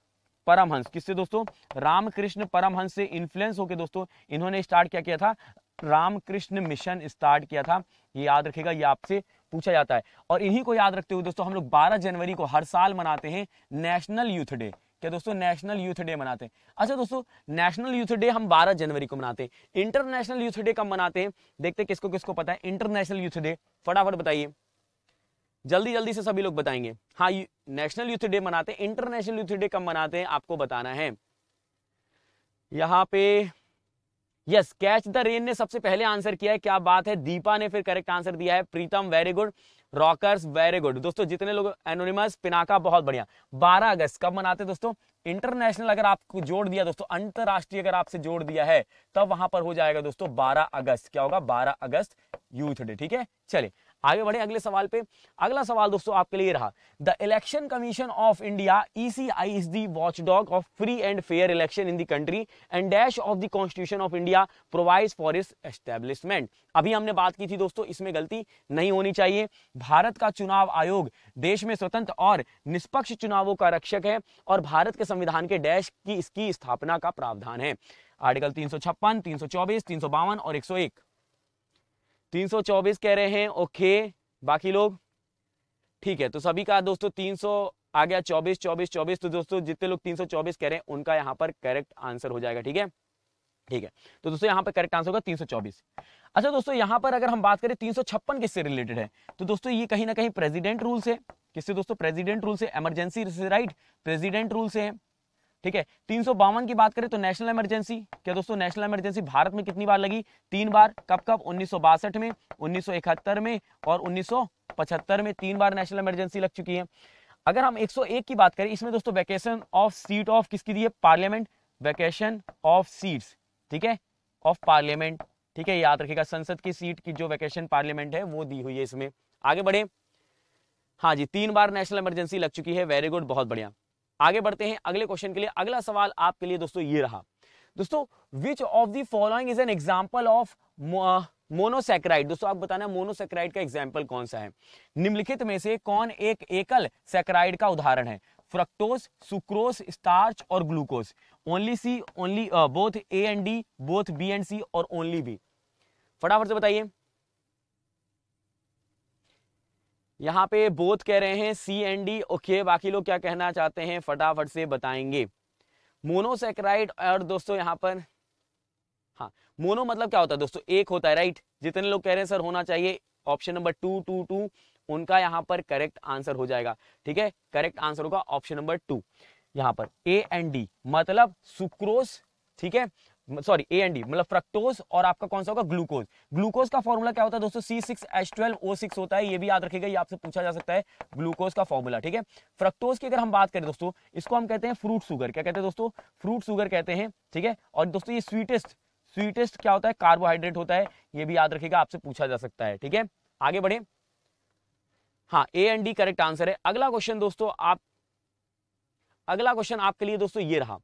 Speaker 1: परमहंस किससे दोस्तों रामकृष्ण परमहंस से इन्फ्लुएंस होकर दोस्तों इन्होंने स्टार्ट क्या किया था रामकृष्ण मिशन स्टार्ट किया था ये याद रखेगा ये आपसे पूछा जाता है और इन्हीं को याद रखते हुए दोस्तों हम लोग 12 जनवरी को हर साल मनाते हैं नेशनल यूथ डे क्या दोस्तों नेशनल यूथ डे मनाते हैं अच्छा दोस्तों नेशनल यूथ डे हम 12 जनवरी को मनाते हैं इंटरनेशनल यूथ डे कब मनाते हैं देखते किसको किसको पता है इंटरनेशनल यूथ डे फटाफट बताइए जल्दी जल्दी से सभी लोग बताएंगे हाँ नेशनल यूथ डे मनाते हैं इंटरनेशनल यूथ डे कब मनाते हैं आपको बताना है यहाँ पे यस कैच द रेन ने सबसे पहले आंसर किया है क्या बात है दीपा ने फिर करेक्ट आंसर दिया है Pritam very good rockers very good दोस्तों जितने लोग एनोनिमस पिनाका बहुत बढ़िया 12 अगस्त कब मनाते हैं दोस्तों इंटरनेशनल अगर आपको जोड़ दिया दोस्तों अंतरराष्ट्रीय अगर आपसे जोड़ दिया है तब वहां पर हो जाएगा दोस्तों 12 अगस्त क्या होगा 12 अगस्त यूथ डे ठीक है चलिए आगे बढ़े अगले सवाल पे अगला सवाल दोस्तों आपके लिए रहा the election commission of India ECI is the watch dog of free and fair election in the country and dash of the constitution of India provide for its establishment अभी हमने बात की थी दोस्तों इसमें गलती नहीं होनी चाहिए भारत का चुनाव आयोग देश में स्वतंत्र और निष्पक्ष चुनावों का रक्षक है और भारत के संविधान के डैश की इसकी स्थापना का प्रावधान है आर्टिकल तीन सौ और एक 324 कह रहे हैं ओके बाकी लोग ठीक है तो सभी का दोस्तों 300 आ गया 24 24 24 तो दोस्तों जितने लोग 324 कह रहे हैं उनका यहाँ पर करेक्ट आंसर हो जाएगा ठीक है ठीक है तो दोस्तों यहाँ पर करेक्ट आंसर होगा 324 अच्छा दोस्तों यहाँ पर अगर हम बात करें तीन किससे रिलेटेड है तो दोस्तों ये कहीं ना कहीं प्रेजिडेंट रूल से किससे दोस्तों प्रेजिडेंट रूल से इमरजेंसी राइट प्रेजिडेंट रूल से है ठीक है तीन की बात करें तो नेशनल इमरजेंसी क्या दोस्तों नेशनल इमरजेंसी भारत में कितनी बार लगी तीन बार कब कब उन्नीस में उन्नीस में और उन्नीस में तीन बार नेशनल इमरजेंसी लग चुकी है अगर हम 101 की बात करें इसमें दोस्तों वैकेशन ऑफ सीट ऑफ किसकी दी है पार्लियामेंट वैकेशन ऑफ सीट्स ठीक है ऑफ पार्लियामेंट ठीक है याद रखिएगा संसद की सीट की जो वैकेशन पार्लियामेंट है वो दी हुई है इसमें आगे बढ़े हाँ जी तीन बार नेशनल इमरजेंसी लग चुकी है वेरी गुड बहुत बढ़िया आगे बढ़ते हैं अगले क्वेश्चन के लिए अगला सवाल आपके लिए दोस्तों ये रहा दोस्तों which of the following is an example of monosaccharide दोस्तों आप बताना मोनोसेक्राइड का एग्जाम्पल कौन सा है निम्नलिखित में से कौन एक एकल सेक्राइड का उदाहरण है फ्रक्टोस सुक्रोस स्टार्च और glucose only C only both A and D both B and C और ओनली बी फटाफट से बताइए यहाँ पे बोथ कह रहे हैं सी एन डी ओके बाकी लोग क्या कहना चाहते हैं फटाफट से बताएंगे मोनोसेक्राइड और दोस्तों यहाँ पर हाँ मोनो मतलब क्या होता है दोस्तों एक होता है राइट जितने लोग कह रहे हैं सर होना चाहिए option number two two two उनका यहाँ पर करेक्ट आंसर हो जाएगा ठीक है करेक्ट आंसर होगा ऑप्शन नंबर टू यहाँ पर ए एन डी मतलब सुक्रोस ठीक है सॉरी ए एंड डी मतलब फ्रक्टोज और आपका कौन सा होगा ग्लूकोज ग्लूकोज का फॉर्मूला क्या होता है दोस्तों C six H twelve O six होता है ये भी याद रखेगा ये आपसे पूछा जा सकता है ग्लूकोज का फॉर्मूला ठीक है फ्रक्टोज की अगर हम बात करें दोस्तों इसको हम कहते हैं फ्रूट शुगर क्या कहते हैं दोस्तों फ्रूट शुगर कहते हैं ठीक है और दोस्तों ये स्वीटेस्ट स्वीटेस्ट क्या होता है कार्बोहाइड्रेट होता है ये भी याद रखेगा आपसे पूछा जा सकता है ठीक है आगे बढ़े हाँ A and D correct answer है अगला क्वेश्चन दोस्तों आप अगला क्वेश्चन आपके लिए दोस्तों ये रहा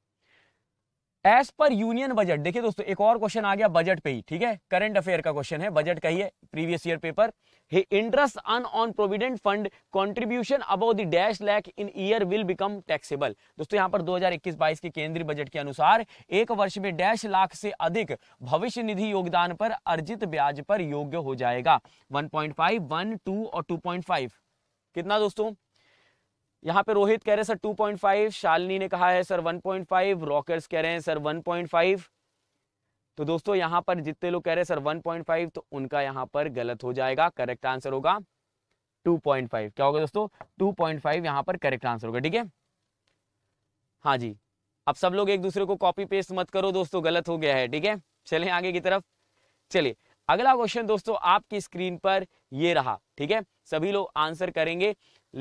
Speaker 1: एज पर यूनियन बजट देखिए दोस्तों एक और क्वेश्चन आ गया बजट पे ही ठीक है करंट अफेयर का क्वेश्चन है बजट का ही है प्रीवियस ईयर पेपर इंटरेस्ट अन on provident fund contribution above the dash lakh in year will become taxable दोस्तों यहां पर 2021-22 के केंद्रीय बजट के अनुसार एक वर्ष में डैश लाख से अधिक भविष्य निधि योगदान पर अर्जित ब्याज पर योग्य हो जाएगा 1.5 1 2 और 2.5 कितना दोस्तों यहाँ पे रोहित कह रहे हैं सर 2.5 शालिनी ने कहा है सर 1.5 रॉकर्स कह रहे हैं सर 1.5 तो दोस्तों यहाँ पर जितने लोग कह रहे हैं सर 1.5 तो उनका यहाँ पर गलत हो जाएगा करेक्ट आंसर होगा 2.5 क्या होगा दोस्तों 2.5 यहाँ पर करेक्ट आंसर होगा ठीक है हाँ जी अब सब लोग एक दूसरे को कॉपी पेस्ट मत करो दोस्तों गलत हो गया है ठीक है चले आगे की तरफ चलिए अगला क्वेश्चन दोस्तों आपकी स्क्रीन पर ये रहा ठीक है सभी लोग आंसर करेंगे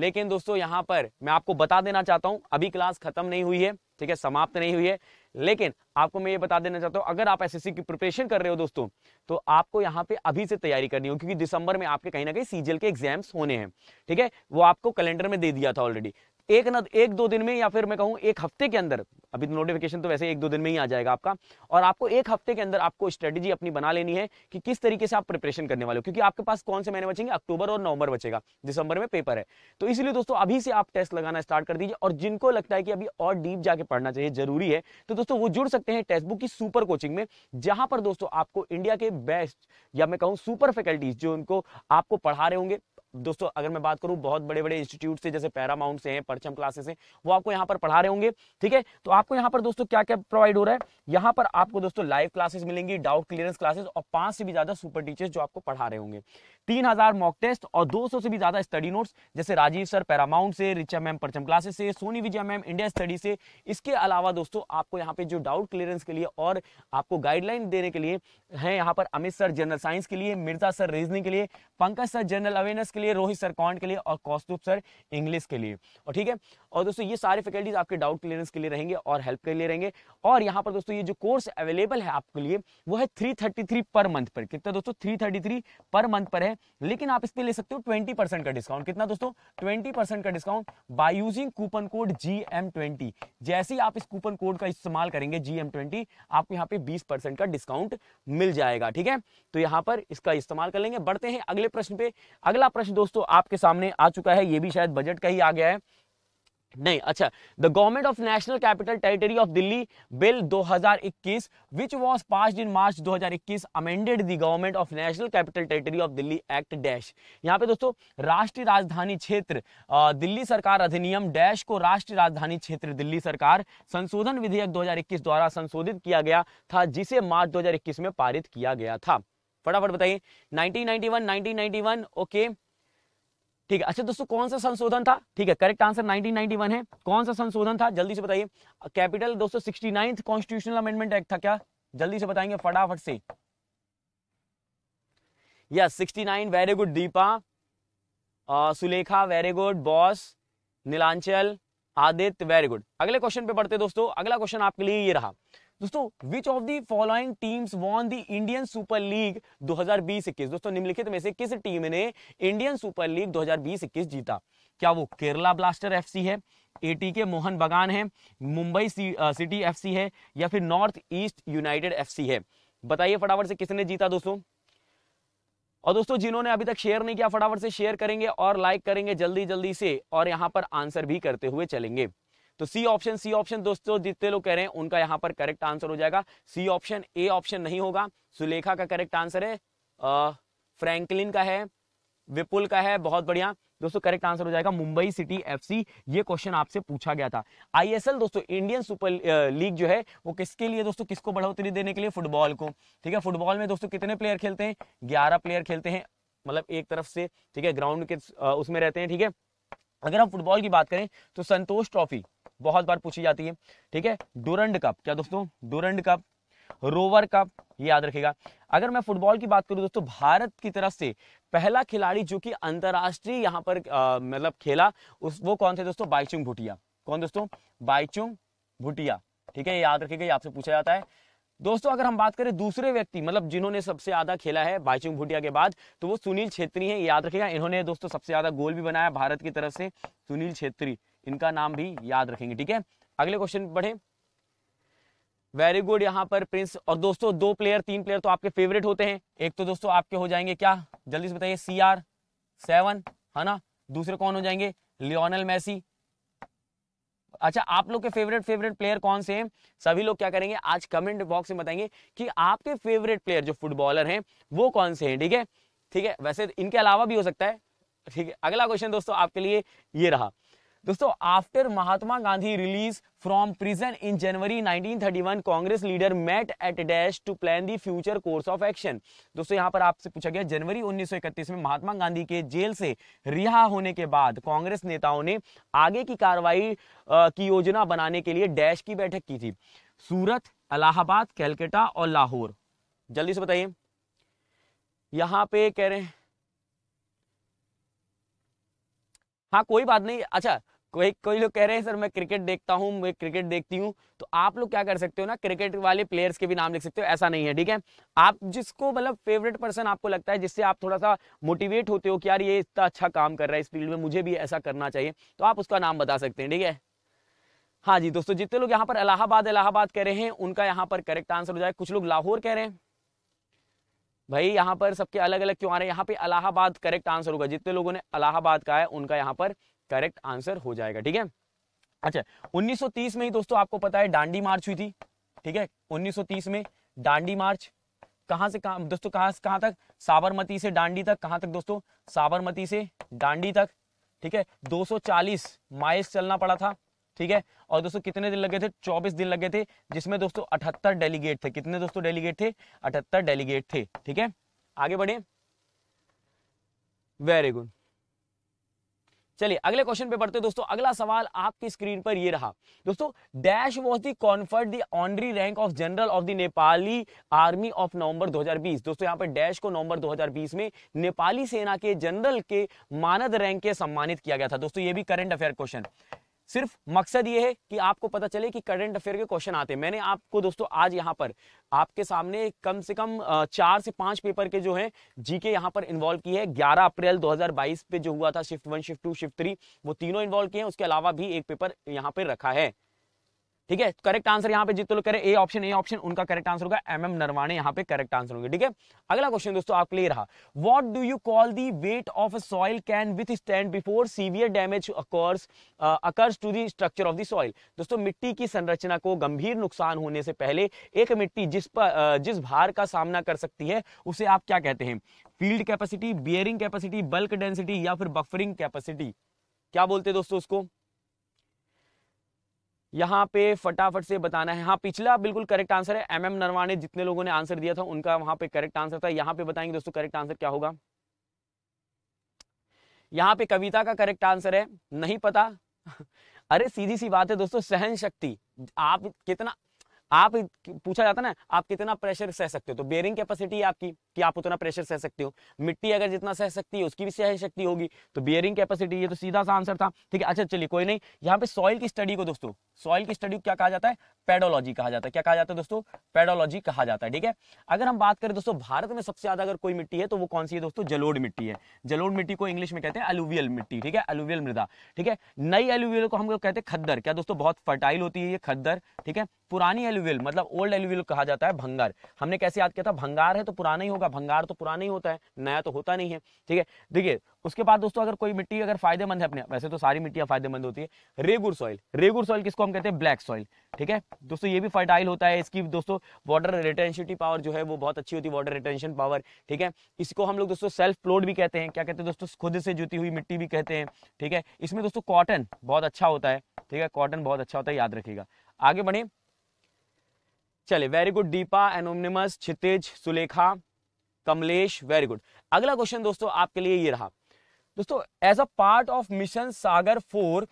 Speaker 1: लेकिन दोस्तों यहाँ पर मैं आपको बता देना चाहता हूँ अभी क्लास खत्म नहीं हुई है ठीक है समाप्त नहीं हुई है लेकिन आपको मैं ये बता देना चाहता हूँ अगर आप एसएससी की प्रिपरेशन कर रहे हो दोस्तों तो आपको यहाँ पे अभी से तैयारी करनी होगी क्योंकि दिसंबर में आपके कहीं ना कहीं सीजीएल के एग्जाम्स होने हैं ठीक है वो आपको कैलेंडर में दे दिया था ऑलरेडी एक ना एक दो दिन में या फिर मैं कहूँ एक हफ्ते के अंदर अभी नोटिफिकेशन तो, तो वैसे एक दो दिन में ही आ जाएगा आपका और आपको एक हफ्ते के अंदर आपको स्ट्रेटेजी अपनी बना लेनी है कि किस तरीके से आप प्रिपरेशन करने वाले हो क्योंकि आपके पास कौन से महीने बचेंगे अक्टूबर और नवंबर बचेगा दिसंबर में पेपर है तो इसलिए दोस्तों अभी से आप टेस्ट लगाना स्टार्ट कर दीजिए और जिनको लगता है कि अभी और डीप जाके पढ़ना चाहिए जरूरी है तो दोस्तों वो जुड़ सकते हैं टेक्स्ट बुक की सुपर कोचिंग में जहां पर दोस्तों आपको इंडिया के बेस्ट या मैं कहूँ सुपर फैकल्टीज जो उनको आपको पढ़ा रहे होंगे दोस्तों अगर मैं बात करूं बहुत बड़े बड़े इंस्टीट्यूट से जैसे पैरामाउंट से हैं परचम क्लासेस हैं वो आपको यहाँ पर पढ़ा रहे होंगे ठीक है तो आपको यहाँ पर दोस्तों क्या क्या प्रोवाइड हो रहा है यहाँ पर आपको दोस्तों लाइव क्लासेस मिलेंगी डाउट क्लियरेंस क्लासेस और पांच से भी ज्यादा सुपर टीचर्स जो आपको पढ़ा रहे होंगे तीन हजार मॉक टेस्ट और 200 से भी ज्यादा स्टडी नोट्स जैसे राजीव सर पैरामाउंट से रिचा मैम परचम क्लासेस से Soni Vijay ma'am India study से इसके अलावा दोस्तों आपको यहाँ पे जो डाउट क्लियरेंस के लिए और आपको गाइडलाइन देने के लिए हैं यहाँ पर अमित सर जनरल साइंस के लिए मिर्जा सर रीजनिंग के लिए पंकज सर जनरल अवेयरनेस के लिए रोहित सर कॉन्ट के लिए और कौस्तुप सर इंग्लिश के लिए और ठीक है और दोस्तों ये सारे फैकल्टीज आपके डाउट क्लियरेंस के लिए रहेंगे और हेल्प के लिए रहेंगे और यहाँ पर दोस्तों ये जो कोर्स अवेलेबल है आपके लिए वो है थ्री पर मंथ पर कितना दोस्तों थ्री पर मंथ पर है है लेकिन आप इस पर ले सकते हो ट्वेंटी परसेंट का डिस्काउंट कितना दोस्तों ट्वेंटी परसेंट का discount by using coupon code G M twenty जैसे ही आप इस कूपन कोड का इस्तेमाल करेंगे जी एम ट्वेंटी आपको यहाँ पे बीस परसेंट का डिस्काउंट मिल जाएगा ठीक है तो यहाँ पर इसका इस्तेमाल कर लेंगे बढ़ते हैं अगले प्रश्न पे अगला प्रश्न दोस्तों आपके सामने आ चुका है ये भी शायद बजट का ही आ गया है नहीं अच्छा the government of national capital territory of Delhi bill 2021 हजार इक्कीस which was pass in March 2021 amended the government of national capital territory of Delhi act dash यहाँ पे दोस्तों राष्ट्रीय राजधानी क्षेत्र दिल्ली सरकार अधिनियम डैश को राष्ट्रीय राजधानी क्षेत्र दिल्ली सरकार संशोधन विधेयक 2021 द्वारा संशोधित किया गया था जिसे मार्च 2021 में पारित किया गया था फटाफट बताइए 1991 1991 ओके ठीक है अच्छा दोस्तों कौन सा संशोधन था ठीक है करेक्ट आंसर 1991 है कौन सा संशोधन था जल्दी से बताइए कैपिटल दोस्तों sixty ninth constitutional amendment act था क्या जल्दी से बताएंगे फटाफट से yes sixty nine very good Deepa Sulekha very good boss Nilanchal Aditya very good अगले क्वेश्चन पे बढ़ते दोस्तों अगला क्वेश्चन आपके लिए ये रहा दोस्तों which of the following teams won the Indian Super League 2020-21 दोस्तों निम्नलिखित में से किस टीम ने इंडियन सुपर लीग 2020-21 जीता क्या वो केरला ब्लास्टर एफसी है एटी के मोहन बगान है मुंबई सिटी एफसी है या फिर नॉर्थ ईस्ट यूनाइटेड एफसी है बताइए फटाफट से किसने जीता दोस्तों और दोस्तों जिन्होंने अभी तक शेयर नहीं किया फटाफट से शेयर करेंगे और लाइक करेंगे जल्दी जल्दी से और यहाँ पर आंसर भी करते हुए चलेंगे तो सी ऑप्शन सी ऑप्शन दोस्तों जितने लोग कह रहे हैं उनका यहाँ पर करेक्ट आंसर हो जाएगा सी ऑप्शन ए ऑप्शन नहीं होगा सुलेखा का करेक्ट आंसर है फ्रैंकलिन का है विपुल का है बहुत बढ़िया दोस्तों करेक्ट आंसर हो जाएगा मुंबई सिटी एफसी ये क्वेश्चन आपसे पूछा गया था आईएसएल दोस्तों इंडियन सुपर लीग जो है वो किसके लिए दोस्तों किसको बढ़ोतरी देने के लिए फुटबॉल को ठीक है फुटबॉल में दोस्तों कितने प्लेयर खेलते हैं ग्यारह प्लेयर खेलते हैं मतलब एक तरफ से ठीक है ग्राउंड के उसमें रहते हैं ठीक है अगर हम फुटबॉल की बात करें तो संतोष ट्रॉफी बहुत बार पूछी जाती है ठीक है डुरंड कप क्या दोस्तों डुरंड कप रोवर कप ये याद रखेगा अगर मैं फुटबॉल की बात करूं दोस्तों भारत की तरफ से पहला खिलाड़ी जो कि अंतर्राष्ट्रीय यहां पर मतलब खेला उस वो कौन थे दोस्तों बाइचुंग भुटिया कौन दोस्तों बाइचुंग भुटिया ठीक है याद रखेगा आपसे पूछा जाता है दोस्तों अगर हम बात करें दूसरे व्यक्ति मतलब जिन्होंने सबसे ज्यादा खेला है बाइचुंग भुटिया के बाद तो वो सुनील छेत्री है याद रखेगा इन्होंने दोस्तों सबसे ज्यादा गोल भी बनाया भारत की तरफ से सुनील छेत्री इनका नाम भी याद रखेंगे ठीक है अगले क्वेश्चन बढ़े वेरी गुड यहाँ पर प्रिंस और दोस्तों दो प्लेयर तीन प्लेयर तो आपके फेवरेट होते हैं एक तो दोस्तों आपके हो जाएंगे क्या जल्दी से बताइए सी आर सेवन है ना दूसरे कौन हो जाएंगे लियोनल मैसी अच्छा आप लोग के फेवरेट फेवरेट प्लेयर कौन से हैं सभी लोग क्या करेंगे आज कमेंट बॉक्स में बताएंगे कि आपके फेवरेट प्लेयर जो फुटबॉलर हैं वो कौन से हैं ठीक है ठीक है वैसे इनके अलावा भी हो सकता है ठीक है अगला क्वेश्चन दोस्तों आपके लिए ये रहा दोस्तों after Mahatma Gandhi release from prison in January 1931 Congress leader met at dash to plan the future course of action दोस्तों यहां पर आपसे पूछा गया जनवरी 1931 में महात्मा गांधी के जेल से रिहा होने के बाद कांग्रेस नेताओं ने आगे की कार्रवाई की योजना बनाने के लिए डैश की बैठक की थी सूरत अलाहाबाद कैलकटा और लाहौर जल्दी से बताइए यहां पे कह रहे हैं हाँ कोई बात नहीं अच्छा कोई कोई लोग कह रहे हैं सर मैं क्रिकेट देखता हूँ मैं क्रिकेट देखती हूँ तो आप लोग क्या कर सकते हो ना क्रिकेट वाले प्लेयर्स के भी नाम लिख सकते हो ऐसा नहीं है ठीक है आप जिसको मतलब फेवरेट पर्सन आपको लगता है जिससे आप थोड़ा सा मोटिवेट होते हो कि यार ये इतना अच्छा काम कर रहा है इस फील्ड में मुझे भी ऐसा करना चाहिए तो आप उसका नाम बता सकते हैं ठीक है हाँ जी दोस्तों जितने लोग यहाँ पर इलाहाबाद इलाहाबाद कह रहे हैं उनका यहाँ पर करेक्ट आंसर हो जाए कुछ लोग लाहौर कह रहे हैं भाई यहाँ पर सबके अलग अलग क्यों आ रहे हैं यहाँ पे अलाहाबाद करेक्ट आंसर होगा जितने लोगों ने अलाहाबाद कहा है उनका यहाँ पर करेक्ट आंसर हो जाएगा ठीक है अच्छा 1930 में ही दोस्तों आपको पता है डांडी मार्च हुई थी ठीक है 1930 में डांडी मार्च कहां से कहां दोस्तों कहां कहां तक साबरमती से डांडी तक कहां तक दोस्तों साबरमती से डांडी तक ठीक है 240 माइल्स चलना पड़ा था ठीक है और दोस्तों कितने दिन लगे थे 24 दिन लगे थे जिसमें दोस्तों अठहत्तर डेलीगेट थे कितने दोस्तों डेलीगेट थे अठहत्तर डेलीगेट थे ठीक है आगे बढ़े वेरी गुड चलिए अगले क्वेश्चन पे पढ़ते हैं दोस्तों अगला सवाल आपकी स्क्रीन पर ये रहा दोस्तों dash was the conferred the honorary rank of general of the Nepali army of November 2020 दोस्तों यहाँ पे डैश को नवंबर 2020 में नेपाली सेना के जनरल के मानद रैंक के सम्मानित किया गया था दोस्तों ये भी करंट अफेयर क्वेश्चन सिर्फ मकसद ये है कि आपको पता चले कि करंट अफेयर के क्वेश्चन आते हैं मैंने आपको दोस्तों आज यहाँ पर आपके सामने कम से कम चार से पांच पेपर के जो है जीके यहाँ पर इन्वॉल्व किए हैं 11 अप्रैल 2022 पे जो हुआ था shift one shift two shift three वो तीनों इन्वॉल्व किए हैं उसके अलावा भी एक पेपर यहाँ पे रखा है ठीक है करेक्ट आंसर यहाँ पे जितने लोग करें ए ऑप्शन ए ऑप्शन उनका करेक्ट आंसर होगा एम एम नरवाने यहाँ पे करेक्ट आंसर होंगे ठीक है अगला क्वेश्चन दोस्तों आपके लिए रहा what do you call the weight of a soil can withstand before severe damage occurs occurs to the structure of the soil दोस्तों मिट्टी की संरचना को गंभीर नुकसान होने से पहले एक मिट्टी जिस पर जिस भार का सामना कर सकती है उसे आप क्या कहते हैं field capacity bearing capacity bulk density या फिर बफरिंग कैपेसिटी क्या बोलते हैं दोस्तों उसको यहाँ पे फटाफट से बताना है हाँ पिछला बिल्कुल करेक्ट आंसर है एम एम जितने लोगों ने आंसर दिया था उनका वहां पे करेक्ट आंसर था यहाँ पे बताएंगे दोस्तों करेक्ट आंसर क्या होगा यहाँ पे कविता का करेक्ट आंसर है नहीं पता अरे सीधी सी बात है दोस्तों सहन शक्ति आप कितना आप पूछा जाता ना आप कितना प्रेशर सह सकते हो तो बेयरिंग कैपेसिटी आपकी कि आप उतना प्रेशर सह सकते हो मिट्टी अगर जितना सह सकती है उसकी भी सह शक्ति होगी तो बेयरिंग कैपेसिटी ये तो सीधा सा आंसर था ठीक है अच्छा चलिए कोई नहीं यहाँ पे सॉइल की स्टडी को दोस्तों सॉइल की स्टडी को क्या कहा जाता है पेडोलॉजी कहा जाता है क्या कहा जाता है दोस्तों पेडोलॉजी कहा जाता है ठीक है अगर हम बात करें दोस्तों भारत में सबसे ज्यादा अगर कोई मिट्टी है तो वो कौन सी है दोस्तों जलोड मिट्टी है जलोड मिट्टी को इंग्लिश में कहते हैं अलुवियल मिट्टी ठीक है अलुवियल मृदा ठीक है नई अलुवियल को हम लोग कहते हैं खद्दर क्या दोस्तों बहुत फर्टाइल होती है ये खद्दर ठीक है पुरानी एलुवियल मतलब ओल्ड एलुवियल कहा जाता है भंगार हमने कैसे याद किया था भंगार है तो पुराना ही होगा भंगार तो पुराना ही होता है नया तो होता नहीं है ठीक है देखिए उसके बाद दोस्तों अगर कोई मिट्टी अगर फायदेमंद है अपने वैसे तो सारी मिट्टियां फायदेमंद होती है रेगुर सॉइल रेगुर सॉइल किसको हम कहते हैं ब्लैक सॉइल ठीक है दोस्तों ये भी फर्टाइल होता है इसकी दोस्तों वाटर रिटेंशिटी पावर जो है वो बहुत अच्छी होती है वाटर रिटेंशन पावर ठीक है इसको हम लोग दोस्तों सेल्फ प्लोड भी कहते हैं क्या कहते हैं दोस्तों खुद से जुती हुई मिट्टी भी कहते हैं ठीक है इसमें दोस्तों कॉटन बहुत अच्छा होता है ठीक है कॉटन बहुत अच्छा होता है याद रखिएगा आगे बढ़े चलिए very good Deepa anonymous Kshitij Sulekha Kamlesh very good अगला क्वेश्चन दोस्तों आपके लिए ये रहा दोस्तों as a part of mission Sagar for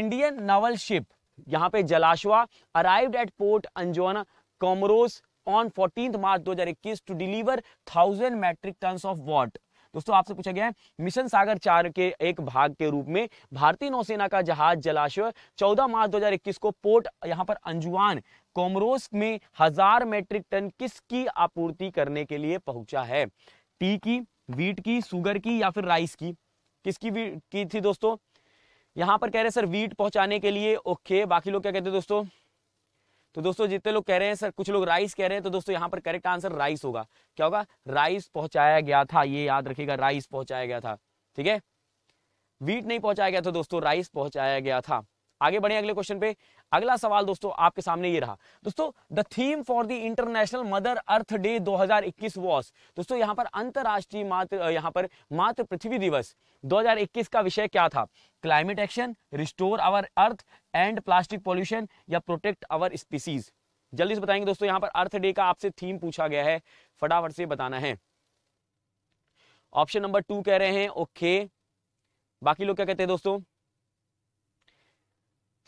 Speaker 1: Indian naval ship यहाँ पे Jalashwa arrived at port Anjouan Comoros on fourteen March 2021 to deliver thousand metric ton of what दोस्तों आपसे पूछा गया है मिशन सागर चार के एक भाग के रूप में भारतीय नौसेना का जहाज जलाशय 14 मार्च 2021 को पोर्ट यहां पर अंजुआन कोमरोस में हजार मेट्रिक टन किसकी आपूर्ति करने के लिए पहुंचा है टी की वीट की सुगर की या फिर राइस की किसकी की थी दोस्तों यहां पर कह रहे सर वीट पहुंचाने के लिए ओके बाकी लोग क्या कहते हैं दोस्तों तो दोस्तों जितने लोग कह रहे हैं सर कुछ लोग राइस कह रहे हैं तो दोस्तों यहाँ पर करेक्ट आंसर राइस होगा क्या होगा राइस पहुंचाया गया था ये याद रखिएगा राइस पहुंचाया गया था ठीक है वीट नहीं पहुंचाया गया था दोस्तों राइस पहुंचाया गया था आगे बढ़े अगले क्वेश्चन पे अगला सवाल दोस्तों आपके सामने ये रहा दोस्तों the theme for the International Mother Earth Day 2021 हजार इक्कीस वॉस दोस्तों यहाँ पर अंतरराष्ट्रीय मात्र यहाँ पर मात्र पृथ्वी दिवस 2021 का विषय क्या था climate action restore our earth and plastic pollution या प्रोटेक्ट आवर स्पीसीज जल्दी से बताएंगे दोस्तों यहाँ पर अर्थ डे का आपसे थीम पूछा गया है फटाफट से बताना है ऑप्शन नंबर टू कह रहे हैं ओके बाकी लोग क्या कहते हैं दोस्तों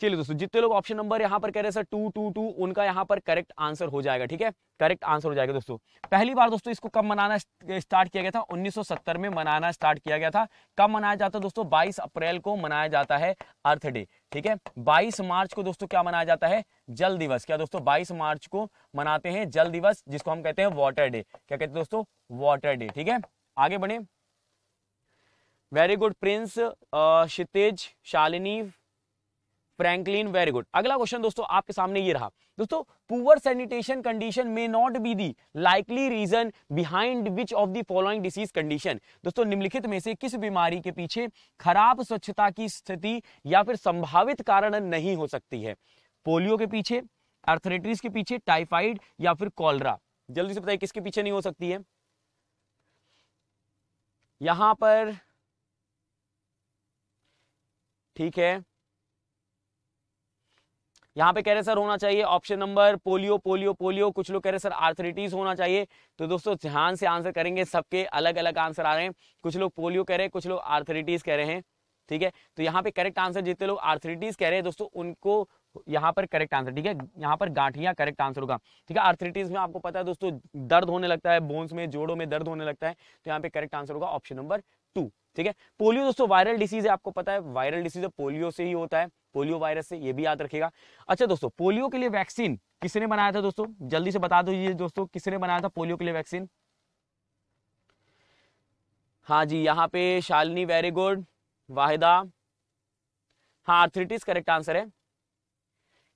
Speaker 1: चलिए दोस्तों जितने लोग ऑप्शन नंबर यहां पर कह रहे हैं सर टू टू टू उनका यहाँ पर करेक्ट आंसर हो जाएगा ठीक है करेक्ट आंसर हो जाएगा दोस्तों पहली बार दोस्तों इसको कब मनाना स्टार्ट किया गया था 1970 में मनाना स्टार्ट किया गया था कब मनाया जाता है दोस्तों 22 अप्रैल को मनाया जाता है अर्थ डे ठीक है 22 मार्च को दोस्तों क्या मनाया जाता है जल दिवस क्या दोस्तों 22 मार्च को मनाते हैं जल दिवस जिसको हम कहते हैं वॉटर डे क्या कहते हैं दोस्तों वॉटर डे ठीक है आगे बढ़े very good Prince Kshitij Shalini Franklin very good अगला क्वेश्चन दोस्तों आपके सामने ये रहा दोस्तों poor sanitation condition may not be the likely reason behind which of the following disease condition दोस्तों निम्नलिखित में से किस बीमारी के पीछे खराब स्वच्छता की स्थिति या फिर संभावित कारण नहीं हो सकती है पोलियो के पीछे अर्थरेटिस के पीछे टाइफाइड या फिर कॉलरा जल्दी से बताइए किसके पीछे नहीं हो सकती है यहां पर ठीक है यहाँ पे कह रहे सर होना चाहिए option number polio polio polio कुछ लोग कह रहे सर आर्थरिटीज होना चाहिए तो दोस्तों ध्यान से आंसर करेंगे सबके अलग अलग आंसर आ रहे हैं कुछ लोग पोलियो कह रहे हैं कुछ लोग आर्थरिटीज कह रहे हैं ठीक है तो यहाँ पे करेक्ट आंसर जितने लोग आर्थरिटीज कह रहे हैं दोस्तों उनको यहाँ पर करेक्ट आंसर ठीक है यहाँ पर गांठिया करेक्ट आंसर होगा ठीक है आर्थरिटीज में आपको पता है दोस्तों दर्द होने लगता है बोन्स में जोड़ों में दर्द होने लगता है तो यहाँ पे करेक्ट आंसर होगा ऑप्शन नंबर टू ठीक है पोलियो दोस्तों वायरल डिसीज है आपको पता है वायरल डिसीज तो पोलियो से ही होता है पोलियो वायरस से ये भी याद रखेगा अच्छा दोस्तों पोलियो के लिए वैक्सीन किसने बनाया था दोस्तों जल्दी से बता दीजिए दोस्तों किसने बनाया था पोलियो के लिए वैक्सीन हाँ जी यहाँ पे शालिनी वेरी गुड वाहिदा हाँ आर्थरिटिस करेक्ट आंसर है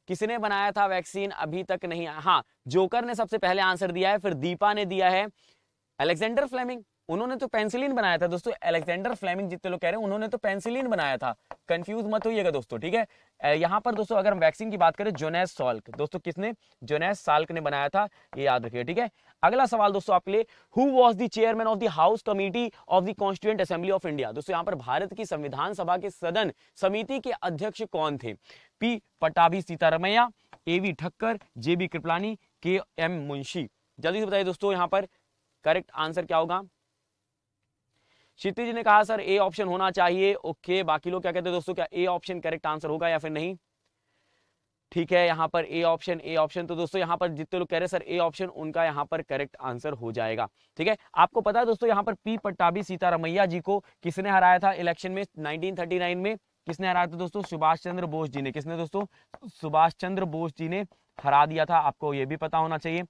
Speaker 1: किसने बनाया था वैक्सीन अभी तक नहीं हाँ जोकर ने सबसे पहले आंसर दिया है फिर दीपा ने दिया है अलेक्जेंडर फ्लेमिंग उन्होंने तो पेंसिलिन बनाया था दोस्तों अलेक्जेंडर फ्लेमिंग जितने लोग कह रहे हैं उन्होंने तो पेंसिलिन बनाया था कंफ्यूज मत होइएगा दोस्तों ठीक है यहाँ पर दोस्तों अगर हम वैक्सीन की बात करें जोनेस सॉल्क दोस्तों किसने जोनेस साल्क ने बनाया था ये याद रखिए ठीक है अगला सवाल दोस्तों आपके लिए who was the chairman of the house committee of the constituent assembly of India दोस्तों यहाँ पर भारत की संविधान सभा के सदन समिति के अध्यक्ष कौन थे P Pattabhi Sitaramayya A V Thakkar J B Kripalani K M Munshi जल्दी से बताइए दोस्तों यहाँ पर करेक्ट आंसर क्या होगा क्षिति जी ने कहा सर ए ऑप्शन होना चाहिए ओके बाकी लोग क्या कहते हैं दोस्तों क्या ए ऑप्शन करेक्ट आंसर होगा या फिर नहीं ठीक है यहाँ पर ए ऑप्शन ए ऑप्शन तो दोस्तों यहाँ पर जितने लोग कह रहे हैं सर ए ऑप्शन उनका यहाँ पर करेक्ट आंसर हो जाएगा ठीक है आपको पता है दोस्तों यहाँ पर पी पट्टाभी सीतारामैया जी को किसने हराया था इलेक्शन में 1939 में किसने हराया था दोस्तों सुभाष चंद्र बोस जी ने किसने दोस्तों सुभाष चंद्र बोस जी ने हरा दिया था आपको ये भी पता होना चाहिए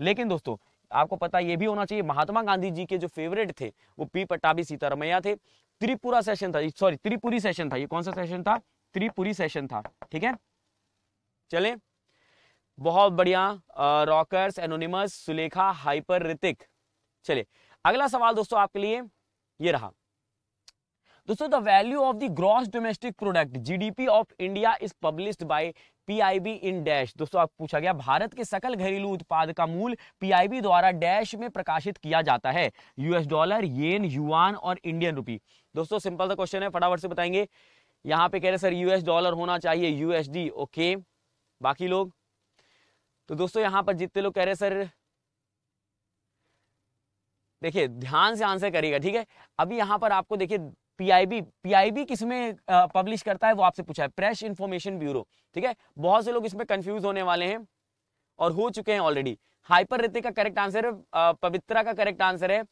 Speaker 1: लेकिन दोस्तों आपको पता ये भी होना चाहिए महात्मा गांधी जी के जो फेवरेट थे वो पी पट्टाभी सीतारमैया थे त्रिपुरा सेशन था सॉरी त्रिपुरी सेशन था ये कौन सा सेशन था त्रिपुरी सेशन था ठीक है चले बहुत बढ़िया rockers anonymous Sulekha hyper Hrithik चले अगला सवाल दोस्तों आपके लिए ये रहा दोस्तों the value of the gross domestic product GDP of India is published by PIB in dash दोस्तों आप पूछा गया भारत के सकल घरेलू उत्पाद का मूल पीआईबी द्वारा डैश में प्रकाशित किया जाता है यूएस डॉलर येन युआन और इंडियन रूपी दोस्तों सिंपल सा क्वेश्चन है फटाफट से बताएंगे यहाँ पे कह रहे सर यूएस डॉलर होना चाहिए यूएसडी ओके बाकी लोग तो दोस्तों यहां पर जितने लोग कह रहे सर देखिए ध्यान से आंसर करिएगा ठीक है अभी यहां पर आपको देखिए पीआईबी पीआईबी किसमें पब्लिश करता है वो आपसे पूछा है प्रेस इंफॉर्मेशन ब्यूरो ठीक है बहुत से लोग इसमें कंफ्यूज होने वाले हैं और हो चुके हैं ऑलरेडी हाइपर रितिक का करेक्ट आंसर है पवित्रा का करेक्ट आंसर है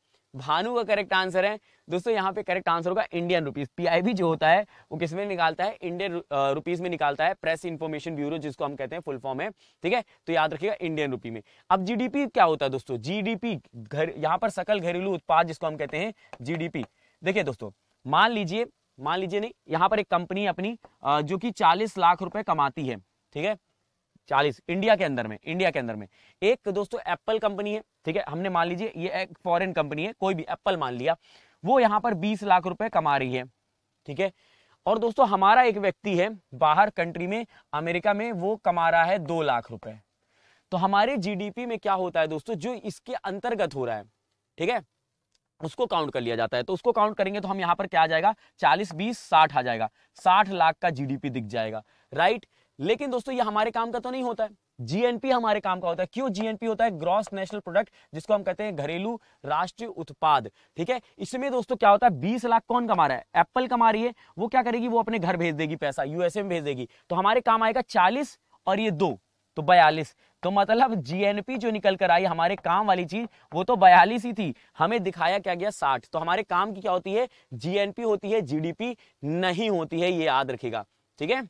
Speaker 1: भानु का करेक्ट आंसर है दोस्तों यहाँ पे करेक्ट आंसर होगा इंडियन रुपीज पीआईबी जो होता है वो किसमें निकालता है इंडियन रुपीज में निकालता है प्रेस इंफॉर्मेशन ब्यूरो जिसको हम कहते हैं फुल फॉर्म है ठीक है तो याद रखिएगा इंडियन रुपी में अब जीडीपी क्या होता है दोस्तों जीडीपी घर यहाँ पर सकल घरेलू उत्पाद जिसको हम कहते हैं जीडीपी देखिए दोस्तों मान लीजिए मान लीजिए नहीं यहाँ पर एक कंपनी अपनी जो कि चालीस लाख रुपए कमाती है ठीक है चालीस इंडिया के अंदर में इंडिया के अंदर में एक दोस्तों एप्पल कंपनी है ठीक है हमने मान लीजिए ये एक फॉरेन कंपनी है कोई भी एप्पल मान लिया वो यहाँ पर बीस लाख रुपए कमा रही है ठीक है और दोस्तों हमारा एक व्यक्ति है बाहर कंट्री में अमेरिका में वो कमा रहा है दो लाख रुपए तो हमारे जीडीपी में क्या होता है दोस्तों जो इसके अंतर्गत हो रहा है ठीक है उसको काउंट कर लिया जाता है तो उसको काउंट करेंगे तो हम यहाँ पर क्या आ जाएगा चालीस बीस साठ आ जाएगा साठ लाख का जीडीपी दिख जाएगा राइट लेकिन दोस्तों ये हमारे काम का तो नहीं होता है जीएनपी हमारे काम का होता है क्यों जीएनपी होता है ग्रॉस नेशनल प्रोडक्ट जिसको हम कहते हैं घरेलू राष्ट्रीय उत्पाद ठीक है इसमें दोस्तों क्या होता है बीस लाख कौन कमा रहा है एप्पल कमा रही है वो क्या करेगी वो अपने घर भेज देगी पैसा यूएसए में भेज देगी तो हमारे काम आएगा चालीस और ये दो तो बयालीस तो मतलब जीएनपी जो निकल कर आई हमारे काम वाली चीज वो तो बयालीस ही थी हमें दिखाया क्या गया साठ तो हमारे काम की क्या होती है जीएनपी होती है जीडीपी नहीं होती है ये याद रखेगा ठीक है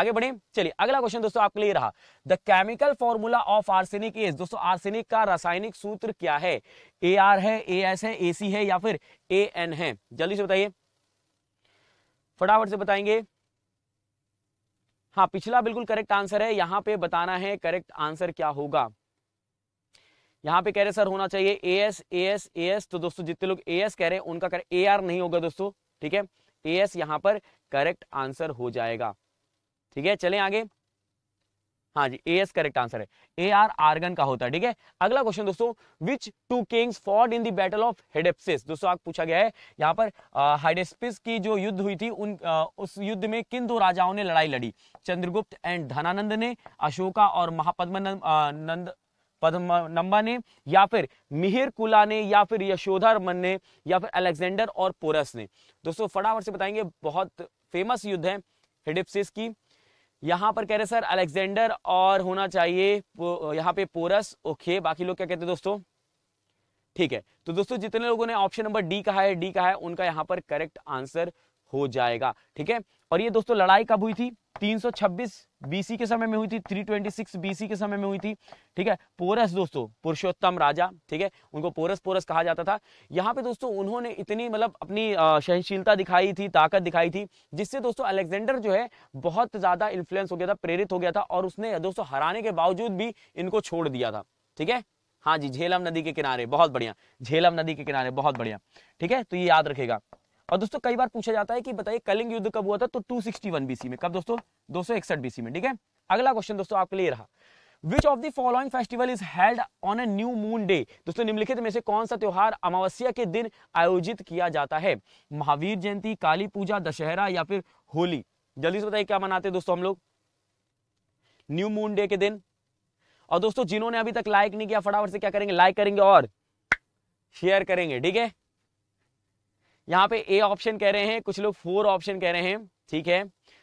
Speaker 1: आगे बढ़े चलिए अगला क्वेश्चन दोस्तों आपके लिए रहा the chemical formula of arsenic is दोस्तों आर्सेनिक का रासायनिक सूत्र क्या है ए आर है ए एस है ए सी है या फिर ए एन है जल्दी से बताइए फटाफट से बताएंगे हाँ पिछला बिल्कुल करेक्ट आंसर है यहाँ पे बताना है करेक्ट आंसर क्या होगा यहाँ पे कह रहे सर होना चाहिए A S A S A S तो दोस्तों जितने लोग ए एस कह रहे हैं उनका ए आर नहीं होगा दोस्तों ठीक है ए एस यहाँ पर करेक्ट आंसर हो जाएगा ठीक है चले आगे हाँ जी ए एस करेक्ट आंसर है ए आर आर्गन का होता है ठीक है अगला क्वेश्चन दोस्तों which two kings fought in the battle of Hydaspes दोस्तों आप पूछा गया है यहाँ पर हाइडेस्पिस की जो युद्ध हुई थी उन आ, उस युद्ध में किन दो राजाओं ने लड़ाई लड़ी चंद्रगुप्त एंड धनानंद ने अशोका और महापद्मनंद नंबा ने या फिर मिहिर कुला ने या फिर यशोधर मन ने या फिर अलेक्जेंडर और पोरस ने दोस्तों फटाफट से बताएंगे बहुत फेमस युद्ध है हेडेपिस की यहाँ पर कह रहे सर अलेक्जेंडर और होना चाहिए यहाँ पे पोरस ओके बाकी लोग क्या कहते हैं दोस्तों ठीक है तो दोस्तों जितने लोगों ने ऑप्शन नंबर डी कहा है डी कहा है उनका यहाँ पर करेक्ट आंसर हो जाएगा ठीक है और ये दोस्तों लड़ाई कब हुई थी 326 बीसी के समय में हुई थी 326 बीसी के समय में हुई थी ठीक है पोरस दोस्तों पुरुषोत्तम राजा ठीक है उनको पोरस पोरस कहा जाता था यहाँ पे दोस्तों उन्होंने इतनी मतलब अपनी सहनशीलता दिखाई थी ताकत दिखाई थी जिससे दोस्तों अलेक्जेंडर जो है बहुत ज्यादा इन्फ्लुएंस हो गया था प्रेरित हो गया था और उसने दोस्तों हराने के बावजूद भी इनको छोड़ दिया था ठीक है हाँ जी झेलम नदी के किनारे बहुत बढ़िया झेलम नदी के किनारे बहुत बढ़िया ठीक है तो ये याद रखेगा और दोस्तों कई बार पूछा जाता है कि बताइए कलिंग युद्ध कब हुआ था तो 261 बीसी में कब दोस्तों दो बीसी में ठीक है अगला क्वेश्चन दोस्तों आपके लिए रहा which of the following festival is held on a new moon day दोस्तों निम्नलिखित में से कौन सा त्यौहार अमावस्या के दिन आयोजित किया जाता है महावीर जयंती काली पूजा दशहरा या फिर होली जल्दी से बताइए क्या मनाते दोस्तों हम लोग न्यू मून डे के दिन और दोस्तों जिन्होंने अभी तक लाइक नहीं किया फटाफट से क्या करेंगे लाइक करेंगे और शेयर करेंगे ठीक है यहाँ पे ए ऑप्शन कह रहे हैं कुछ लोग फोर ऑप्शन कह रहे हैं ठीक है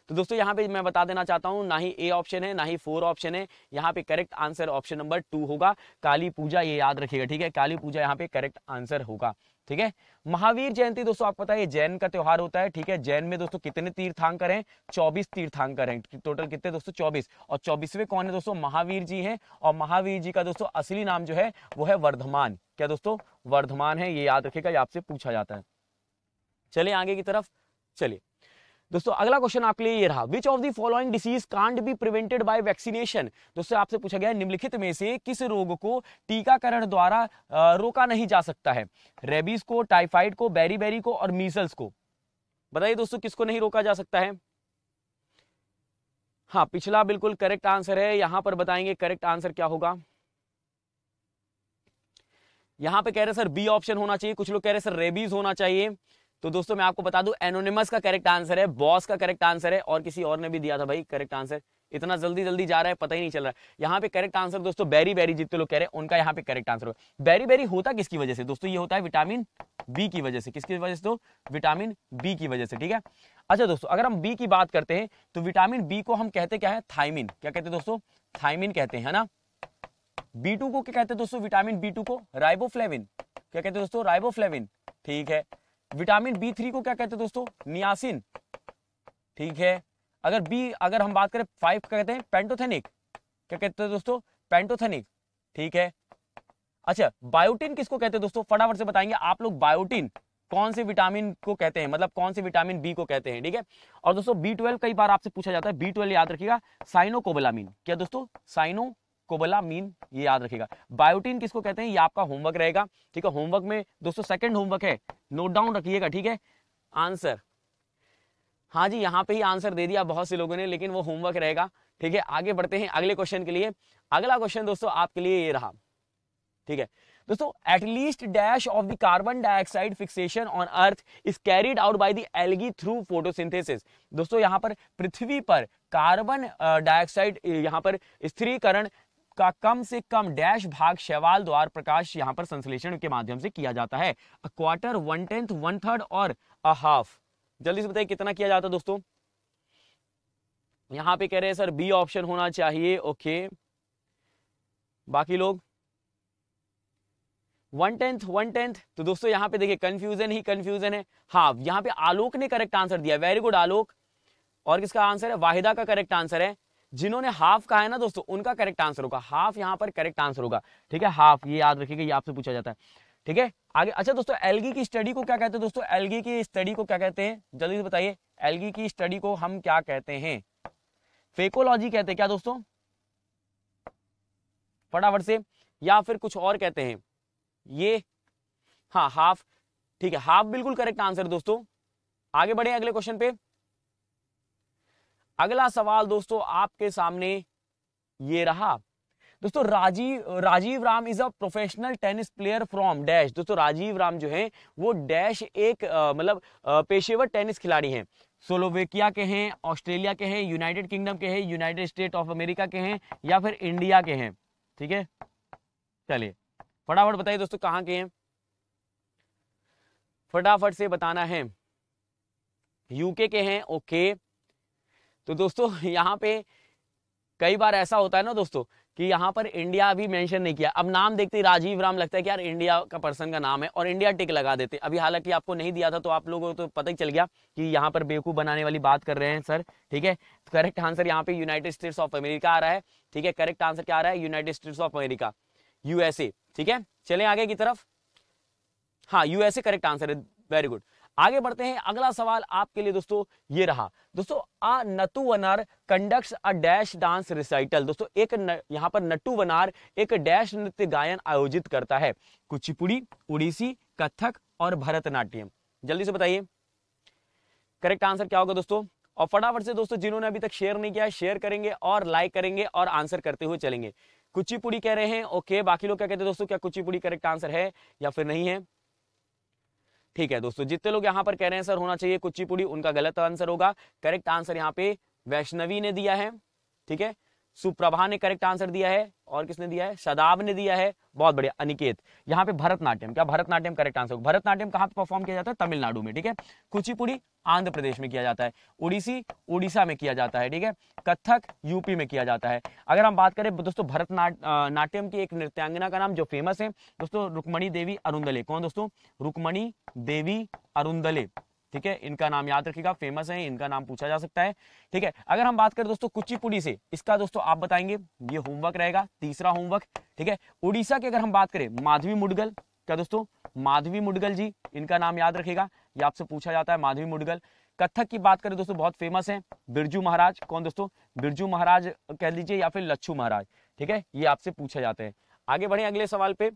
Speaker 1: तो दोस्तों यहाँ पे मैं बता देना चाहता हूँ ना ही ए ऑप्शन है ना ही फोर ऑप्शन है यहाँ पे correct answer option number two होगा काली पूजा ये याद रखिएगा ठीक है काली पूजा यहाँ पे करेक्ट आंसर होगा ठीक है महावीर जयंती दोस्तों आपको पता है जैन का त्यौहार होता है ठीक है जैन में दोस्तों कितने तीर्थांकर हैं 24 तीर्थांकर हैं टोटल कितने दोस्तों 24 और 24वें कौन है दोस्तों महावीर जी हैं और महावीर जी का दोस्तों असली नाम जो है वो है वर्धमान क्या दोस्तों वर्धमान है ये याद रखेगा ये आपसे पूछा जाता है चले आगे की तरफ चलिए दोस्तों अगला क्वेश्चन आपके लिए ये रहा which of the following disease can't be prevented by vaccination दोस्तों आपसे पूछा गया निम्नलिखित में से किस रोग को टीकाकरण द्वारा रोका नहीं जा सकता है रेबीज को टाइफाइड को बेरी बेरी को और मीजल्स को बताइए दोस्तों किसको नहीं रोका जा सकता है हाँ पिछला बिल्कुल करेक्ट आंसर है यहां पर बताएंगे करेक्ट आंसर क्या होगा यहां पर कह रहे सर बी ऑप्शन होना चाहिए कुछ लोग कह रहे सर रेबीज होना चाहिए तो दोस्तों मैं आपको बता दू एनोनिमस का करेक्ट आंसर है बॉस का करेक्ट आंसर है और किसी और ने भी दिया था भाई करेक्ट आंसर इतना जल्दी जल्दी जा रहा है पता ही नहीं चल रहा है यहाँ पे करेक्ट आंसर दोस्तों बेरी बेरी जितने लोग कह रहे हैं उनका यहाँ पे करेक्ट आंसर होगा बेरी बेरी होता किसकी वजह से दोस्तों ये होता है विटामिन बी की वजह से किसकी वजह से तो विटामिन बी की वजह से ठीक है अच्छा दोस्तों अगर हम बी की बात करते हैं तो विटामिन बी को हम कहते क्या है थाइमिन क्या कहते हैं दोस्तों थाइमिन कहते हैं ना बी को क्या कहते हैं दोस्तों विटामिन बी को राइबोफ्लेविन क्या कहते हैं दोस्तों राइबोफ्लेविन ठीक है विटामिन बी थ्री को क्या कहते हैं दोस्तों नियासिन ठीक है अगर बी अगर हम बात करें फाइव क्या कहते हैं पेंटोथेनिक क्या कहते हैं दोस्तों पेंटोथेनिक ठीक है अच्छा बायोटिन किसको कहते हैं दोस्तों फटाफट से बताएंगे आप लोग बायोटिन कौन से विटामिन को कहते हैं मतलब कौन से विटामिन बी को कहते हैं ठीक है और दोस्तों बी ट्वेल्व कई बार आपसे पूछा जाता है बी ट्वेल्व याद रखिएगा साइनोकोबलामिन क्या दोस्तों साइनो कोबलामीन ये याद रखेगा बायोटीन किसको कहते हैं ये आपका होमवर्क रहेगा ठीक है होमवर्क में दोस्तों सेकंड होमवर्क है नोट डाउन रखिएगा ठीक है आंसर हाँ जी यहाँ पे ही आंसर दे दिया बहुत से लोगों ने लेकिन वो होमवर्क रहेगा ठीक है आगे बढ़ते हैं अगले क्वेश्चन के लिए अगला क्वेश्चन दोस्तों आपके लिए ये रहा ठीक है दोस्तों at least dash of the carbon dioxide fixation on earth is carried out by the algae through photosynthesis दोस्तों यहां पर पृथ्वी पर कार्बन डाइऑक्साइड यहां पर स्थिरीकरण का कम से कम डैश भाग शैवाल द्वार प्रकाश यहाँ पर संश्लेषण के माध्यम से किया जाता है quarter one tenth one third और अ हाफ जल्दी से बताइए कितना किया जाता है दोस्तों यहां पे कह रहे हैं सर बी ऑप्शन होना चाहिए ओके बाकी लोग वन टेंथ वन टेंथ तो दोस्तों यहां पे देखिए कंफ्यूजन ही कंफ्यूजन है हाफ यहां पे आलोक ने करेक्ट आंसर दिया वेरी गुड आलोक और किसका आंसर है वाहिदा का करेक्ट आंसर है जिन्होंने हाफ कहा है ना दोस्तों उनका करेक्ट आंसर होगा हाफ यहाँ पर करेक्ट आंसर होगा ठीक है हाफ ये याद रखिएगा ये आपसे पूछा जाता है ठीक है आगे अच्छा दोस्तों एलगी की स्टडी को क्या कहते हैं दोस्तों एलगी की स्टडी को क्या कहते हैं जल्दी से बताइए एलगी की स्टडी को हम क्या कहते हैं फेकोलॉजी कहते हैं क्या दोस्तों फटाफट से या फिर कुछ और कहते हैं ये हाँ हाफ ठीक है हाफ बिल्कुल करेक्ट आंसर दोस्तों आगे बढ़े अगले क्वेश्चन पे अगला सवाल दोस्तों आपके सामने ये रहा दोस्तों Rajeev Rajeev Ram is a professional tennis player from dash दोस्तों राजीव राम जो है वो डैश एक मतलब पेशेवर टेनिस खिलाड़ी हैं सोलोवेकिया के हैं ऑस्ट्रेलिया के हैं यूनाइटेड किंगडम के हैं यूनाइटेड स्टेट ऑफ अमेरिका के हैं या फिर इंडिया के हैं ठीक है चलिए फटाफट बताइए दोस्तों कहाँ के हैं फटाफट से बताना है यूके के हैं ओके okay. तो दोस्तों यहाँ पे कई बार ऐसा होता है ना दोस्तों कि यहाँ पर इंडिया भी मेंशन नहीं किया अब नाम देखते ही राजीव राम लगता है कि यार इंडिया का पर्सन का नाम है और इंडिया टिक लगा देते अभी हालांकि आपको नहीं दिया था तो आप लोगों को तो पता ही चल गया कि यहाँ पर बेवकूफ़ बनाने वाली बात कर रहे हैं सर ठीक है तो करेक्ट आंसर यहाँ पे यूनाइटेड स्टेट्स ऑफ अमेरिका आ रहा है ठीक है करेक्ट आंसर क्या आ रहा है United States of America USA ठीक है चले आगे की तरफ हाँ यूएसए करेक्ट आंसर है वेरी गुड आगे बढ़ते हैं अगला सवाल आपके लिए दोस्तों ये रहा दोस्तों a Nattuvanar conducts a dash dance recital दोस्तों एक न, यहाँ पर नटू वनार एक डैश नृत्य गायन आयोजित करता है कुचिपुड़ी उड़ीसी कथक और भरतनाट्यम जल्दी से बताइए करेक्ट आंसर क्या होगा दोस्तों और फटाफट से दोस्तों जिन्होंने अभी तक शेयर नहीं किया शेयर करेंगे और लाइक करेंगे और आंसर करते हुए चलेंगे कुचिपुड़ी कह रहे हैं ओके बाकी लोग क्या कहते हैं दोस्तों क्या कुचिपुड़ी करेक्ट आंसर है या फिर नहीं है ठीक है दोस्तों जितने लोग यहाँ पर कह रहे हैं सर होना चाहिए कुचिपुड़ी उनका गलत आंसर होगा करेक्ट आंसर यहाँ पे वैष्णवी ने दिया है ठीक है सुप्रभा ने करेक्ट आंसर दिया है और किसने दिया है शदाब ने दिया है बहुत बढ़िया अनिकेत यहाँ पे भरतनाट्यम क्या भरतनाट्यम करेक्ट आंसर भरतनाट्यम कहाँ पे परफॉर्म किया जाता है तमिलनाडु में ठीक है कुचिपुड़ी आंध्र प्रदेश में किया जाता है उड़ीसी उड़ीसा में किया जाता है ठीक है कथक यूपी में किया जाता है अगर हम बात करें दोस्तों भरतनाट्यम की एक नृत्यांगना का नाम जो फेमस है दोस्तों रुक्मणी देवी अरुंदले कौन दोस्तों रुक्मणी देवी अरुंदले ठीक है इनका नाम याद रखिएगा फेमस है इनका नाम पूछा जा सकता है ठीक है अगर हम बात करें दोस्तों कुचिपुड़ी से इसका दोस्तों आप बताएंगे ये होमवर्क रहेगा तीसरा होमवर्क ठीक है उड़ीसा की अगर हम बात करें माधवी मुडगल क्या दोस्तों माधवी मुडगल जी इनका नाम याद रखेगा ये आपसे पूछा जाता है माधवी मुडगल कथक की बात करें दोस्तों बहुत फेमस है बिरजू महाराज कौन दोस्तों बिरजू महाराज कह लीजिए या फिर लच्छू महाराज ठीक है ये आपसे पूछा जाते हैं आगे बढ़े अगले सवाल पे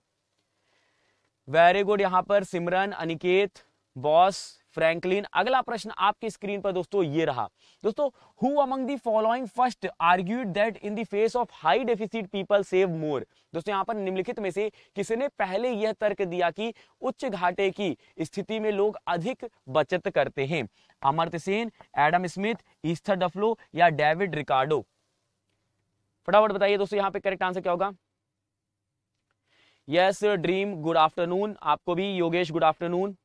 Speaker 1: वेरी गुड यहाँ पर सिमरन अनिकेत बॉस फ्रैंकलिन अगला प्रश्न आपके स्क्रीन पर दोस्तों ये रहा दोस्तों who among the following first argued that in the face of high deficit people save more दोस्तों यहां पर निम्नलिखित में से किसने पहले यह तर्क दिया कि उच्च घाटे की स्थिति में लोग अधिक बचत करते हैं Amartya Sen Adam Smith Esther Duflo या डेविड रिकार्डो फटाफट बताइए दोस्तों यहां पर करेक्ट आंसर क्या होगा यस ड्रीम गुड आफ्टरनून आपको भी Yogesh good afternoon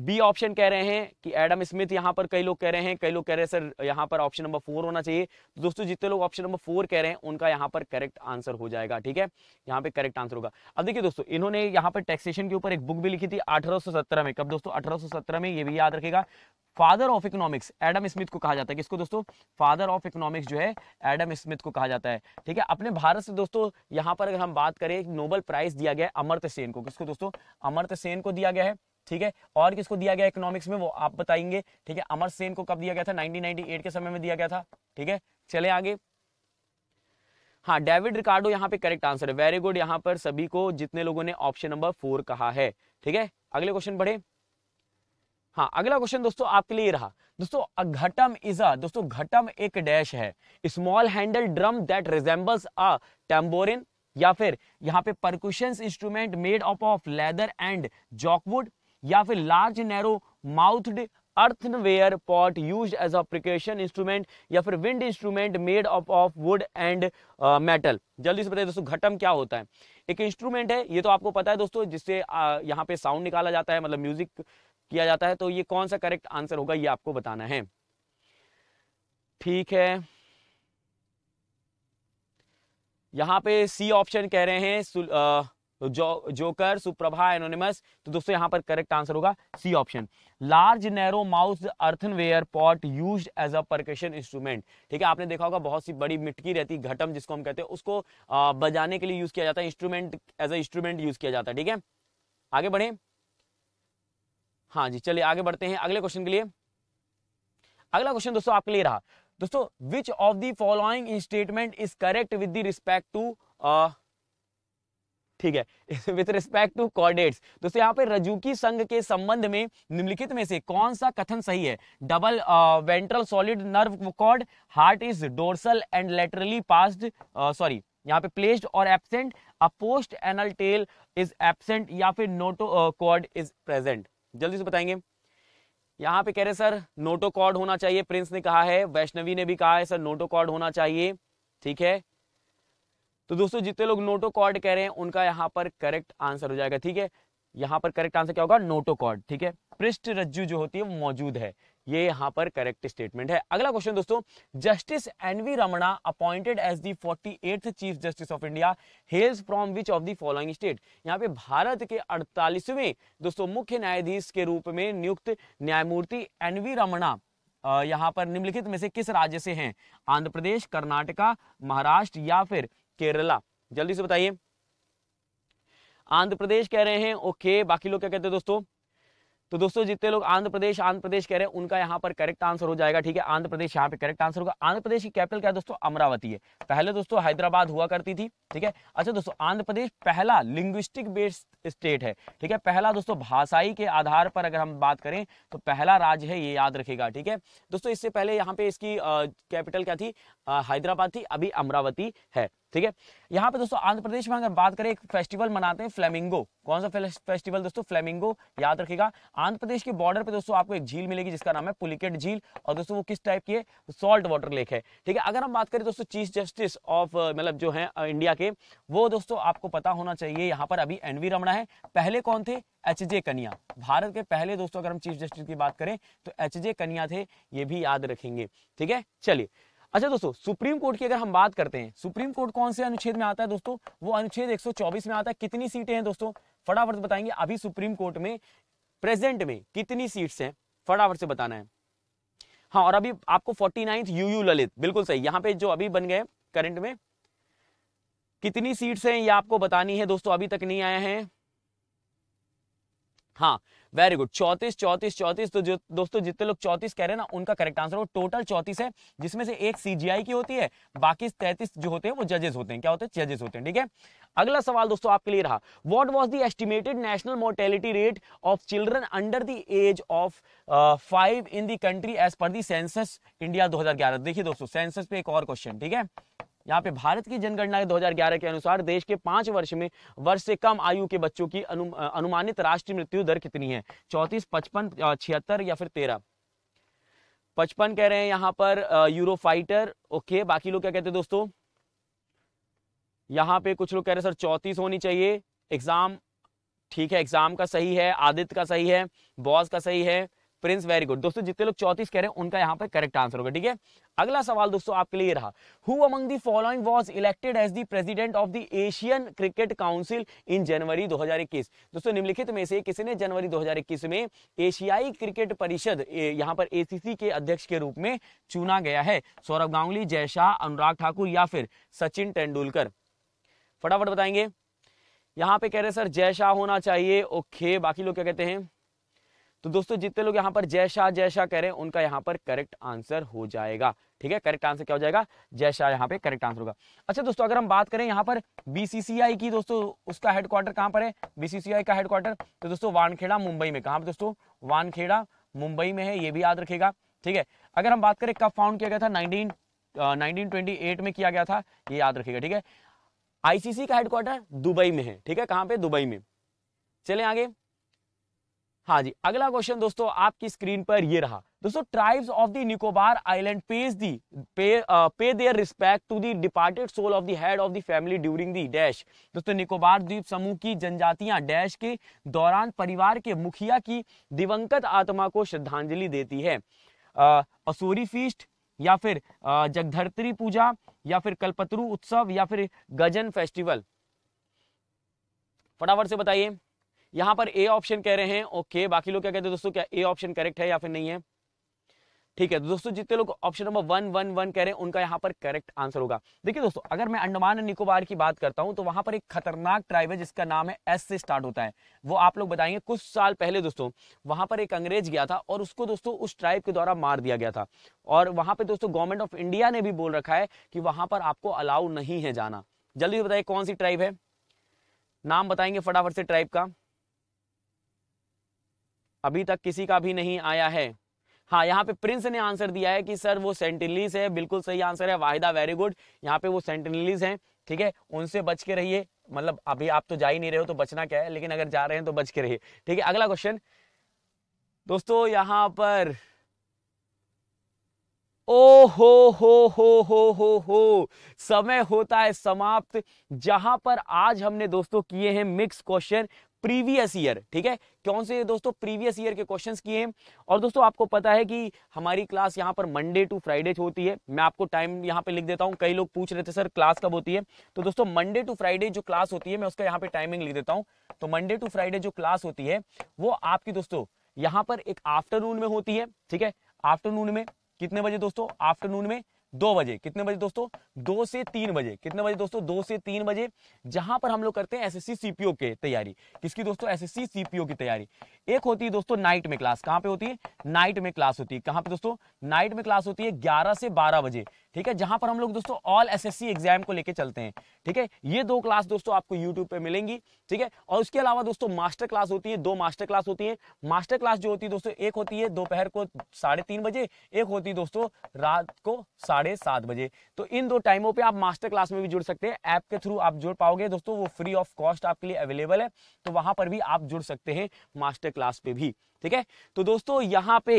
Speaker 1: B option कह रहे हैं कि एडम स्मिथ यहां पर कई लोग कह रहे हैं कई लोग कह रहे हैं सर यहाँ पर ऑप्शन नंबर फोर होना चाहिए तो दोस्तों जितने लोग ऑप्शन नंबर फोर कह रहे हैं उनका यहां पर करेक्ट आंसर हो जाएगा ठीक है यहाँ पे करेक्ट आंसर होगा अब देखिए दोस्तों इन्होंने यहाँ पर टैक्सेशन के ऊपर एक बुक भी लिखी थी अठारह में कब दोस्तों अठारह में ये भी याद रखेगा father of economics Adam Smith को कहा जाता है किसको दोस्तों फादर ऑफ इकोनॉमिक्स जो है एडम स्मिथ को कहा जाता है ठीक है अपने भारत से दोस्तों यहाँ पर अगर हम बात करें नोबल प्राइज दिया गया है अमर्त सेन को किसको दोस्तों अमर्त सेन को दिया गया है ठीक है और किसको दिया गया इकोनॉमिक्स में वो आप बताएंगे ठीक है अमर सेन को कब दिया गया था 1998 के समय में दिया गया था ठीक है चले आगे हाँ डेविड रिकार्डो यहाँ पे करेक्ट आंसर है वेरी गुड यहाँ पर सभी को जितने लोगों ने ऑप्शन नंबर फोर कहा है ठीक है अगले क्वेश्चन पढ़े हाँ अगला क्वेश्चन दोस्तों आपके लिए रहा दोस्तों घटम इज अ दोस्तों घटम एक डैश है small handle drum that resembles a tambourine या फिर यहाँ पे percussion instrument made up of leather and jackwood या फिर large narrow mouthed earthenware pot use as a percussion instrument या फिर wind instrument made of of wood and metal जल्दी से बताइए दोस्तों घटम क्या होता है एक इंस्ट्रूमेंट है ये तो आपको पता है दोस्तों जिससे यहाँ पे साउंड निकाला जाता है मतलब म्यूजिक किया जाता है तो ये कौन सा करेक्ट आंसर होगा ये आपको बताना है ठीक है यहाँ पे सी ऑप्शन कह रहे हैं तो जो जोकर सुप्रभा एनोनिमस तो दोस्तों यहां पर करेक्ट आंसर होगा C option large narrow mouth earthenware pot use as a percussion instrument ठीक है आपने देखा होगा बहुत सी बड़ी मिटकी रहती घटम जिसको हम कहते हैं उसको बजाने के लिए यूज किया जाता है instrument as a instrument use किया जाता है ठीक है आगे बढ़े हाँ जी चलिए आगे बढ़ते हैं अगले क्वेश्चन के लिए अगला क्वेश्चन दोस्तों आपके लिए रहा दोस्तों which of the following statement is correct with respect to ठीक है विथ रिस्पेक्ट टू कॉर्डेट्स दोस्तों यहाँ पे रजूकी संघ के संबंध में निम्नलिखित में से कौन सा कथन सही है double ventral solid nerve cord heart is dorsal and laterally passed sorry यहाँ पे प्लेस्ड और absent a post anal tail is absent या फिर नोटो कॉर्ड इज प्रेजेंट जल्दी से बताएंगे यहाँ पे कह रहे सर नोटो कॉर्ड होना चाहिए प्रिंस ने कहा है वैष्णवी ने भी कहा है सर नोटो कॉर्ड होना चाहिए ठीक है तो दोस्तों जितने लोग नोटोकॉर्ड कह रहे हैं उनका यहाँ पर करेक्ट आंसर हो जाएगा ठीक है यहाँ पर करेक्ट आंसर क्या होगा नोटोकॉर्ड ठीक है पृष्ठ रज्जु जो होती है मौजूद है ये यहाँ पर करेक्ट स्टेटमेंट है अगला क्वेश्चन दोस्तों justice N V Ramana appointed as the forty eighth chief justice of India hails from which of the following state यहाँ पे भारत के अड़तालीसवें दोस्तों मुख्य न्यायाधीश के रूप में नियुक्त न्यायमूर्ति एन वी रमणा यहाँ पर निम्नलिखित में से किस राज्य से हैं आंध्र प्रदेश कर्नाटका महाराष्ट्र या फिर केरला जल्दी से बताइए आंध्र प्रदेश कह रहे हैं ओके बाकी लोग क्या कहते हैं दोस्तों तो दोस्तों जितने लोग आंध्र प्रदेश आंध्र प्रदेश कह रहे हैं उनका यहाँ पर करेक्ट आंसर हो जाएगा ठीक है आंध्र प्रदेश यहाँ पे करेक्ट आंसर होगा आंध्र प्रदेश की कैपिटल क्या है दोस्तों अमरावती है पहले दोस्तों हैदराबाद हुआ करती थी ठीक है अच्छा दोस्तों आंध्र प्रदेश पहला लिंग्विस्टिक बेस्ड स्टेट है ठीक है पहला दोस्तों भाषाई के आधार पर अगर हम बात करें तो पहला राज्य है ये याद रखेगा ठीक है दोस्तों इससे पहले यहाँ पे इसकी कैपिटल क्या थी हैदराबाद थी अभी अमरावती है ठीक है यहाँ पे दोस्तों आंध्र प्रदेश में अगर बात करें एक फेस्टिवल मनाते हैं फ्लेमिंगो कौन सा फेस्टिवल दोस्तों फ्लेमिंगो याद रखिएगा आंध्र प्रदेश के बॉर्डर पे दोस्तों आपको एक झील मिलेगी जिसका नाम है पुलिकेट झील और दोस्तों वो किस टाइप की है सॉल्ट वाटर लेक है ठीक है अगर हम बात करें दोस्तों चीफ जस्टिस ऑफ मतलब जो है इंडिया uh, के वो दोस्तों आपको पता होना चाहिए यहाँ पर अभी एन रमणा है पहले कौन थे एच जे कनिया भारत के पहले दोस्तों अगर हम चीफ जस्टिस की बात करें तो एच जे कन्या थे ये भी याद रखेंगे ठीक है चलिए अच्छा दोस्तों सुप्रीम कोर्ट की अगर हम बात करते हैं सुप्रीम कोर्ट कौन से अनुच्छेद में आता है दोस्तों वो अनुच्छेद 124 में आता है कितनी सीटें हैं दोस्तों फटाफट बताएंगे अभी सुप्रीम कोर्ट में प्रेजेंट में कितनी सीट्स हैं फटाफट से बताना है हाँ और अभी आपको फोर्टी नाइन्थ यू ललित बिल्कुल सही यहाँ पे जो अभी बन गए करंट में कितनी सीट्स हैं ये आपको बतानी है दोस्तों अभी तक नहीं आया है हाँ वेरी गुड चौतीस चौतीस चौतीस तो जो दोस्तों जितने लोग चौतीस कह रहे हैं ना उनका करेक्ट आंसर वो टोटल चौतीस है जिसमें से एक सीजीआई की होती है बाकी तैतीस जो होते हैं वो जजेस होते हैं क्या होते हैं जजेस होते हैं ठीक है अगला सवाल दोस्तों आपके लिए रहा what was the estimated national mortality rate of children under the age of five in the country as per census India दो देखिए दोस्तों सेंसस पे एक और क्वेश्चन ठीक है यहाँ पे भारत की जनगणना के 2011 के अनुसार देश के पांच वर्ष में वर्ष से कम आयु के बच्चों की अनु, अनुमानित राष्ट्रीय मृत्यु दर कितनी है चौतीस पचपन छिहत्तर या फिर तेरह पचपन कह रहे हैं यहाँ पर यूरो फाइटर ओके बाकी लोग क्या कहते हैं दोस्तों यहाँ पे कुछ लोग कह रहे हैं सर चौतीस होनी चाहिए एग्जाम ठीक है एग्जाम का सही है आदित्य का सही है बॉस का सही है प्रिंस वेरी गुड दोस्तों जितने लोग चौतीस कह रहे हैं उनका यहाँ पर करेक्ट आंसर होगा ठीक है अगला सवाल दोस्तों आपके लिए रहा who among the following was elected as the president of the Asian Cricket Council in January 2021 दोस्तों निम्नलिखित में से किसी ने जनवरी 2021 में एशियाई क्रिकेट परिषद यहाँ पर एसीसी के अध्यक्ष के रूप में चुना गया है सौरभ गांगुली जय शाह अनुराग ठाकुर या फिर सचिन तेंदुलकर फटाफट बताएंगे यहां पे कह रहे सर जय शाह होना चाहिए ओके बाकी लोग क्या कहते हैं तो दोस्तों जितने लोग यहाँ पर जय शाह जय शाह कह रहे हैं उनका यहाँ पर करेक्ट आंसर हो जाएगा ठीक है करेक्ट आंसर क्या हो जाएगा जय शाह यहाँ पे करेक्ट आंसर होगा अच्छा दोस्तों अगर हम बात करें यहाँ पर बीसीसीआई की दोस्तों उसका हेडक्वार्टर कहाँ पर है बीसीसीआई का हेडक्वार्टर तो दोस्तों वानखेड़ा मुंबई में कहाँ पर दोस्तों वानखेड़ा मुंबई में है ये भी याद रखेगा ठीक है अगर हम बात करें कब फाउंड किया गया था नाइनटीन नाइनटीन में किया गया था ये याद रखेगा ठीक है आईसीसी का हेडक्वार्टर दुबई में है ठीक है कहां पे दुबई में चले आगे हाँ जी अगला क्वेश्चन दोस्तों आपकी स्क्रीन पर ये रहा दोस्तों tribes of the Nicobar island pays the pay pay their respect to the departed soul of the head of the family during the dash दोस्तों निकोबार द्वीप समूह की जनजातियां डैश के दौरान परिवार के मुखिया की दिवंगत आत्मा को श्रद्धांजलि देती है असूरी फीस्ट या फिर जगधरत्री पूजा या फिर कल्पतरु उत्सव या फिर गजन फेस्टिवल फटाफट से बताइए यहां पर ए ऑप्शन कह रहे हैं ओके बाकी लोग क्या कहते हैं दोस्तों क्या ए ऑप्शन करेक्ट है या फिर नहीं है ठीक है तो दोस्तों जितने लोग option number one one one कह रहे हैं उनका यहाँ पर करेक्ट आंसर होगा देखिए दोस्तों अगर मैं अंडमान निकोबार की बात करता हूँ तो वहां पर एक खतरनाक ट्राइब है जिसका नाम है एस से स्टार्ट होता है वो आप लोग बताएंगे कुछ साल पहले दोस्तों वहां पर एक अंग्रेज गया था और उसको दोस्तों उस ट्राइब के द्वारा मार दिया गया था और वहां पर दोस्तों गवर्नमेंट ऑफ इंडिया ने भी बोल रखा है कि वहां पर आपको अलाउ नहीं है जाना जल्दी से बताइए कौन सी ट्राइब है नाम बताएंगे फटाफट से ट्राइब का अभी तक किसी का भी नहीं आया है हाँ यहाँ पे प्रिंस ने आंसर दिया है कि सर वो सेंटिलीज है बिल्कुल सही आंसर है वाहिदा वेरी गुड यहाँ पे वो सेंटिलीज हैं ठीक है उनसे बच के रहिए मतलब अभी आप तो जा ही नहीं रहे हो तो बचना क्या है लेकिन अगर जा रहे हैं तो बच के रहिए ठीक है अगला क्वेश्चन दोस्तों यहाँ पर ओ हो हो हो हो हो हो समय होता है समाप्त जहां पर आज हमने दोस्तों किए हैं मिक्स क्वेश्चन प्रीवियस ईयर ठीक है कौन से दोस्तों प्रीवियस ईयर के क्वेश्चंस किए हैं और दोस्तों आपको पता है कि हमारी क्लास यहाँ पर मंडे टू फ्राइडे होती है मैं आपको टाइम यहाँ पे लिख देता हूँ कई लोग पूछ रहे थे सर क्लास कब होती है तो दोस्तों मंडे टू फ्राइडे जो क्लास होती है मैं उसका यहाँ पे टाइमिंग लिख देता हूँ तो मंडे टू फ्राइडे जो क्लास होती है वो आपकी दोस्तों यहाँ पर एक आफ्टरनून में होती है ठीक है आफ्टरनून में कितने बजे दोस्तों आफ्टरनून में दो बजे कितने बजे दोस्तों दो से तीन बजे कितने बजे दोस्तों दो से तीन बजे जहां पर हम लोग करते हैं एसएससी सीपीओ के तैयारी किसकी दोस्तों एसएससी सीपीओ की तैयारी एक होती है दोस्तों नाइट में क्लास कहां पे होती है नाइट में क्लास होती है कहां पे दोस्तों नाइट में क्लास होती है ग्यारह से बारह बजे ठीक है जहां पर हम लोग दोस्तों ऑल एसएससी एग्जाम को लेकर चलते हैं ठीक है ये दो क्लास दोस्तों आपको यूट्यूब पे मिलेंगी ठीक है और उसके अलावा दोस्तों मास्टर क्लास होती है दो मास्टर क्लास होती है मास्टर क्लास जो होती है दोस्तों एक होती है दोपहर को साढ़े तीन बजे एक होती है दोस्तों रात को साढ़े सात बजे तो इन दो टाइमों पर आप मास्टर क्लास में भी जुड़ सकते हैं ऐप के थ्रू आप जुड़ पाओगे दोस्तों वो फ्री ऑफ कॉस्ट आपके लिए अवेलेबल है तो वहां पर भी आप जुड़ सकते हैं मास्टर क्लास पे भी ठीक है तो दोस्तों यहाँ पे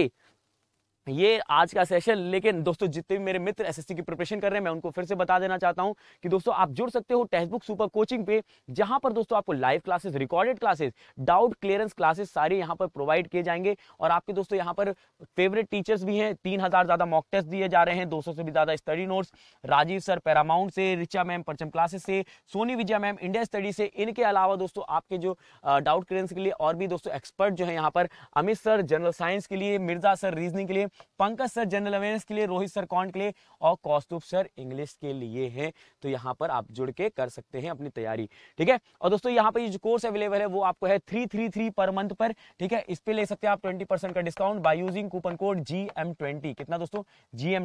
Speaker 1: ये आज का सेशन लेकिन दोस्तों जितने भी मेरे मित्र एसएससी की प्रिपरेशन कर रहे हैं मैं उनको फिर से बता देना चाहता हूं कि दोस्तों आप जुड़ सकते हो टेक्स बुक सुपर कोचिंग पे जहां पर दोस्तों आपको live classes recorded classes doubt clearance classes सारे यहां पर प्रोवाइड किए जाएंगे और आपके दोस्तों यहाँ पर फेवरेट टीचर्स भी हैं तीन ज्यादा मॉक टेस्ट दिए जा रहे हैं दो से भी ज्यादा study notes Rajeev sir Paramount से रिचा मैम परचम क्लासेस से Soni Vijaya ma'am India study से इनके अलावा दोस्तों आपके जो डाउट क्लियरेंस के लिए और भी दोस्तों एक्सपर्ट जो है यहाँ पर अमित सर जनरल साइंस के लिए मिर्जा सर रीजनिंग के लिए पंकज सर जनरल अवेयरनेस के लिए रोहित सर कॉन्ट के लिए और कौस्तुभ सर इंग्लिश के लिए है तो यहाँ पर आप जुड़ के कर सकते हैं अपनी तैयारी ठीक है और दोस्तों यहाँ पर जो कोर्स अवेलेबल है वो आपको है three three three per month पर ठीक है इस पर ले सकते हैं आप ट्वेंटी का discount by using coupon code जी कितना दोस्तों जी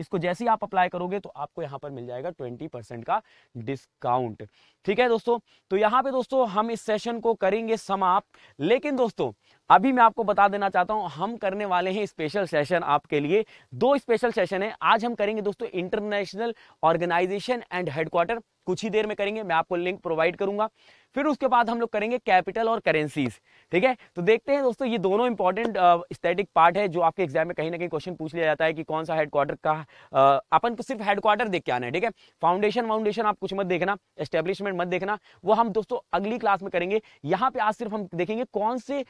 Speaker 1: इसको जैसे ही आप अप्लाई करोगे तो आपको यहाँ पर मिल जाएगा ट्वेंटी का डिस्काउंट ठीक है दोस्तों तो यहाँ पे दोस्तों हम इस सेशन को करेंगे समाप्त लेकिन दोस्तों अभी मैं आपको बता देना चाहता हूं हम करने वाले हैं स्पेशल सेशन आपके लिए दो स्पेशल सेशन है आज हम करेंगे दोस्तों इंटरनेशनल ऑर्गेनाइजेशन एंड हेडक्वार्टर कुछ ही देर में करेंगे मैं आपको लिंक प्रोवाइड करूंगा फिर उसके बाद हम लोग करेंगे कैपिटल और करेंसीज ठीक है तो देखते हैं दोस्तों ये दोनों इंपॉर्टेंट स्टैटिक पार्ट है जो आपके एग्जाम में कहीं ना कहीं क्वेश्चन पूछ लिया जाता है कि कौन सा हेडक्वार्टर का uh, अपन को सिर्फ हेडक्वार्टर देख के आना है ठीक है फाउंडेशन वाउंडेशन आप कुछ मत देखना एस्टेब्लिशमेंट मत देखना वो हम दोस्तों अगली क्लास में करेंगे यहाँ पे आज सिर्फ हम देखेंगे कौन से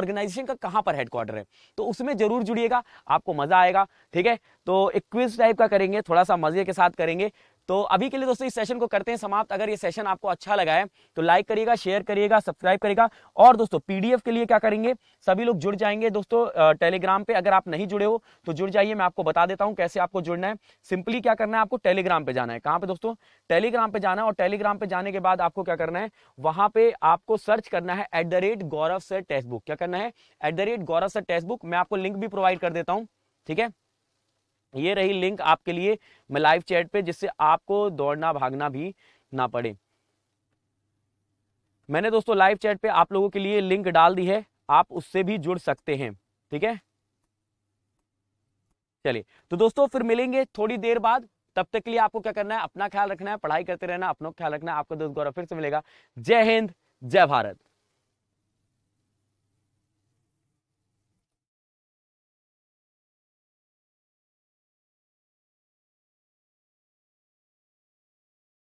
Speaker 1: ऑर्गेनाइजेशन का कहाँ पर हेडक्वार्टर है तो उसमें जरूर जुड़िएगा आपको मजा आएगा ठीक है तो एक क्विज टाइप का करेंगे थोड़ा सा मजे के साथ करेंगे तो अभी के लिए दोस्तों इस सेशन को करते हैं समाप्त अगर ये सेशन आपको अच्छा लगा है तो लाइक करिएगा शेयर करिएगा सब्सक्राइब करिएगा और दोस्तों पीडीएफ के लिए क्या करेंगे सभी लोग जुड़ जाएंगे दोस्तों टेलीग्राम पे अगर आप नहीं जुड़े हो तो जुड़ जाइए मैं आपको बता देता हूँ कैसे आपको जुड़ना है सिंपली क्या करना है आपको टेलीग्राम पे जाना है कहां पर दोस्तों टेलीग्राम पे जाना है और टेलीग्राम पे जाने के बाद आपको क्या करना है वहां पे आपको सर्च करना है at the rate Gaurav sir book क्या करना है at the rate Gaurav sir book मैं आपको लिंक भी प्रोवाइड कर देता हूँ ठीक है ये रही लिंक आपके लिए मैं लाइव चैट पे जिससे आपको दौड़ना भागना भी ना पड़े मैंने दोस्तों लाइव चैट पे आप लोगों के लिए लिंक डाल दी है आप उससे भी जुड़ सकते हैं ठीक है चलिए तो दोस्तों फिर मिलेंगे थोड़ी देर बाद तब तक के लिए आपको क्या करना है अपना ख्याल रखना है पढ़ाई करते रहना अपना ख्याल रखना है आपका दोस्त गौरव फिर से मिलेगा जय हिंद जय भारत